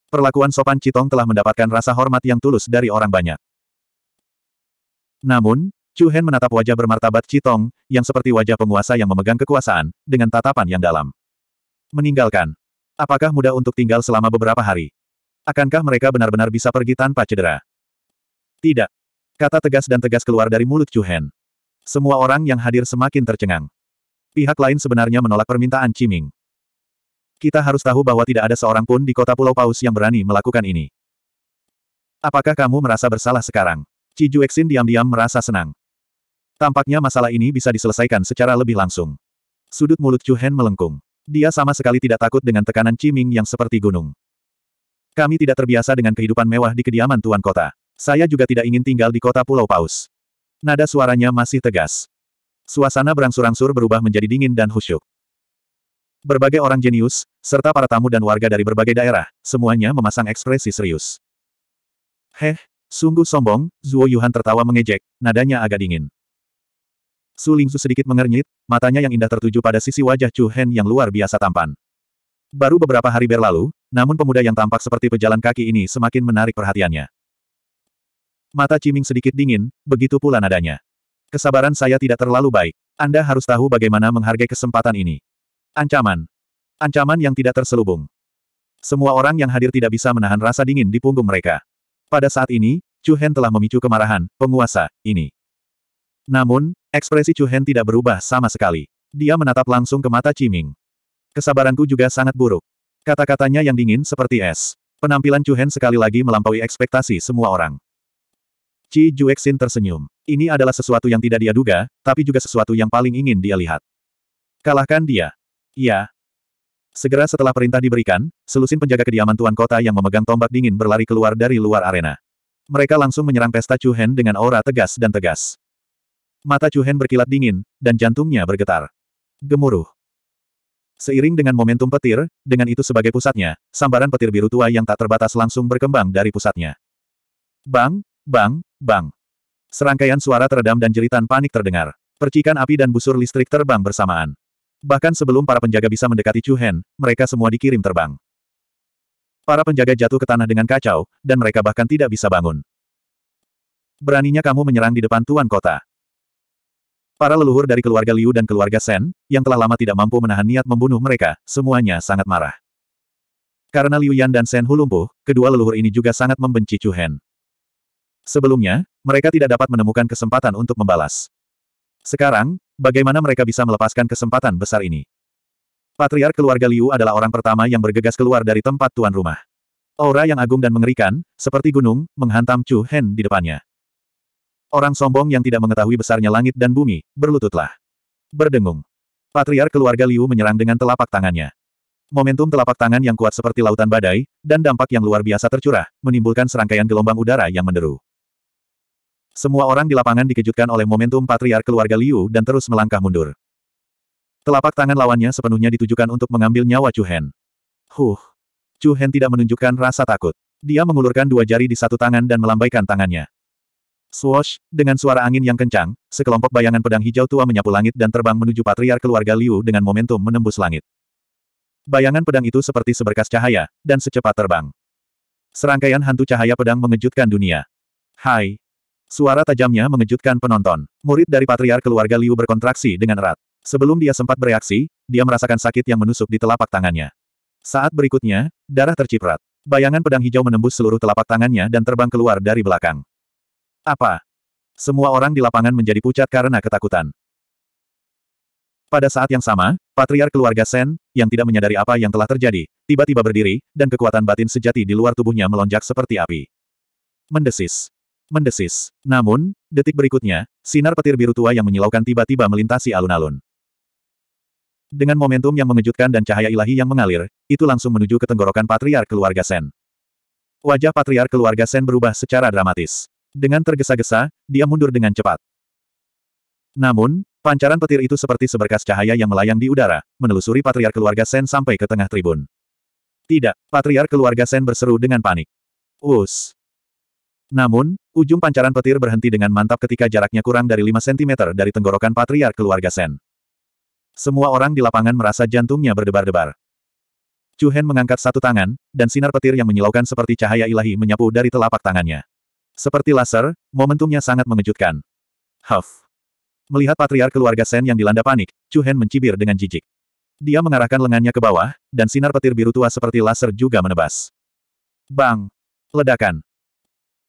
Perlakuan sopan Citong telah mendapatkan rasa hormat yang tulus dari orang banyak. Namun, Chu Hen menatap wajah bermartabat Citong, yang seperti wajah penguasa yang memegang kekuasaan, dengan tatapan yang dalam. Meninggalkan, Apakah mudah untuk tinggal selama beberapa hari? Akankah mereka benar-benar bisa pergi tanpa cedera? Tidak. Kata tegas dan tegas keluar dari mulut Chu Hen. Semua orang yang hadir semakin tercengang. Pihak lain sebenarnya menolak permintaan Ciming. Kita harus tahu bahwa tidak ada seorang pun di kota Pulau Paus yang berani melakukan ini. Apakah kamu merasa bersalah sekarang? Ci Juexin diam-diam merasa senang. Tampaknya masalah ini bisa diselesaikan secara lebih langsung. Sudut mulut Chu Hen melengkung. Dia sama sekali tidak takut dengan tekanan Ciming yang seperti gunung. Kami tidak terbiasa dengan kehidupan mewah di kediaman tuan kota. Saya juga tidak ingin tinggal di kota Pulau Paus. Nada suaranya masih tegas. Suasana berangsur-angsur berubah menjadi dingin dan husyuk. Berbagai orang jenius, serta para tamu dan warga dari berbagai daerah, semuanya memasang ekspresi serius. Heh, sungguh sombong, Zuo Yuhan tertawa mengejek, nadanya agak dingin. Su Lingsu sedikit mengernyit, matanya yang indah tertuju pada sisi wajah Chu Hen yang luar biasa tampan. Baru beberapa hari berlalu, namun pemuda yang tampak seperti pejalan kaki ini semakin menarik perhatiannya. Mata Ciming sedikit dingin, begitu pula nadanya. Kesabaran saya tidak terlalu baik. Anda harus tahu bagaimana menghargai kesempatan ini. Ancaman. Ancaman yang tidak terselubung. Semua orang yang hadir tidak bisa menahan rasa dingin di punggung mereka. Pada saat ini, Chu Hen telah memicu kemarahan penguasa ini. Namun, Ekspresi Chu Hen tidak berubah sama sekali. Dia menatap langsung ke mata Ciming. Kesabaranku juga sangat buruk. Kata-katanya yang dingin seperti es. Penampilan Chu Hen sekali lagi melampaui ekspektasi semua orang. Ci Juexin tersenyum. Ini adalah sesuatu yang tidak dia duga, tapi juga sesuatu yang paling ingin dia lihat. Kalahkan dia. Ya. Segera setelah perintah diberikan, selusin penjaga kediaman Tuan Kota yang memegang tombak dingin berlari keluar dari luar arena. Mereka langsung menyerang pesta Chu Hen dengan aura tegas dan tegas. Mata Hen berkilat dingin, dan jantungnya bergetar. Gemuruh. Seiring dengan momentum petir, dengan itu sebagai pusatnya, sambaran petir biru tua yang tak terbatas langsung berkembang dari pusatnya. Bang, bang, bang. Serangkaian suara teredam dan jeritan panik terdengar. Percikan api dan busur listrik terbang bersamaan. Bahkan sebelum para penjaga bisa mendekati Hen, mereka semua dikirim terbang. Para penjaga jatuh ke tanah dengan kacau, dan mereka bahkan tidak bisa bangun. Beraninya kamu menyerang di depan tuan kota. Para leluhur dari keluarga Liu dan keluarga Shen yang telah lama tidak mampu menahan niat membunuh mereka, semuanya sangat marah. Karena Liu Yan dan Shen Hu kedua leluhur ini juga sangat membenci Chu Hen. Sebelumnya, mereka tidak dapat menemukan kesempatan untuk membalas. Sekarang, bagaimana mereka bisa melepaskan kesempatan besar ini? Patriar keluarga Liu adalah orang pertama yang bergegas keluar dari tempat tuan rumah. Aura yang agung dan mengerikan, seperti gunung, menghantam Chu Hen di depannya orang sombong yang tidak mengetahui besarnya langit dan bumi, berlututlah. Berdengung. Patriar keluarga Liu menyerang dengan telapak tangannya. Momentum telapak tangan yang kuat seperti lautan badai, dan dampak yang luar biasa tercurah, menimbulkan serangkaian gelombang udara yang menderu. Semua orang di lapangan dikejutkan oleh momentum patriar keluarga Liu dan terus melangkah mundur. Telapak tangan lawannya sepenuhnya ditujukan untuk mengambil nyawa Chu Hen. Huh. Chu Hen tidak menunjukkan rasa takut. Dia mengulurkan dua jari di satu tangan dan melambaikan tangannya. Swoosh, dengan suara angin yang kencang, sekelompok bayangan pedang hijau tua menyapu langit dan terbang menuju patriar keluarga Liu dengan momentum menembus langit. Bayangan pedang itu seperti seberkas cahaya, dan secepat terbang. Serangkaian hantu cahaya pedang mengejutkan dunia. Hai! Suara tajamnya mengejutkan penonton. Murid dari patriar keluarga Liu berkontraksi dengan erat. Sebelum dia sempat bereaksi, dia merasakan sakit yang menusuk di telapak tangannya. Saat berikutnya, darah terciprat. Bayangan pedang hijau menembus seluruh telapak tangannya dan terbang keluar dari belakang. Apa? Semua orang di lapangan menjadi pucat karena ketakutan. Pada saat yang sama, patriar keluarga Sen, yang tidak menyadari apa yang telah terjadi, tiba-tiba berdiri, dan kekuatan batin sejati di luar tubuhnya melonjak seperti api. Mendesis. Mendesis. Namun, detik berikutnya, sinar petir biru tua yang menyilaukan tiba-tiba melintasi alun-alun. Dengan momentum yang mengejutkan dan cahaya ilahi yang mengalir, itu langsung menuju ke tenggorokan patriar keluarga Sen. Wajah patriar keluarga Sen berubah secara dramatis. Dengan tergesa-gesa, dia mundur dengan cepat. Namun, pancaran petir itu seperti seberkas cahaya yang melayang di udara, menelusuri patriar keluarga Sen sampai ke tengah tribun. Tidak, patriar keluarga Sen berseru dengan panik. Us. Namun, ujung pancaran petir berhenti dengan mantap ketika jaraknya kurang dari 5 cm dari tenggorokan patriar keluarga Sen. Semua orang di lapangan merasa jantungnya berdebar-debar. Chu Hen mengangkat satu tangan, dan sinar petir yang menyilaukan seperti cahaya ilahi menyapu dari telapak tangannya. Seperti laser, momentumnya sangat mengejutkan. Huff. Melihat patriar keluarga Sen yang dilanda panik, Chu Hen mencibir dengan jijik. Dia mengarahkan lengannya ke bawah, dan sinar petir biru tua seperti laser juga menebas. Bang! Ledakan!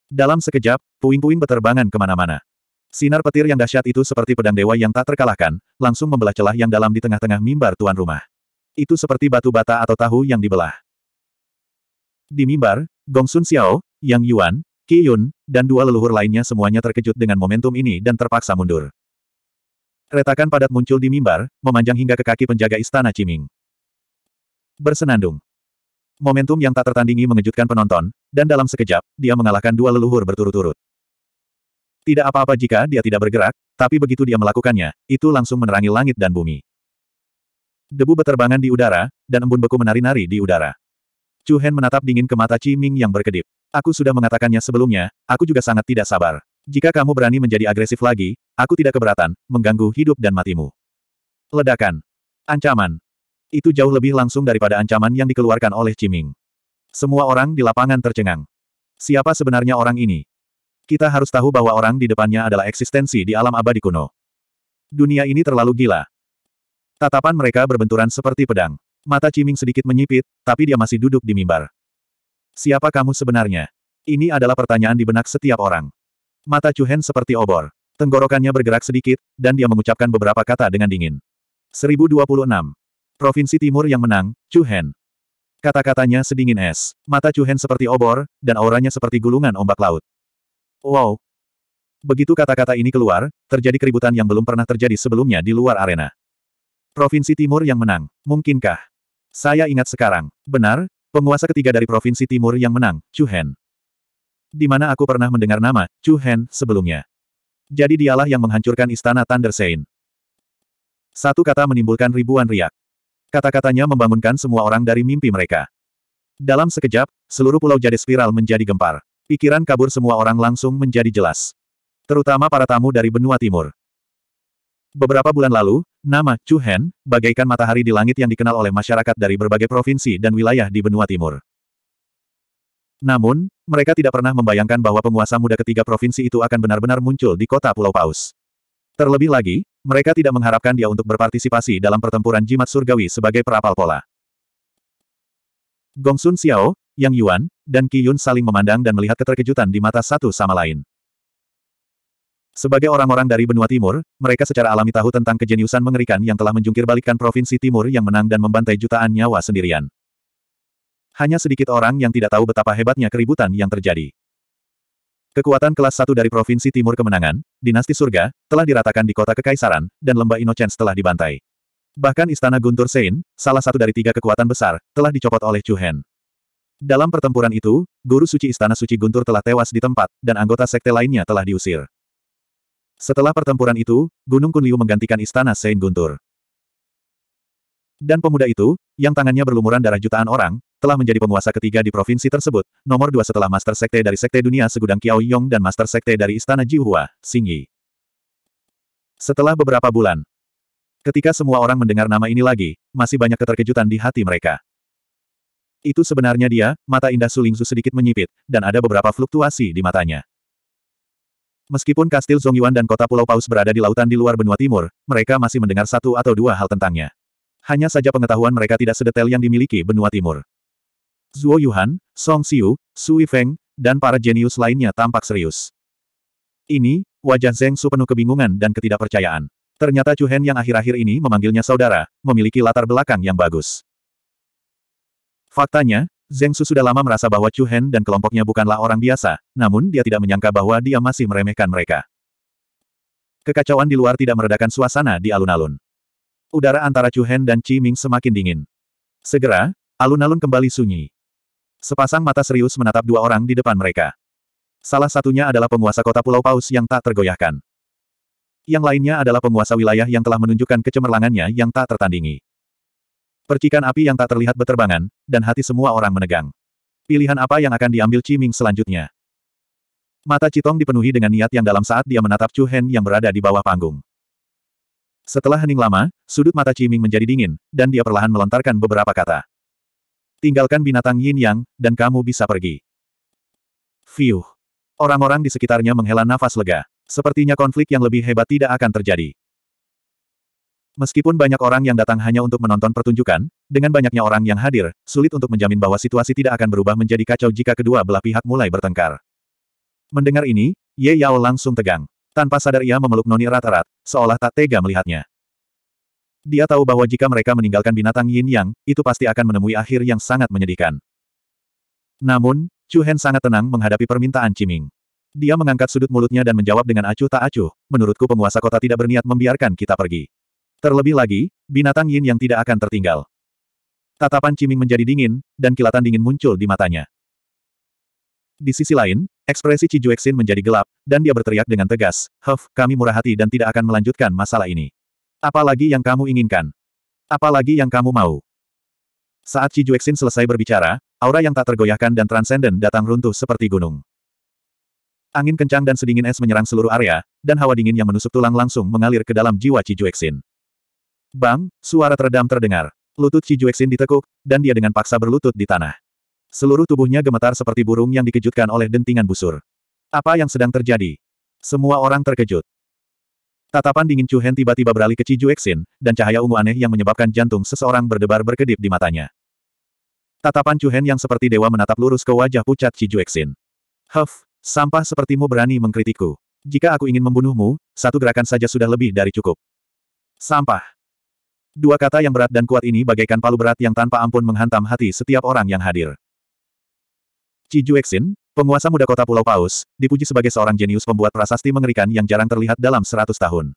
Dalam sekejap, puing-puing beterbangan kemana-mana. Sinar petir yang dahsyat itu seperti pedang dewa yang tak terkalahkan, langsung membelah celah yang dalam di tengah-tengah mimbar tuan rumah. Itu seperti batu bata atau tahu yang dibelah. Di mimbar, Gongsun Xiao, Yang Yuan, Ki Yun, dan dua leluhur lainnya semuanya terkejut dengan momentum ini dan terpaksa mundur. Retakan padat muncul di mimbar, memanjang hingga ke kaki penjaga istana Ciming. Bersenandung. Momentum yang tak tertandingi mengejutkan penonton, dan dalam sekejap, dia mengalahkan dua leluhur berturut-turut. Tidak apa-apa jika dia tidak bergerak, tapi begitu dia melakukannya, itu langsung menerangi langit dan bumi. Debu beterbangan di udara, dan embun beku menari-nari di udara. Chu Hen menatap dingin ke mata Chi Ming yang berkedip. Aku sudah mengatakannya sebelumnya, aku juga sangat tidak sabar. Jika kamu berani menjadi agresif lagi, aku tidak keberatan, mengganggu hidup dan matimu. Ledakan. Ancaman. Itu jauh lebih langsung daripada ancaman yang dikeluarkan oleh Ciming. Semua orang di lapangan tercengang. Siapa sebenarnya orang ini? Kita harus tahu bahwa orang di depannya adalah eksistensi di alam abadi kuno. Dunia ini terlalu gila. Tatapan mereka berbenturan seperti pedang. Mata Ciming sedikit menyipit, tapi dia masih duduk di mimbar. Siapa kamu sebenarnya? Ini adalah pertanyaan di benak setiap orang. Mata Cuhen seperti obor. Tenggorokannya bergerak sedikit, dan dia mengucapkan beberapa kata dengan dingin. 1026. Provinsi Timur yang menang, Cuhen. Kata-katanya sedingin es. Mata Cuhen seperti obor, dan auranya seperti gulungan ombak laut. Wow. Begitu kata-kata ini keluar, terjadi keributan yang belum pernah terjadi sebelumnya di luar arena. Provinsi Timur yang menang, mungkinkah? Saya ingat sekarang. Benar, penguasa ketiga dari Provinsi Timur yang menang, Chu Hen. Di mana aku pernah mendengar nama, Chu Hen, sebelumnya. Jadi dialah yang menghancurkan istana Thunder Sein. Satu kata menimbulkan ribuan riak. Kata-katanya membangunkan semua orang dari mimpi mereka. Dalam sekejap, seluruh pulau jadi spiral menjadi gempar. Pikiran kabur semua orang langsung menjadi jelas. Terutama para tamu dari benua timur. Beberapa bulan lalu, nama Chu Hen bagaikan matahari di langit yang dikenal oleh masyarakat dari berbagai provinsi dan wilayah di benua timur. Namun, mereka tidak pernah membayangkan bahwa penguasa muda ketiga provinsi itu akan benar-benar muncul di kota Pulau Paus. Terlebih lagi, mereka tidak mengharapkan dia untuk berpartisipasi dalam pertempuran jimat surgawi sebagai perapal pola. Gongsun Xiao, Yang Yuan, dan Qi Yun saling memandang dan melihat keterkejutan di mata satu sama lain. Sebagai orang-orang dari benua timur, mereka secara alami tahu tentang kejeniusan mengerikan yang telah menjungkir provinsi timur yang menang dan membantai jutaan nyawa sendirian. Hanya sedikit orang yang tidak tahu betapa hebatnya keributan yang terjadi. Kekuatan kelas satu dari Provinsi Timur Kemenangan, Dinasti Surga, telah diratakan di kota Kekaisaran, dan Lembah Innocence telah dibantai. Bahkan Istana Guntur Sein, salah satu dari tiga kekuatan besar, telah dicopot oleh Chu Hen. Dalam pertempuran itu, Guru Suci Istana Suci Guntur telah tewas di tempat, dan anggota sekte lainnya telah diusir. Setelah pertempuran itu, Gunung Kunliu menggantikan istana Saint Guntur. Dan pemuda itu, yang tangannya berlumuran darah jutaan orang, telah menjadi penguasa ketiga di provinsi tersebut, nomor dua setelah Master Sekte dari Sekte Dunia Segudang Kiao Yong dan Master Sekte dari Istana Jiuhua, Singyi. Setelah beberapa bulan, ketika semua orang mendengar nama ini lagi, masih banyak keterkejutan di hati mereka. Itu sebenarnya dia, mata indah Sulingzu sedikit menyipit, dan ada beberapa fluktuasi di matanya. Meskipun kastil Zongyuan dan kota Pulau Paus berada di lautan di luar benua timur, mereka masih mendengar satu atau dua hal tentangnya. Hanya saja pengetahuan mereka tidak sedetail yang dimiliki benua timur. Zuo Yuhan, Song Xiu, Sui Feng, dan para jenius lainnya tampak serius. Ini, wajah Zeng Su penuh kebingungan dan ketidakpercayaan. Ternyata Chu Hen yang akhir-akhir ini memanggilnya saudara, memiliki latar belakang yang bagus. Faktanya, Zeng Su sudah lama merasa bahwa Chu Hen dan kelompoknya bukanlah orang biasa, namun dia tidak menyangka bahwa dia masih meremehkan mereka. Kekacauan di luar tidak meredakan suasana di alun-alun. Udara antara Chu Hen dan Chi Ming semakin dingin. Segera, alun-alun kembali sunyi. Sepasang mata serius menatap dua orang di depan mereka. Salah satunya adalah penguasa kota Pulau Paus yang tak tergoyahkan. Yang lainnya adalah penguasa wilayah yang telah menunjukkan kecemerlangannya yang tak tertandingi. Percikan api yang tak terlihat beterbangan, dan hati semua orang menegang. Pilihan apa yang akan diambil Ciming selanjutnya? Mata Citong dipenuhi dengan niat yang dalam saat dia menatap Chu Hen yang berada di bawah panggung. Setelah hening lama, sudut mata Ciming menjadi dingin, dan dia perlahan melontarkan beberapa kata. Tinggalkan binatang yin yang, dan kamu bisa pergi. Fiuh. Orang-orang di sekitarnya menghela nafas lega. Sepertinya konflik yang lebih hebat tidak akan terjadi. Meskipun banyak orang yang datang hanya untuk menonton pertunjukan, dengan banyaknya orang yang hadir, sulit untuk menjamin bahwa situasi tidak akan berubah menjadi kacau jika kedua belah pihak mulai bertengkar. Mendengar ini, Ye Yao langsung tegang. Tanpa sadar ia memeluk Noni ratarat, rat seolah tak tega melihatnya. Dia tahu bahwa jika mereka meninggalkan binatang yin yang, itu pasti akan menemui akhir yang sangat menyedihkan. Namun, Chu Hen sangat tenang menghadapi permintaan Ciming. Dia mengangkat sudut mulutnya dan menjawab dengan acuh tak acuh, menurutku penguasa kota tidak berniat membiarkan kita pergi. Terlebih lagi, binatang yin yang tidak akan tertinggal. Tatapan Ciming menjadi dingin, dan kilatan dingin muncul di matanya. Di sisi lain, ekspresi Ci Cijuexin menjadi gelap, dan dia berteriak dengan tegas, Huff, kami murah hati dan tidak akan melanjutkan masalah ini. Apalagi yang kamu inginkan? Apalagi yang kamu mau? Saat Ci Cijuexin selesai berbicara, aura yang tak tergoyahkan dan transenden datang runtuh seperti gunung. Angin kencang dan sedingin es menyerang seluruh area, dan hawa dingin yang menusuk tulang langsung mengalir ke dalam jiwa Ci Cijuexin. Bang, suara teredam terdengar. Lutut Cijueksin ditekuk, dan dia dengan paksa berlutut di tanah. Seluruh tubuhnya gemetar seperti burung yang dikejutkan oleh dentingan busur. Apa yang sedang terjadi? Semua orang terkejut. Tatapan dingin Chu tiba-tiba beralih ke Cijueksin, dan cahaya ungu aneh yang menyebabkan jantung seseorang berdebar berkedip di matanya. Tatapan Chu yang seperti dewa menatap lurus ke wajah pucat Cijueksin. Huff, sampah sepertimu berani mengkritikku. Jika aku ingin membunuhmu, satu gerakan saja sudah lebih dari cukup. Sampah. Dua kata yang berat dan kuat ini bagaikan palu berat yang tanpa ampun menghantam hati setiap orang yang hadir. Juexin, penguasa muda kota Pulau Paus, dipuji sebagai seorang jenius pembuat prasasti mengerikan yang jarang terlihat dalam seratus tahun.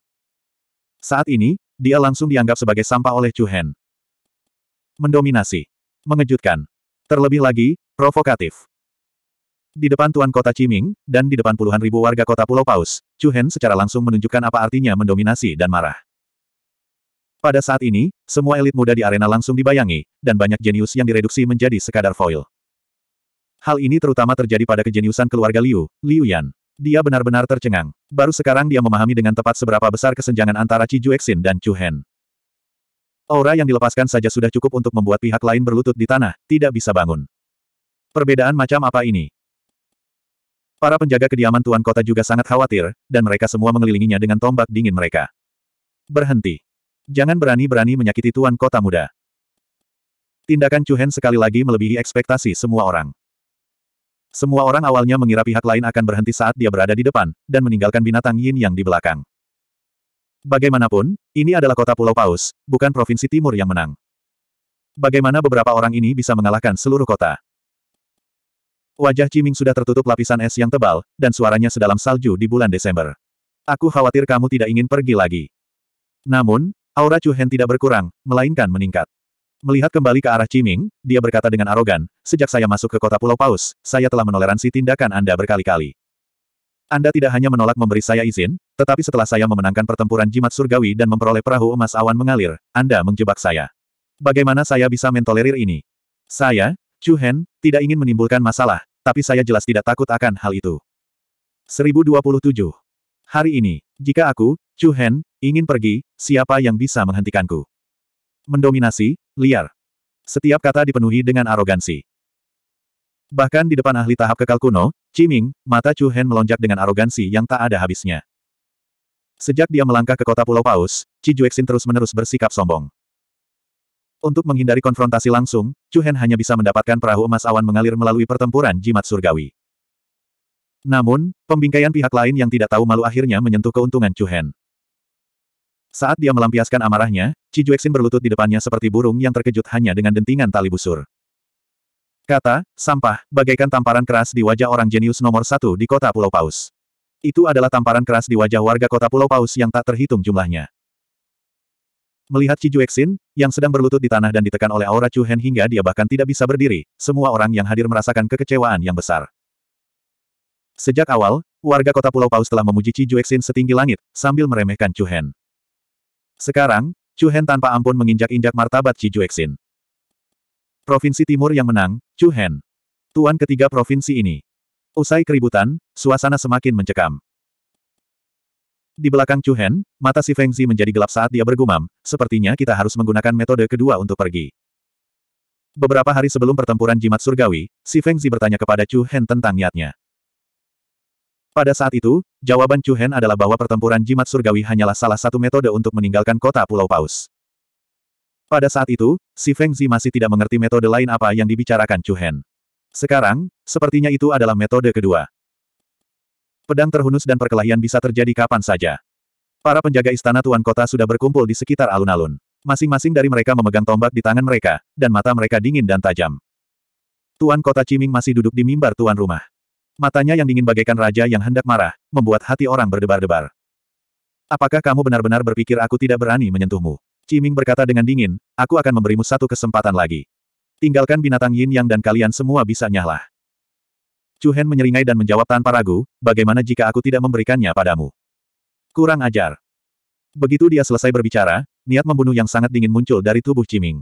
Saat ini, dia langsung dianggap sebagai sampah oleh Chu Hen. Mendominasi. Mengejutkan. Terlebih lagi, provokatif. Di depan Tuan Kota Ciming, dan di depan puluhan ribu warga kota Pulau Paus, Chu Hen secara langsung menunjukkan apa artinya mendominasi dan marah. Pada saat ini, semua elit muda di arena langsung dibayangi, dan banyak jenius yang direduksi menjadi sekadar foil. Hal ini terutama terjadi pada kejeniusan keluarga Liu, Liu Yan. Dia benar-benar tercengang. Baru sekarang dia memahami dengan tepat seberapa besar kesenjangan antara Ci Juexin dan Chu Hen. Aura yang dilepaskan saja sudah cukup untuk membuat pihak lain berlutut di tanah, tidak bisa bangun. Perbedaan macam apa ini? Para penjaga kediaman Tuan Kota juga sangat khawatir, dan mereka semua mengelilinginya dengan tombak dingin mereka. Berhenti. Jangan berani-berani menyakiti tuan kota muda. Tindakan Cuhen sekali lagi melebihi ekspektasi semua orang. Semua orang awalnya mengira pihak lain akan berhenti saat dia berada di depan, dan meninggalkan binatang Yin yang di belakang. Bagaimanapun, ini adalah kota Pulau Paus, bukan Provinsi Timur yang menang. Bagaimana beberapa orang ini bisa mengalahkan seluruh kota? Wajah Ciming sudah tertutup lapisan es yang tebal, dan suaranya sedalam salju di bulan Desember. Aku khawatir kamu tidak ingin pergi lagi. Namun, Aura Chu Hen tidak berkurang, melainkan meningkat. Melihat kembali ke arah Ciming, dia berkata dengan arogan, sejak saya masuk ke kota Pulau Paus, saya telah menoleransi tindakan Anda berkali-kali. Anda tidak hanya menolak memberi saya izin, tetapi setelah saya memenangkan pertempuran jimat surgawi dan memperoleh perahu emas awan mengalir, Anda menjebak saya. Bagaimana saya bisa mentolerir ini? Saya, Chu Hen, tidak ingin menimbulkan masalah, tapi saya jelas tidak takut akan hal itu. 1027. Hari ini, jika aku, Chu Hen, ingin pergi, siapa yang bisa menghentikanku? Mendominasi, liar. Setiap kata dipenuhi dengan arogansi. Bahkan di depan ahli tahap kekal kuno, Ciming, mata Chu Hen melonjak dengan arogansi yang tak ada habisnya. Sejak dia melangkah ke kota Pulau Paus, Ci Juexin terus-menerus bersikap sombong. Untuk menghindari konfrontasi langsung, Chu Hen hanya bisa mendapatkan perahu emas awan mengalir melalui pertempuran jimat surgawi. Namun, pembingkaian pihak lain yang tidak tahu malu akhirnya menyentuh keuntungan Chu Hen. Saat dia melampiaskan amarahnya, Ci Juexin berlutut di depannya seperti burung yang terkejut hanya dengan dentingan tali busur. Kata, sampah, bagaikan tamparan keras di wajah orang jenius nomor satu di kota Pulau Paus. Itu adalah tamparan keras di wajah warga kota Pulau Paus yang tak terhitung jumlahnya. Melihat Ci Juexin, yang sedang berlutut di tanah dan ditekan oleh aura Chu Hen hingga dia bahkan tidak bisa berdiri, semua orang yang hadir merasakan kekecewaan yang besar. Sejak awal, warga kota Pulau Paus telah memuji Chi Juexin setinggi langit, sambil meremehkan Chu Hen. Sekarang, Chu Hen tanpa ampun menginjak-injak martabat Chi Juexin. Provinsi Timur yang menang, Chu Hen. Tuan ketiga provinsi ini. Usai keributan, suasana semakin mencekam. Di belakang Chu Hen, mata si Feng Zi menjadi gelap saat dia bergumam, sepertinya kita harus menggunakan metode kedua untuk pergi. Beberapa hari sebelum pertempuran jimat surgawi, si Feng Zi bertanya kepada Chu Hen tentang niatnya. Pada saat itu, jawaban Chu Hen adalah bahwa pertempuran jimat surgawi hanyalah salah satu metode untuk meninggalkan kota Pulau Paus. Pada saat itu, si Feng Zi masih tidak mengerti metode lain apa yang dibicarakan Chu Hen. Sekarang, sepertinya itu adalah metode kedua. Pedang terhunus dan perkelahian bisa terjadi kapan saja. Para penjaga istana Tuan Kota sudah berkumpul di sekitar alun-alun. Masing-masing dari mereka memegang tombak di tangan mereka, dan mata mereka dingin dan tajam. Tuan Kota Ciming masih duduk di mimbar Tuan Rumah. Matanya yang dingin bagaikan raja yang hendak marah, membuat hati orang berdebar-debar. Apakah kamu benar-benar berpikir aku tidak berani menyentuhmu? Ciming berkata dengan dingin, aku akan memberimu satu kesempatan lagi. Tinggalkan binatang yin yang dan kalian semua bisa nyahlah. Chu Hen menyeringai dan menjawab tanpa ragu, bagaimana jika aku tidak memberikannya padamu? Kurang ajar. Begitu dia selesai berbicara, niat membunuh yang sangat dingin muncul dari tubuh Ciming.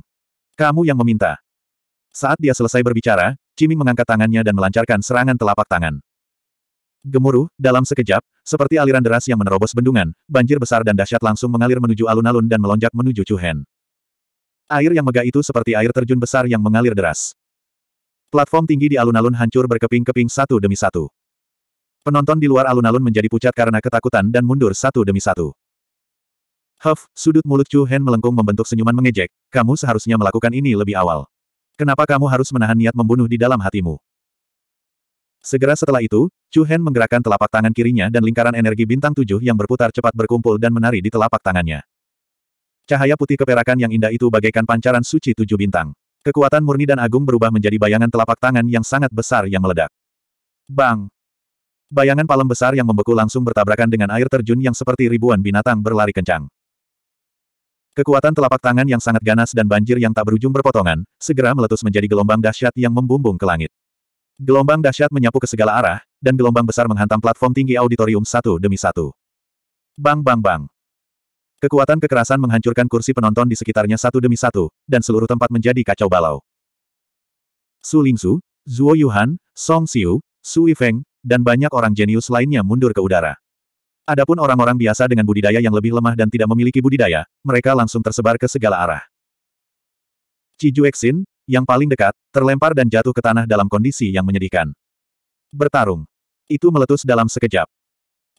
Kamu yang meminta. Saat dia selesai berbicara, Ciming mengangkat tangannya dan melancarkan serangan telapak tangan. Gemuruh, dalam sekejap, seperti aliran deras yang menerobos bendungan, banjir besar dan dahsyat langsung mengalir menuju alun-alun dan melonjak menuju Chuhen. Air yang megah itu seperti air terjun besar yang mengalir deras. Platform tinggi di alun-alun hancur berkeping-keping satu demi satu. Penonton di luar alun-alun menjadi pucat karena ketakutan dan mundur satu demi satu. Huff, sudut mulut Chu Hen melengkung membentuk senyuman mengejek, kamu seharusnya melakukan ini lebih awal. Kenapa kamu harus menahan niat membunuh di dalam hatimu? Segera setelah itu, Chu Hen menggerakkan telapak tangan kirinya dan lingkaran energi bintang tujuh yang berputar cepat berkumpul dan menari di telapak tangannya. Cahaya putih keperakan yang indah itu bagaikan pancaran suci tujuh bintang. Kekuatan murni dan agung berubah menjadi bayangan telapak tangan yang sangat besar yang meledak. Bang! Bayangan palem besar yang membeku langsung bertabrakan dengan air terjun yang seperti ribuan binatang berlari kencang. Kekuatan telapak tangan yang sangat ganas dan banjir yang tak berujung berpotongan, segera meletus menjadi gelombang dahsyat yang membumbung ke langit. Gelombang dahsyat menyapu ke segala arah, dan gelombang besar menghantam platform tinggi auditorium satu demi satu. Bang bang bang. Kekuatan kekerasan menghancurkan kursi penonton di sekitarnya satu demi satu, dan seluruh tempat menjadi kacau balau. Su Su, Zuo Yuhan, Song Xiu, Su Yifeng, dan banyak orang jenius lainnya mundur ke udara. Adapun orang-orang biasa dengan budidaya yang lebih lemah dan tidak memiliki budidaya, mereka langsung tersebar ke segala arah. Cijuexin, yang paling dekat, terlempar dan jatuh ke tanah dalam kondisi yang menyedihkan. Bertarung. Itu meletus dalam sekejap.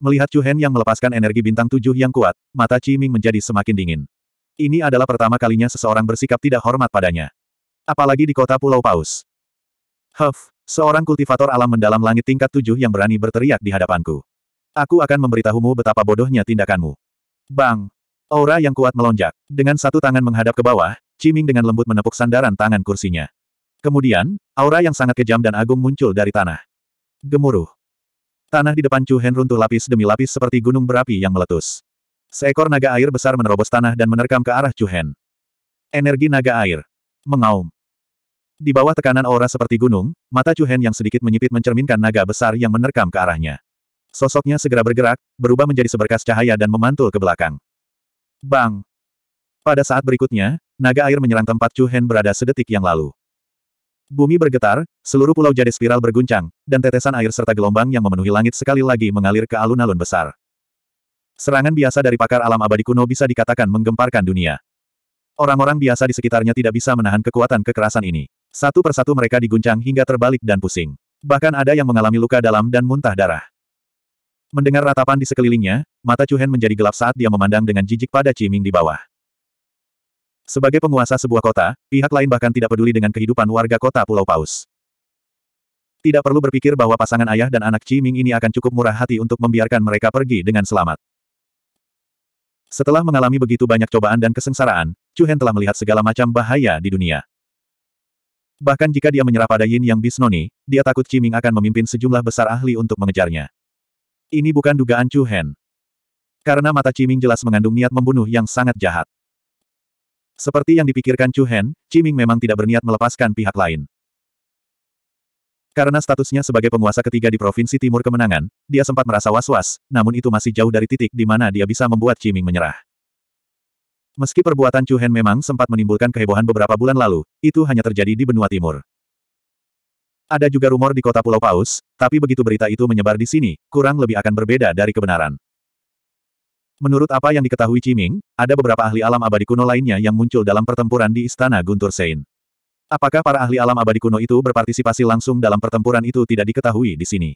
Melihat Chu Hen yang melepaskan energi bintang tujuh yang kuat, mata Ciming Ming menjadi semakin dingin. Ini adalah pertama kalinya seseorang bersikap tidak hormat padanya. Apalagi di kota Pulau Paus. Huff, seorang kultivator alam mendalam langit tingkat tujuh yang berani berteriak di hadapanku. Aku akan memberitahumu betapa bodohnya tindakanmu. Bang! Aura yang kuat melonjak. Dengan satu tangan menghadap ke bawah, Ciming dengan lembut menepuk sandaran tangan kursinya. Kemudian, aura yang sangat kejam dan agung muncul dari tanah. Gemuruh. Tanah di depan Chu Hen runtuh lapis demi lapis seperti gunung berapi yang meletus. Seekor naga air besar menerobos tanah dan menerkam ke arah Chu Hen. Energi naga air. Mengaum. Di bawah tekanan aura seperti gunung, mata Chu Hen yang sedikit menyipit mencerminkan naga besar yang menerkam ke arahnya. Sosoknya segera bergerak, berubah menjadi seberkas cahaya dan memantul ke belakang. Bang! Pada saat berikutnya, naga air menyerang tempat Chu Hen berada sedetik yang lalu. Bumi bergetar, seluruh pulau jadi spiral berguncang, dan tetesan air serta gelombang yang memenuhi langit sekali lagi mengalir ke alun-alun besar. Serangan biasa dari pakar alam abadi kuno bisa dikatakan menggemparkan dunia. Orang-orang biasa di sekitarnya tidak bisa menahan kekuatan kekerasan ini. Satu persatu mereka diguncang hingga terbalik dan pusing. Bahkan ada yang mengalami luka dalam dan muntah darah. Mendengar ratapan di sekelilingnya, mata Chu Hen menjadi gelap saat dia memandang dengan jijik pada Ciming di bawah. Sebagai penguasa sebuah kota, pihak lain bahkan tidak peduli dengan kehidupan warga kota Pulau Paus. Tidak perlu berpikir bahwa pasangan ayah dan anak Ciming ini akan cukup murah hati untuk membiarkan mereka pergi dengan selamat. Setelah mengalami begitu banyak cobaan dan kesengsaraan, Chu Hen telah melihat segala macam bahaya di dunia. Bahkan jika dia menyerah pada Yin Yang Bisnoni, dia takut Ciming akan memimpin sejumlah besar ahli untuk mengejarnya. Ini bukan dugaan Chu Hen. Karena mata Ciming jelas mengandung niat membunuh yang sangat jahat. Seperti yang dipikirkan Chu Hen, Ciming memang tidak berniat melepaskan pihak lain. Karena statusnya sebagai penguasa ketiga di Provinsi Timur Kemenangan, dia sempat merasa was-was, namun itu masih jauh dari titik di mana dia bisa membuat Ciming menyerah. Meski perbuatan Chu Hen memang sempat menimbulkan kehebohan beberapa bulan lalu, itu hanya terjadi di benua timur. Ada juga rumor di kota Pulau Paus, tapi begitu berita itu menyebar di sini, kurang lebih akan berbeda dari kebenaran. Menurut apa yang diketahui Ciming, ada beberapa ahli alam abadi kuno lainnya yang muncul dalam pertempuran di Istana Guntur Sein. Apakah para ahli alam abadi kuno itu berpartisipasi langsung dalam pertempuran itu tidak diketahui di sini.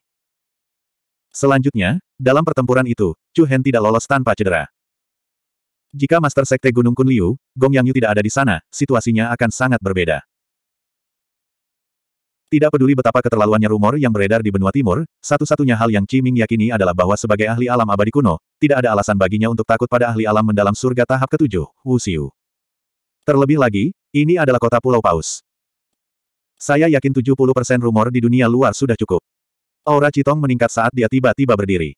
Selanjutnya, dalam pertempuran itu, Chu Hen tidak lolos tanpa cedera. Jika Master Sekte Gunung Kunliu, Gong Yang Yu tidak ada di sana, situasinya akan sangat berbeda. Tidak peduli betapa keterlaluannya rumor yang beredar di benua timur, satu-satunya hal yang Qi yakini adalah bahwa sebagai ahli alam abadi kuno, tidak ada alasan baginya untuk takut pada ahli alam mendalam surga tahap ketujuh, Wuxiu. Terlebih lagi, ini adalah kota Pulau Paus. Saya yakin 70% rumor di dunia luar sudah cukup. Aura Citong meningkat saat dia tiba-tiba berdiri.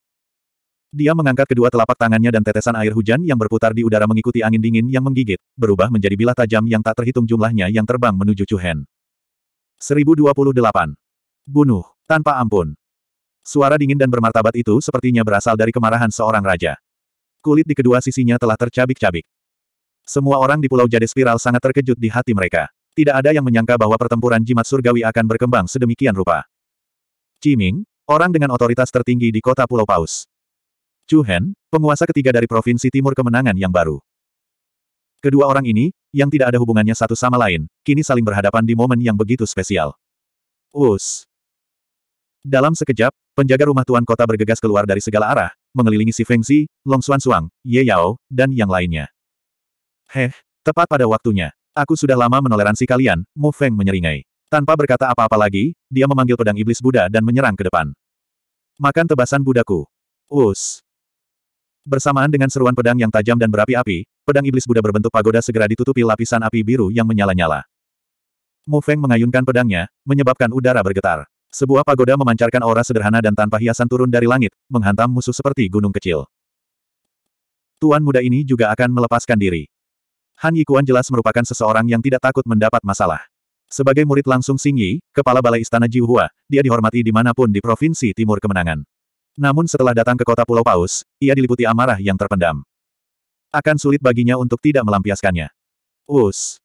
Dia mengangkat kedua telapak tangannya dan tetesan air hujan yang berputar di udara mengikuti angin dingin yang menggigit, berubah menjadi bilah tajam yang tak terhitung jumlahnya yang terbang menuju Cuhen. 1028. Bunuh, tanpa ampun. Suara dingin dan bermartabat itu sepertinya berasal dari kemarahan seorang raja. Kulit di kedua sisinya telah tercabik-cabik. Semua orang di Pulau Jade Spiral sangat terkejut di hati mereka. Tidak ada yang menyangka bahwa pertempuran jimat surgawi akan berkembang sedemikian rupa. Ciming, orang dengan otoritas tertinggi di kota Pulau Paus. Chu Hen, penguasa ketiga dari Provinsi Timur Kemenangan yang baru. Kedua orang ini, yang tidak ada hubungannya satu sama lain, kini saling berhadapan di momen yang begitu spesial. Us. Dalam sekejap, penjaga rumah tuan kota bergegas keluar dari segala arah, mengelilingi si Feng Zi, Long Xuan Suang, Ye Yao, dan yang lainnya. Heh, tepat pada waktunya. Aku sudah lama menoleransi kalian, Mu Feng menyeringai. Tanpa berkata apa-apa lagi, dia memanggil pedang iblis Buddha dan menyerang ke depan. Makan tebasan budaku. Us. Bersamaan dengan seruan pedang yang tajam dan berapi-api, pedang iblis Buddha berbentuk pagoda segera ditutupi lapisan api biru yang menyala-nyala. Mu Feng mengayunkan pedangnya, menyebabkan udara bergetar. Sebuah pagoda memancarkan aura sederhana dan tanpa hiasan turun dari langit, menghantam musuh seperti gunung kecil. Tuan muda ini juga akan melepaskan diri. Han Yikuan jelas merupakan seseorang yang tidak takut mendapat masalah. Sebagai murid langsung Xing Yi, kepala balai istana Jiuhua, dia dihormati dimanapun di Provinsi Timur Kemenangan. Namun setelah datang ke kota Pulau Paus, ia diliputi amarah yang terpendam. Akan sulit baginya untuk tidak melampiaskannya. Us.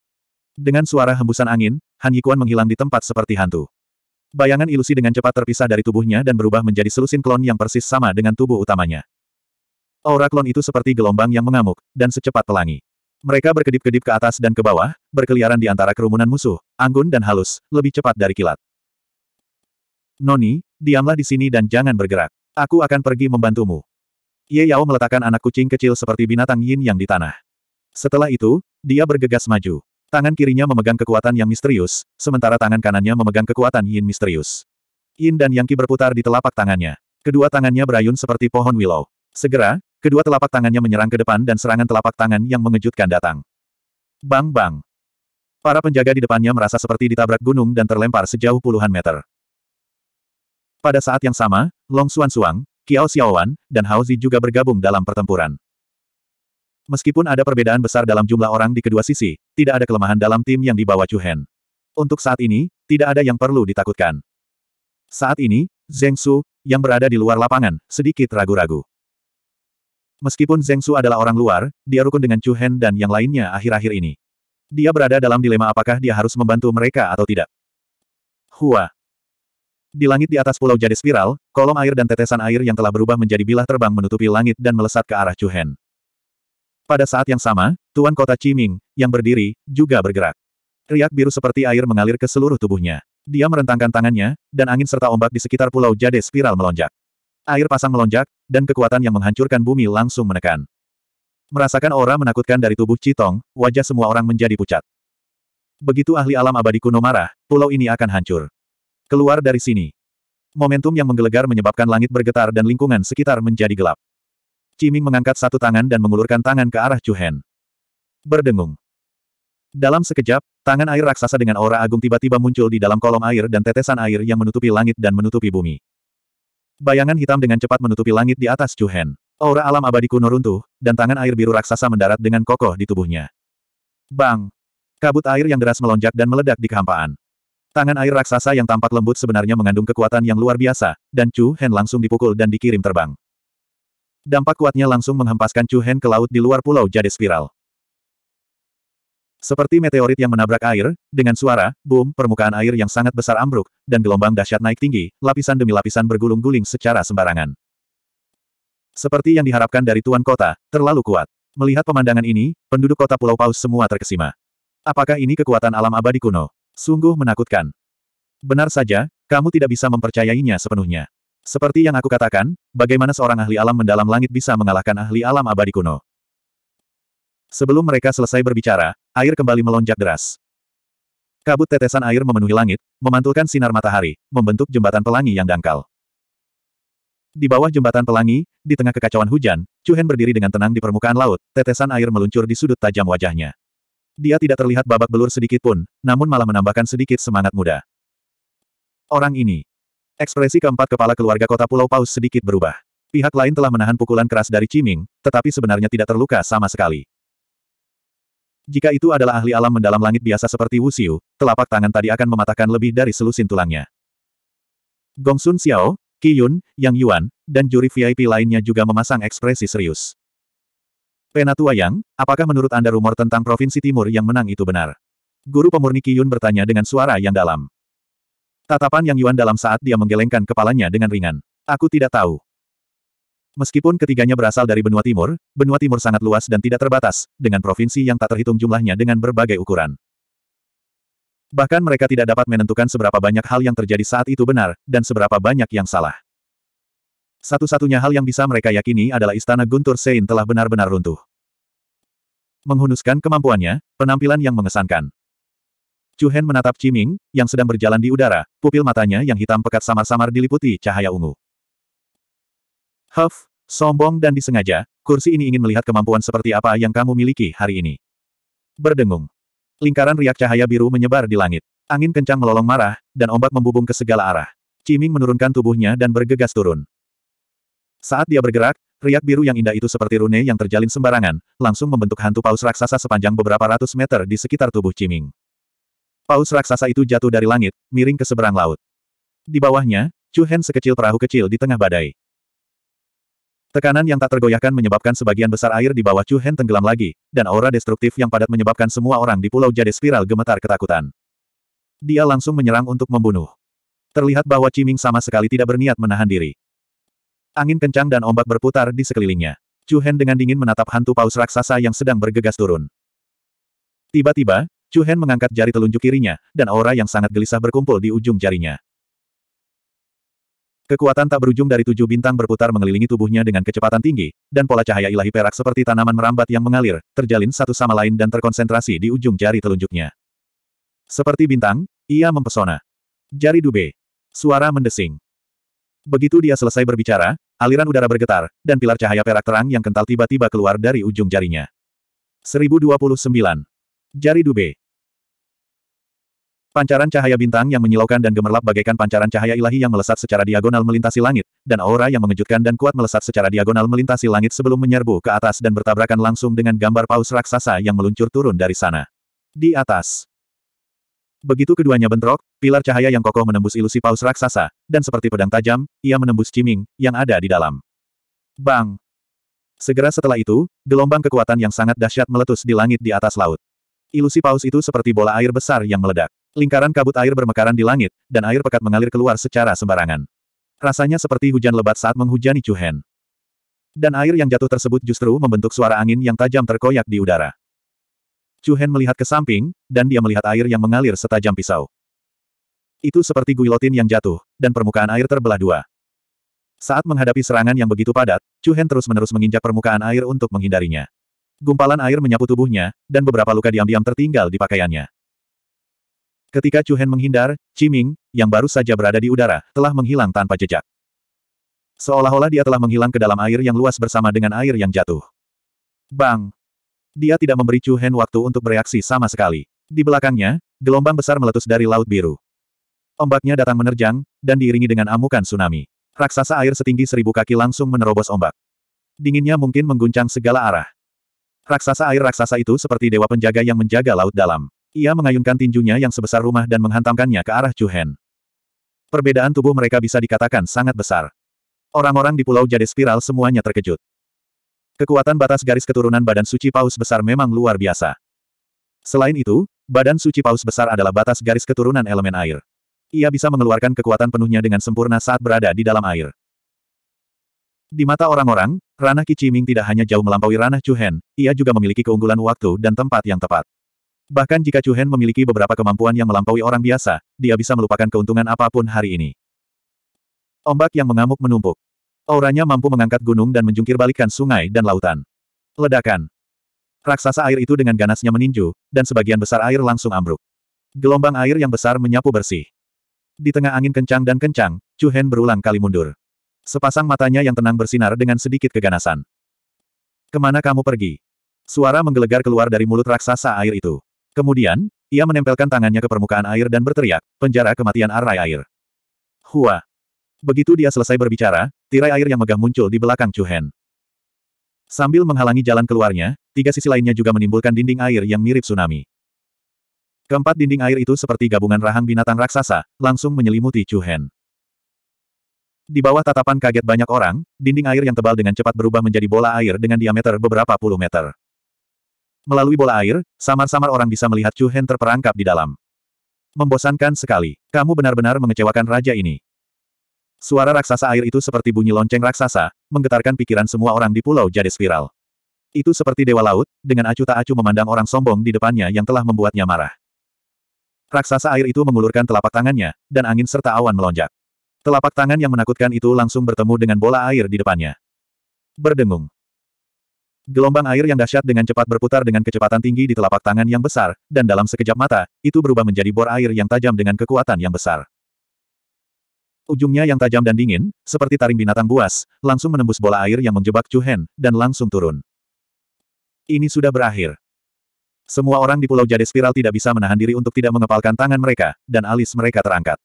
Dengan suara hembusan angin, Han Yikuan menghilang di tempat seperti hantu. Bayangan ilusi dengan cepat terpisah dari tubuhnya dan berubah menjadi selusin klon yang persis sama dengan tubuh utamanya. Aura klon itu seperti gelombang yang mengamuk, dan secepat pelangi. Mereka berkedip-kedip ke atas dan ke bawah, berkeliaran di antara kerumunan musuh, anggun dan halus, lebih cepat dari kilat. Noni, diamlah di sini dan jangan bergerak. Aku akan pergi membantumu. Ye Yao meletakkan anak kucing kecil seperti binatang yin yang di tanah. Setelah itu, dia bergegas maju. Tangan kirinya memegang kekuatan yang misterius, sementara tangan kanannya memegang kekuatan yin misterius. Yin dan Yang Qi berputar di telapak tangannya. Kedua tangannya berayun seperti pohon willow. Segera, kedua telapak tangannya menyerang ke depan dan serangan telapak tangan yang mengejutkan datang. Bang bang. Para penjaga di depannya merasa seperti ditabrak gunung dan terlempar sejauh puluhan meter. Pada saat yang sama, Long Xuan Suang, Kiao Xiaowan, dan Hao Zi juga bergabung dalam pertempuran. Meskipun ada perbedaan besar dalam jumlah orang di kedua sisi, tidak ada kelemahan dalam tim yang dibawa Chu Hen. Untuk saat ini, tidak ada yang perlu ditakutkan. Saat ini, Zheng Su, yang berada di luar lapangan, sedikit ragu-ragu. Meskipun Zheng Su adalah orang luar, dia rukun dengan Chu Hen dan yang lainnya akhir-akhir ini. Dia berada dalam dilema apakah dia harus membantu mereka atau tidak. Hua. Di langit di atas pulau Jade spiral, Kolom air dan tetesan air yang telah berubah menjadi bilah terbang menutupi langit dan melesat ke arah Chuhen. Pada saat yang sama, Tuan Kota Ciming yang berdiri, juga bergerak. Riak biru seperti air mengalir ke seluruh tubuhnya. Dia merentangkan tangannya, dan angin serta ombak di sekitar pulau Jade spiral melonjak. Air pasang melonjak, dan kekuatan yang menghancurkan bumi langsung menekan. Merasakan aura menakutkan dari tubuh Citong, wajah semua orang menjadi pucat. Begitu ahli alam abadi kuno marah, pulau ini akan hancur. Keluar dari sini momentum yang menggelegar menyebabkan langit bergetar dan lingkungan sekitar menjadi gelap. Ciming mengangkat satu tangan dan mengulurkan tangan ke arah Chuhen. Berdengung. Dalam sekejap, tangan air raksasa dengan aura agung tiba-tiba muncul di dalam kolom air dan tetesan air yang menutupi langit dan menutupi bumi. Bayangan hitam dengan cepat menutupi langit di atas Chuhen. Aura alam abadi kuno runtuh, dan tangan air biru raksasa mendarat dengan kokoh di tubuhnya. Bang! Kabut air yang deras melonjak dan meledak di kehampaan. Tangan air raksasa yang tampak lembut sebenarnya mengandung kekuatan yang luar biasa, dan Chu Hen langsung dipukul dan dikirim terbang. Dampak kuatnya langsung menghempaskan Chu Hen ke laut di luar pulau jadi spiral. Seperti meteorit yang menabrak air, dengan suara, boom, permukaan air yang sangat besar ambruk, dan gelombang dahsyat naik tinggi, lapisan demi lapisan bergulung-guling secara sembarangan. Seperti yang diharapkan dari tuan kota, terlalu kuat. Melihat pemandangan ini, penduduk kota Pulau Paus semua terkesima. Apakah ini kekuatan alam abadi kuno? Sungguh menakutkan. Benar saja, kamu tidak bisa mempercayainya sepenuhnya. Seperti yang aku katakan, bagaimana seorang ahli alam mendalam langit bisa mengalahkan ahli alam abadi kuno. Sebelum mereka selesai berbicara, air kembali melonjak deras. Kabut tetesan air memenuhi langit, memantulkan sinar matahari, membentuk jembatan pelangi yang dangkal. Di bawah jembatan pelangi, di tengah kekacauan hujan, Cuhen berdiri dengan tenang di permukaan laut, tetesan air meluncur di sudut tajam wajahnya. Dia tidak terlihat babak belur sedikit pun, namun malah menambahkan sedikit semangat muda. Orang ini. Ekspresi keempat kepala keluarga kota Pulau Paus sedikit berubah. Pihak lain telah menahan pukulan keras dari Ciming, tetapi sebenarnya tidak terluka sama sekali. Jika itu adalah ahli alam mendalam langit biasa seperti Wuxiu, telapak tangan tadi akan mematahkan lebih dari selusin tulangnya. Gongsun Xiao, Qi Yun, Yang Yuan, dan juri VIP lainnya juga memasang ekspresi serius. Penatua Yang, apakah menurut Anda rumor tentang Provinsi Timur yang menang itu benar? Guru pemurni Kiyun bertanya dengan suara yang dalam. Tatapan Yang Yuan dalam saat dia menggelengkan kepalanya dengan ringan. Aku tidak tahu. Meskipun ketiganya berasal dari benua timur, benua timur sangat luas dan tidak terbatas, dengan provinsi yang tak terhitung jumlahnya dengan berbagai ukuran. Bahkan mereka tidak dapat menentukan seberapa banyak hal yang terjadi saat itu benar, dan seberapa banyak yang salah. Satu-satunya hal yang bisa mereka yakini adalah istana Guntur Sein telah benar-benar runtuh. Menghunuskan kemampuannya, penampilan yang mengesankan. Chu Hen menatap Ciming, yang sedang berjalan di udara, pupil matanya yang hitam pekat samar-samar diliputi cahaya ungu. Huff, sombong dan disengaja, kursi ini ingin melihat kemampuan seperti apa yang kamu miliki hari ini. Berdengung. Lingkaran riak cahaya biru menyebar di langit. Angin kencang melolong marah, dan ombak membubung ke segala arah. Ciming menurunkan tubuhnya dan bergegas turun. Saat dia bergerak, riak biru yang indah itu seperti rune yang terjalin sembarangan, langsung membentuk hantu paus raksasa sepanjang beberapa ratus meter di sekitar tubuh Ciming. Paus raksasa itu jatuh dari langit, miring ke seberang laut. Di bawahnya, Chu Hen sekecil perahu kecil di tengah badai. Tekanan yang tak tergoyahkan menyebabkan sebagian besar air di bawah Chu Hen tenggelam lagi, dan aura destruktif yang padat menyebabkan semua orang di Pulau Jade Spiral gemetar ketakutan. Dia langsung menyerang untuk membunuh. Terlihat bahwa Ciming sama sekali tidak berniat menahan diri. Angin kencang dan ombak berputar di sekelilingnya. Chu Hen dengan dingin menatap hantu paus raksasa yang sedang bergegas turun. Tiba-tiba, Chu Hen mengangkat jari telunjuk kirinya, dan aura yang sangat gelisah berkumpul di ujung jarinya. Kekuatan tak berujung dari tujuh bintang berputar mengelilingi tubuhnya dengan kecepatan tinggi, dan pola cahaya ilahi perak seperti tanaman merambat yang mengalir, terjalin satu sama lain dan terkonsentrasi di ujung jari telunjuknya. Seperti bintang, ia mempesona. Jari Dube. Suara mendesing. Begitu dia selesai berbicara, aliran udara bergetar, dan pilar cahaya perak terang yang kental tiba-tiba keluar dari ujung jarinya. 1029. Jari Dube. Pancaran cahaya bintang yang menyilaukan dan gemerlap bagaikan pancaran cahaya ilahi yang melesat secara diagonal melintasi langit, dan aura yang mengejutkan dan kuat melesat secara diagonal melintasi langit sebelum menyerbu ke atas dan bertabrakan langsung dengan gambar paus raksasa yang meluncur turun dari sana. Di atas. Begitu keduanya bentrok, Pilar cahaya yang kokoh menembus ilusi paus raksasa, dan seperti pedang tajam, ia menembus ciming, yang ada di dalam. Bang! Segera setelah itu, gelombang kekuatan yang sangat dahsyat meletus di langit di atas laut. Ilusi paus itu seperti bola air besar yang meledak. Lingkaran kabut air bermekaran di langit, dan air pekat mengalir keluar secara sembarangan. Rasanya seperti hujan lebat saat menghujani Chuhen. Dan air yang jatuh tersebut justru membentuk suara angin yang tajam terkoyak di udara. Chuhen melihat ke samping, dan dia melihat air yang mengalir setajam pisau. Itu seperti guilotin yang jatuh, dan permukaan air terbelah dua. Saat menghadapi serangan yang begitu padat, Chu Hen terus-menerus menginjak permukaan air untuk menghindarinya. Gumpalan air menyapu tubuhnya, dan beberapa luka diam-diam tertinggal di pakaiannya. Ketika Chu Hen menghindar, Ming, yang baru saja berada di udara, telah menghilang tanpa jejak. Seolah-olah dia telah menghilang ke dalam air yang luas bersama dengan air yang jatuh. Bang! Dia tidak memberi Chu Hen waktu untuk bereaksi sama sekali. Di belakangnya, gelombang besar meletus dari Laut Biru. Ombaknya datang menerjang, dan diiringi dengan amukan tsunami. Raksasa air setinggi seribu kaki langsung menerobos ombak. Dinginnya mungkin mengguncang segala arah. Raksasa air raksasa itu seperti dewa penjaga yang menjaga laut dalam. Ia mengayunkan tinjunya yang sebesar rumah dan menghantamkannya ke arah Chuhen. Perbedaan tubuh mereka bisa dikatakan sangat besar. Orang-orang di Pulau Jade Spiral semuanya terkejut. Kekuatan batas garis keturunan badan suci paus besar memang luar biasa. Selain itu, badan suci paus besar adalah batas garis keturunan elemen air. Ia bisa mengeluarkan kekuatan penuhnya dengan sempurna saat berada di dalam air. Di mata orang-orang, ranah Kiciming tidak hanya jauh melampaui ranah Chuhen, ia juga memiliki keunggulan waktu dan tempat yang tepat. Bahkan jika Chuhen memiliki beberapa kemampuan yang melampaui orang biasa, dia bisa melupakan keuntungan apapun hari ini. Ombak yang mengamuk menumpuk. Auranya mampu mengangkat gunung dan menjungkir balikan sungai dan lautan. Ledakan. Raksasa air itu dengan ganasnya meninju, dan sebagian besar air langsung ambruk. Gelombang air yang besar menyapu bersih. Di tengah angin kencang dan kencang, Chu Hen berulang kali mundur. Sepasang matanya yang tenang bersinar dengan sedikit keganasan. Kemana kamu pergi? Suara menggelegar keluar dari mulut raksasa air itu. Kemudian, ia menempelkan tangannya ke permukaan air dan berteriak, penjara kematian arai air. Hua! Begitu dia selesai berbicara, tirai air yang megah muncul di belakang Chu Hen. Sambil menghalangi jalan keluarnya, tiga sisi lainnya juga menimbulkan dinding air yang mirip tsunami. Keempat dinding air itu seperti gabungan rahang binatang raksasa, langsung menyelimuti Chu Hen. Di bawah tatapan kaget banyak orang, dinding air yang tebal dengan cepat berubah menjadi bola air dengan diameter beberapa puluh meter. Melalui bola air, samar-samar orang bisa melihat Chu Hen terperangkap di dalam. Membosankan sekali. Kamu benar-benar mengecewakan raja ini. Suara raksasa air itu seperti bunyi lonceng raksasa, menggetarkan pikiran semua orang di pulau jadi spiral. Itu seperti dewa laut, dengan acu tak acu memandang orang sombong di depannya yang telah membuatnya marah. Raksasa air itu mengulurkan telapak tangannya, dan angin serta awan melonjak. Telapak tangan yang menakutkan itu langsung bertemu dengan bola air di depannya. Berdengung. Gelombang air yang dahsyat dengan cepat berputar dengan kecepatan tinggi di telapak tangan yang besar, dan dalam sekejap mata, itu berubah menjadi bor air yang tajam dengan kekuatan yang besar. Ujungnya yang tajam dan dingin, seperti taring binatang buas, langsung menembus bola air yang menjebak Chu Hen, dan langsung turun. Ini sudah berakhir. Semua orang di Pulau Jade Spiral tidak bisa menahan diri untuk tidak mengepalkan tangan mereka, dan alis mereka terangkat.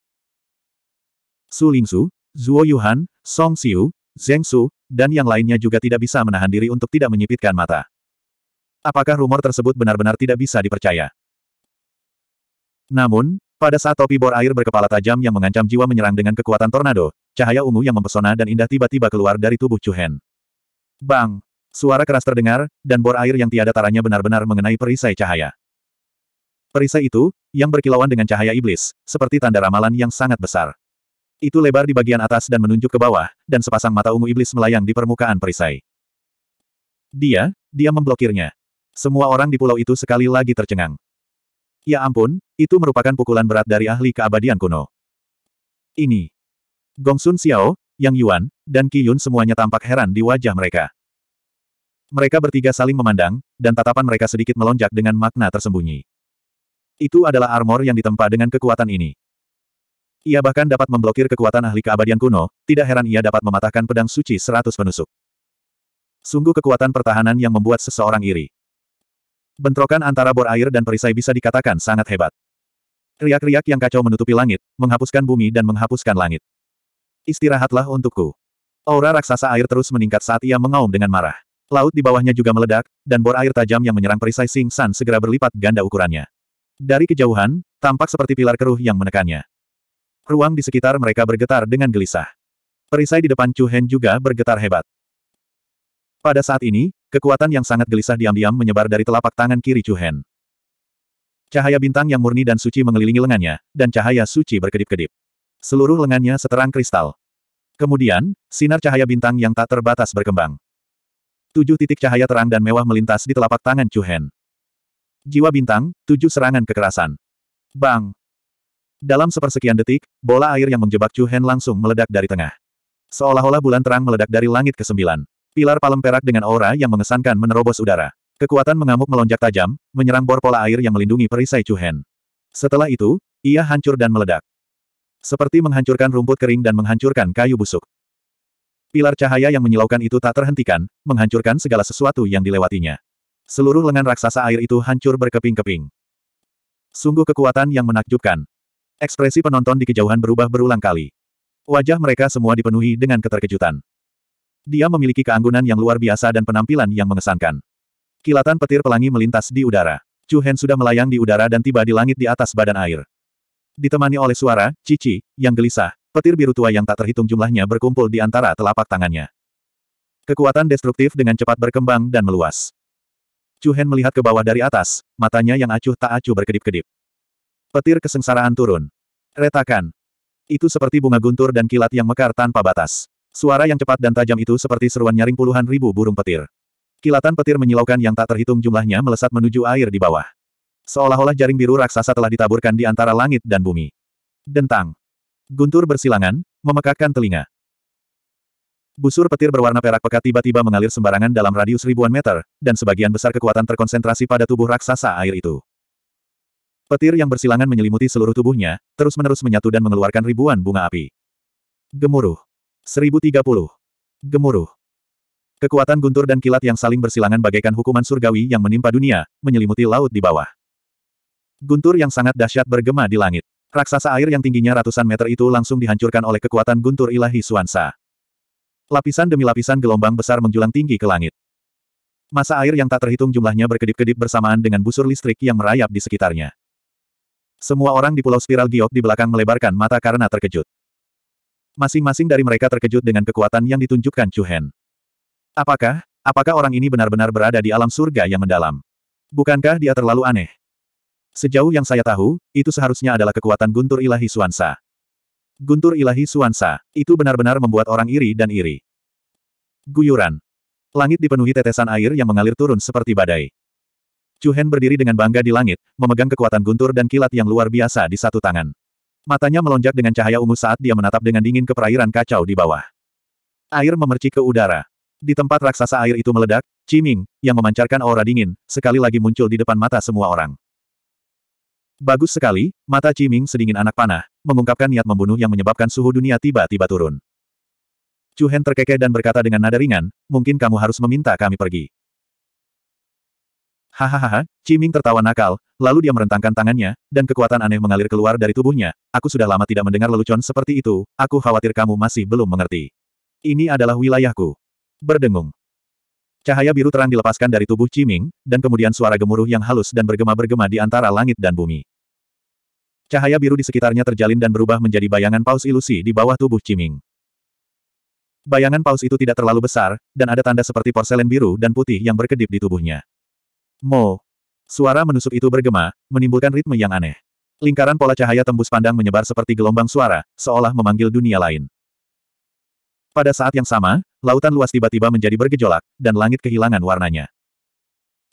Su Lingsu, Zhuo Yuhan, Song Xiu, Zheng Su, dan yang lainnya juga tidak bisa menahan diri untuk tidak menyipitkan mata. Apakah rumor tersebut benar-benar tidak bisa dipercaya? Namun, pada saat topi bor air berkepala tajam yang mengancam jiwa menyerang dengan kekuatan tornado, cahaya ungu yang mempesona dan indah tiba-tiba keluar dari tubuh Chu Hen. Bang! Suara keras terdengar, dan bor air yang tiada taranya benar-benar mengenai perisai cahaya. Perisai itu, yang berkilauan dengan cahaya iblis, seperti tanda ramalan yang sangat besar. Itu lebar di bagian atas dan menunjuk ke bawah, dan sepasang mata ungu iblis melayang di permukaan perisai. Dia, dia memblokirnya. Semua orang di pulau itu sekali lagi tercengang. Ya ampun, itu merupakan pukulan berat dari ahli keabadian kuno. Ini. Gongsun Xiao, Yang Yuan, dan Qi Yun semuanya tampak heran di wajah mereka. Mereka bertiga saling memandang, dan tatapan mereka sedikit melonjak dengan makna tersembunyi. Itu adalah armor yang ditempa dengan kekuatan ini. Ia bahkan dapat memblokir kekuatan ahli keabadian kuno, tidak heran ia dapat mematahkan pedang suci seratus penusuk. Sungguh kekuatan pertahanan yang membuat seseorang iri. Bentrokan antara bor air dan perisai bisa dikatakan sangat hebat. Riak-riak yang kacau menutupi langit, menghapuskan bumi dan menghapuskan langit. Istirahatlah untukku. Aura raksasa air terus meningkat saat ia mengaum dengan marah. Laut di bawahnya juga meledak, dan bor air tajam yang menyerang perisai Sing San segera berlipat ganda ukurannya. Dari kejauhan, tampak seperti pilar keruh yang menekannya. Ruang di sekitar mereka bergetar dengan gelisah. Perisai di depan Chu Hen juga bergetar hebat. Pada saat ini, kekuatan yang sangat gelisah diam-diam menyebar dari telapak tangan kiri Chu Hen. Cahaya bintang yang murni dan suci mengelilingi lengannya, dan cahaya suci berkedip-kedip. Seluruh lengannya seterang kristal. Kemudian, sinar cahaya bintang yang tak terbatas berkembang. Tujuh titik cahaya terang dan mewah melintas di telapak tangan Chu Hen. Jiwa bintang, tujuh serangan kekerasan. Bang! Dalam sepersekian detik, bola air yang menjebak Chu Hen langsung meledak dari tengah. Seolah-olah bulan terang meledak dari langit kesembilan. Pilar palem perak dengan aura yang mengesankan menerobos udara. Kekuatan mengamuk melonjak tajam, menyerang bor pola air yang melindungi perisai Chu Hen. Setelah itu, ia hancur dan meledak. Seperti menghancurkan rumput kering dan menghancurkan kayu busuk. Pilar cahaya yang menyilaukan itu tak terhentikan, menghancurkan segala sesuatu yang dilewatinya. Seluruh lengan raksasa air itu hancur berkeping-keping. Sungguh kekuatan yang menakjubkan. Ekspresi penonton di kejauhan berubah berulang kali. Wajah mereka semua dipenuhi dengan keterkejutan. Dia memiliki keanggunan yang luar biasa dan penampilan yang mengesankan. Kilatan petir pelangi melintas di udara. Chu Hen sudah melayang di udara dan tiba di langit di atas badan air. Ditemani oleh suara, cici, yang gelisah, Petir biru tua yang tak terhitung jumlahnya berkumpul di antara telapak tangannya. Kekuatan destruktif dengan cepat berkembang dan meluas. Chu Hen melihat ke bawah dari atas, matanya yang acuh tak acuh berkedip-kedip. Petir kesengsaraan turun. Retakan. Itu seperti bunga guntur dan kilat yang mekar tanpa batas. Suara yang cepat dan tajam itu seperti seruan nyaring puluhan ribu burung petir. Kilatan petir menyilaukan yang tak terhitung jumlahnya melesat menuju air di bawah. Seolah-olah jaring biru raksasa telah ditaburkan di antara langit dan bumi. Dentang. Guntur bersilangan, memekakkan telinga. Busur petir berwarna perak pekat tiba-tiba mengalir sembarangan dalam radius ribuan meter, dan sebagian besar kekuatan terkonsentrasi pada tubuh raksasa air itu. Petir yang bersilangan menyelimuti seluruh tubuhnya, terus-menerus menyatu dan mengeluarkan ribuan bunga api. Gemuruh. 1030. Gemuruh. Kekuatan guntur dan kilat yang saling bersilangan bagaikan hukuman surgawi yang menimpa dunia, menyelimuti laut di bawah. Guntur yang sangat dahsyat bergema di langit. Raksasa air yang tingginya ratusan meter itu langsung dihancurkan oleh kekuatan guntur ilahi Suansa. Lapisan demi lapisan gelombang besar menjulang tinggi ke langit. Masa air yang tak terhitung jumlahnya berkedip-kedip bersamaan dengan busur listrik yang merayap di sekitarnya. Semua orang di Pulau Spiral Giok di belakang melebarkan mata karena terkejut. Masing-masing dari mereka terkejut dengan kekuatan yang ditunjukkan Chu Hen. Apakah, apakah orang ini benar-benar berada di alam surga yang mendalam? Bukankah dia terlalu aneh? Sejauh yang saya tahu, itu seharusnya adalah kekuatan Guntur Ilahi Suansa. Guntur Ilahi Suansa, itu benar-benar membuat orang iri dan iri. Guyuran. Langit dipenuhi tetesan air yang mengalir turun seperti badai. Chuhen berdiri dengan bangga di langit, memegang kekuatan guntur dan kilat yang luar biasa di satu tangan. Matanya melonjak dengan cahaya ungu saat dia menatap dengan dingin ke perairan kacau di bawah. Air memercik ke udara. Di tempat raksasa air itu meledak, Ciming, yang memancarkan aura dingin, sekali lagi muncul di depan mata semua orang. Bagus sekali, mata Ciming sedingin anak panah, mengungkapkan niat membunuh yang menyebabkan suhu dunia tiba-tiba turun. Chu Hen terkekeh dan berkata dengan nada ringan, mungkin kamu harus meminta kami pergi. Hahaha, Ciming tertawa nakal, lalu dia merentangkan tangannya, dan kekuatan aneh mengalir keluar dari tubuhnya. Aku sudah lama tidak mendengar lelucon seperti itu, aku khawatir kamu masih belum mengerti. Ini adalah wilayahku. Berdengung. Cahaya biru terang dilepaskan dari tubuh Ciming, dan kemudian suara gemuruh yang halus dan bergema-bergema di antara langit dan bumi. Cahaya biru di sekitarnya terjalin dan berubah menjadi bayangan paus ilusi di bawah tubuh Ciming. Bayangan paus itu tidak terlalu besar, dan ada tanda seperti porselen biru dan putih yang berkedip di tubuhnya. Mo. Suara menusuk itu bergema, menimbulkan ritme yang aneh. Lingkaran pola cahaya tembus pandang menyebar seperti gelombang suara, seolah memanggil dunia lain. Pada saat yang sama, lautan luas tiba-tiba menjadi bergejolak, dan langit kehilangan warnanya.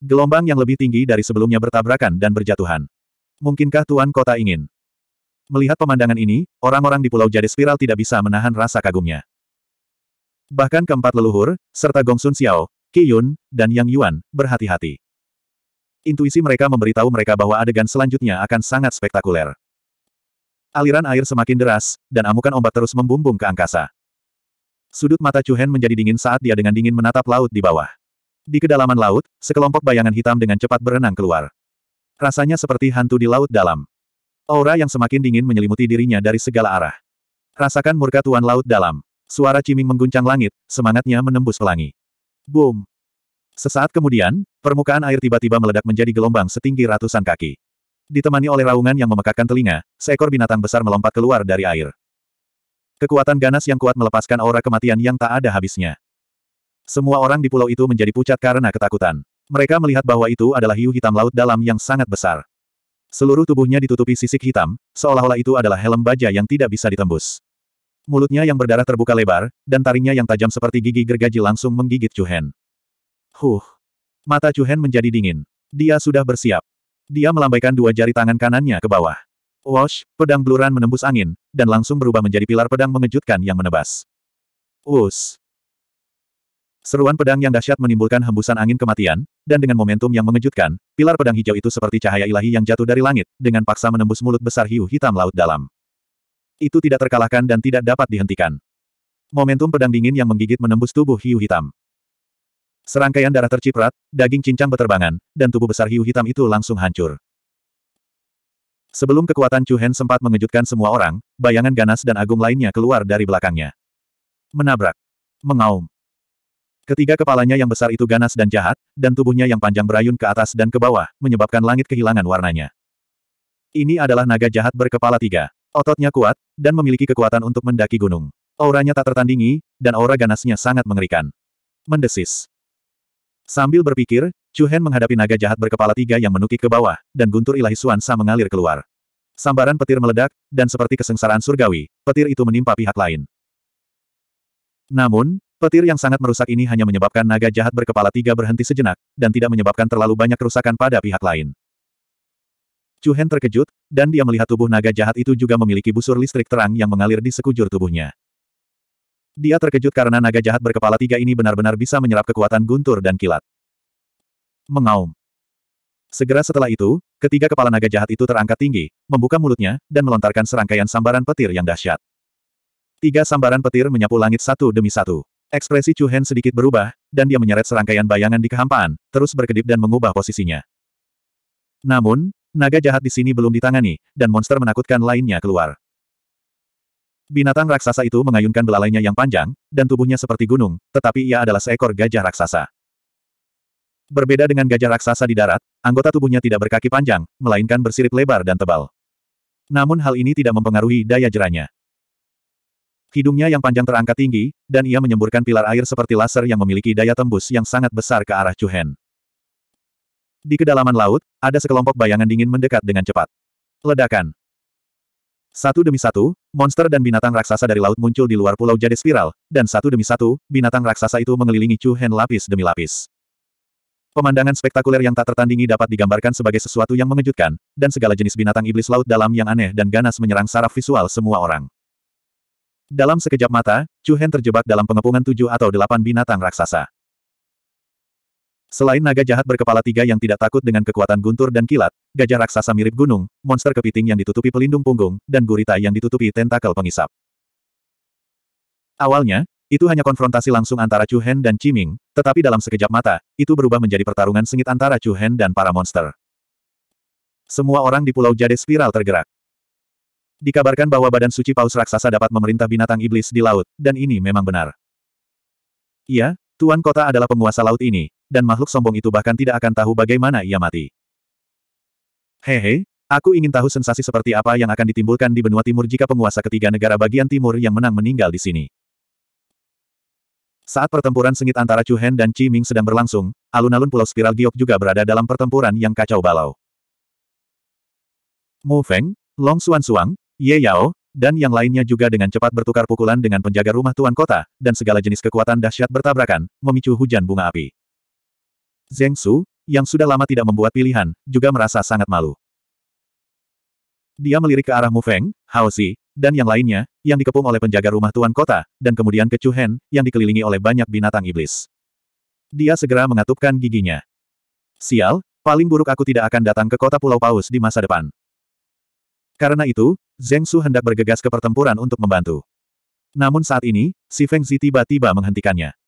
Gelombang yang lebih tinggi dari sebelumnya bertabrakan dan berjatuhan. Mungkinkah Tuan Kota ingin? Melihat pemandangan ini, orang-orang di Pulau Jade Spiral tidak bisa menahan rasa kagumnya. Bahkan keempat leluhur, serta Gongsun Xiao, Qi Yun, dan Yang Yuan, berhati-hati. Intuisi mereka memberitahu mereka bahwa adegan selanjutnya akan sangat spektakuler. Aliran air semakin deras, dan amukan ombak terus membumbung ke angkasa. Sudut mata Chu Hen menjadi dingin saat dia dengan dingin menatap laut di bawah. Di kedalaman laut, sekelompok bayangan hitam dengan cepat berenang keluar. Rasanya seperti hantu di laut dalam. Aura yang semakin dingin menyelimuti dirinya dari segala arah. Rasakan murka Tuan Laut Dalam. Suara ciming mengguncang langit, semangatnya menembus pelangi. Boom! Sesaat kemudian, permukaan air tiba-tiba meledak menjadi gelombang setinggi ratusan kaki. Ditemani oleh raungan yang memekakkan telinga, seekor binatang besar melompat keluar dari air. Kekuatan ganas yang kuat melepaskan aura kematian yang tak ada habisnya. Semua orang di pulau itu menjadi pucat karena ketakutan. Mereka melihat bahwa itu adalah hiu hitam laut dalam yang sangat besar. Seluruh tubuhnya ditutupi sisik hitam, seolah-olah itu adalah helm baja yang tidak bisa ditembus. Mulutnya yang berdarah terbuka lebar, dan taringnya yang tajam seperti gigi gergaji langsung menggigit Cuhen. Huh. Mata Cuhen menjadi dingin. Dia sudah bersiap. Dia melambaikan dua jari tangan kanannya ke bawah. Wash, pedang bluran menembus angin, dan langsung berubah menjadi pilar pedang mengejutkan yang menebas. Us, Seruan pedang yang dahsyat menimbulkan hembusan angin kematian, dan dengan momentum yang mengejutkan, pilar pedang hijau itu seperti cahaya ilahi yang jatuh dari langit, dengan paksa menembus mulut besar hiu hitam laut dalam. Itu tidak terkalahkan dan tidak dapat dihentikan. Momentum pedang dingin yang menggigit menembus tubuh hiu hitam. Serangkaian darah terciprat, daging cincang beterbangan, dan tubuh besar hiu hitam itu langsung hancur. Sebelum kekuatan Chu Hen sempat mengejutkan semua orang, bayangan ganas dan agung lainnya keluar dari belakangnya. Menabrak. Mengaum. Ketiga kepalanya yang besar itu ganas dan jahat, dan tubuhnya yang panjang berayun ke atas dan ke bawah, menyebabkan langit kehilangan warnanya. Ini adalah naga jahat berkepala tiga. Ototnya kuat, dan memiliki kekuatan untuk mendaki gunung. Auranya tak tertandingi, dan aura ganasnya sangat mengerikan. Mendesis. Sambil berpikir, Chu Hen menghadapi naga jahat berkepala tiga yang menukik ke bawah, dan guntur ilahi Suan Sa mengalir keluar. Sambaran petir meledak, dan seperti kesengsaraan surgawi, petir itu menimpa pihak lain. Namun, petir yang sangat merusak ini hanya menyebabkan naga jahat berkepala tiga berhenti sejenak, dan tidak menyebabkan terlalu banyak kerusakan pada pihak lain. Chu Hen terkejut, dan dia melihat tubuh naga jahat itu juga memiliki busur listrik terang yang mengalir di sekujur tubuhnya. Dia terkejut karena naga jahat berkepala tiga ini benar-benar bisa menyerap kekuatan guntur dan kilat mengaum. Segera setelah itu, ketiga kepala naga jahat itu terangkat tinggi, membuka mulutnya, dan melontarkan serangkaian sambaran petir yang dahsyat. Tiga sambaran petir menyapu langit satu demi satu. Ekspresi Chu Hen sedikit berubah, dan dia menyeret serangkaian bayangan di kehampaan, terus berkedip dan mengubah posisinya. Namun, naga jahat di sini belum ditangani, dan monster menakutkan lainnya keluar. Binatang raksasa itu mengayunkan belalainya yang panjang, dan tubuhnya seperti gunung, tetapi ia adalah seekor gajah raksasa. Berbeda dengan gajah raksasa di darat, anggota tubuhnya tidak berkaki panjang, melainkan bersirip lebar dan tebal. Namun hal ini tidak mempengaruhi daya jeranya. Hidungnya yang panjang terangkat tinggi, dan ia menyemburkan pilar air seperti laser yang memiliki daya tembus yang sangat besar ke arah Chuhen. Di kedalaman laut, ada sekelompok bayangan dingin mendekat dengan cepat. Ledakan. Satu demi satu, monster dan binatang raksasa dari laut muncul di luar pulau Jade Spiral, dan satu demi satu, binatang raksasa itu mengelilingi Chuhen lapis demi lapis. Pemandangan spektakuler yang tak tertandingi dapat digambarkan sebagai sesuatu yang mengejutkan, dan segala jenis binatang iblis laut dalam yang aneh dan ganas menyerang saraf visual semua orang. Dalam sekejap mata, Chu Hen terjebak dalam pengepungan tujuh atau delapan binatang raksasa. Selain naga jahat berkepala tiga yang tidak takut dengan kekuatan guntur dan kilat, gajah raksasa mirip gunung, monster kepiting yang ditutupi pelindung punggung, dan gurita yang ditutupi tentakel pengisap. Awalnya, itu hanya konfrontasi langsung antara Chu Hen dan Chiming, tetapi dalam sekejap mata, itu berubah menjadi pertarungan sengit antara Chu Hen dan para monster. Semua orang di Pulau Jade Spiral tergerak. Dikabarkan bahwa badan suci paus raksasa dapat memerintah binatang iblis di laut, dan ini memang benar. Iya, Tuan Kota adalah penguasa laut ini, dan makhluk sombong itu bahkan tidak akan tahu bagaimana ia mati. Hehe, aku ingin tahu sensasi seperti apa yang akan ditimbulkan di benua timur jika penguasa ketiga negara bagian timur yang menang meninggal di sini. Saat pertempuran sengit antara Chu Hen dan Chi Ming sedang berlangsung, alun-alun Pulau Spiral Giok juga berada dalam pertempuran yang kacau balau. Mu Feng, Long Xuan Suang, Ye Yao, dan yang lainnya juga dengan cepat bertukar pukulan dengan penjaga rumah tuan kota, dan segala jenis kekuatan dahsyat bertabrakan, memicu hujan bunga api. Zheng Su, yang sudah lama tidak membuat pilihan, juga merasa sangat malu. Dia melirik ke arah Mu Feng, Hao Zi, dan yang lainnya, yang dikepung oleh penjaga rumah tuan kota, dan kemudian ke Chuhen, yang dikelilingi oleh banyak binatang iblis. Dia segera mengatupkan giginya. Sial, paling buruk aku tidak akan datang ke kota Pulau Paus di masa depan. Karena itu, Zeng Su hendak bergegas ke pertempuran untuk membantu. Namun saat ini, si Feng Zi tiba-tiba menghentikannya.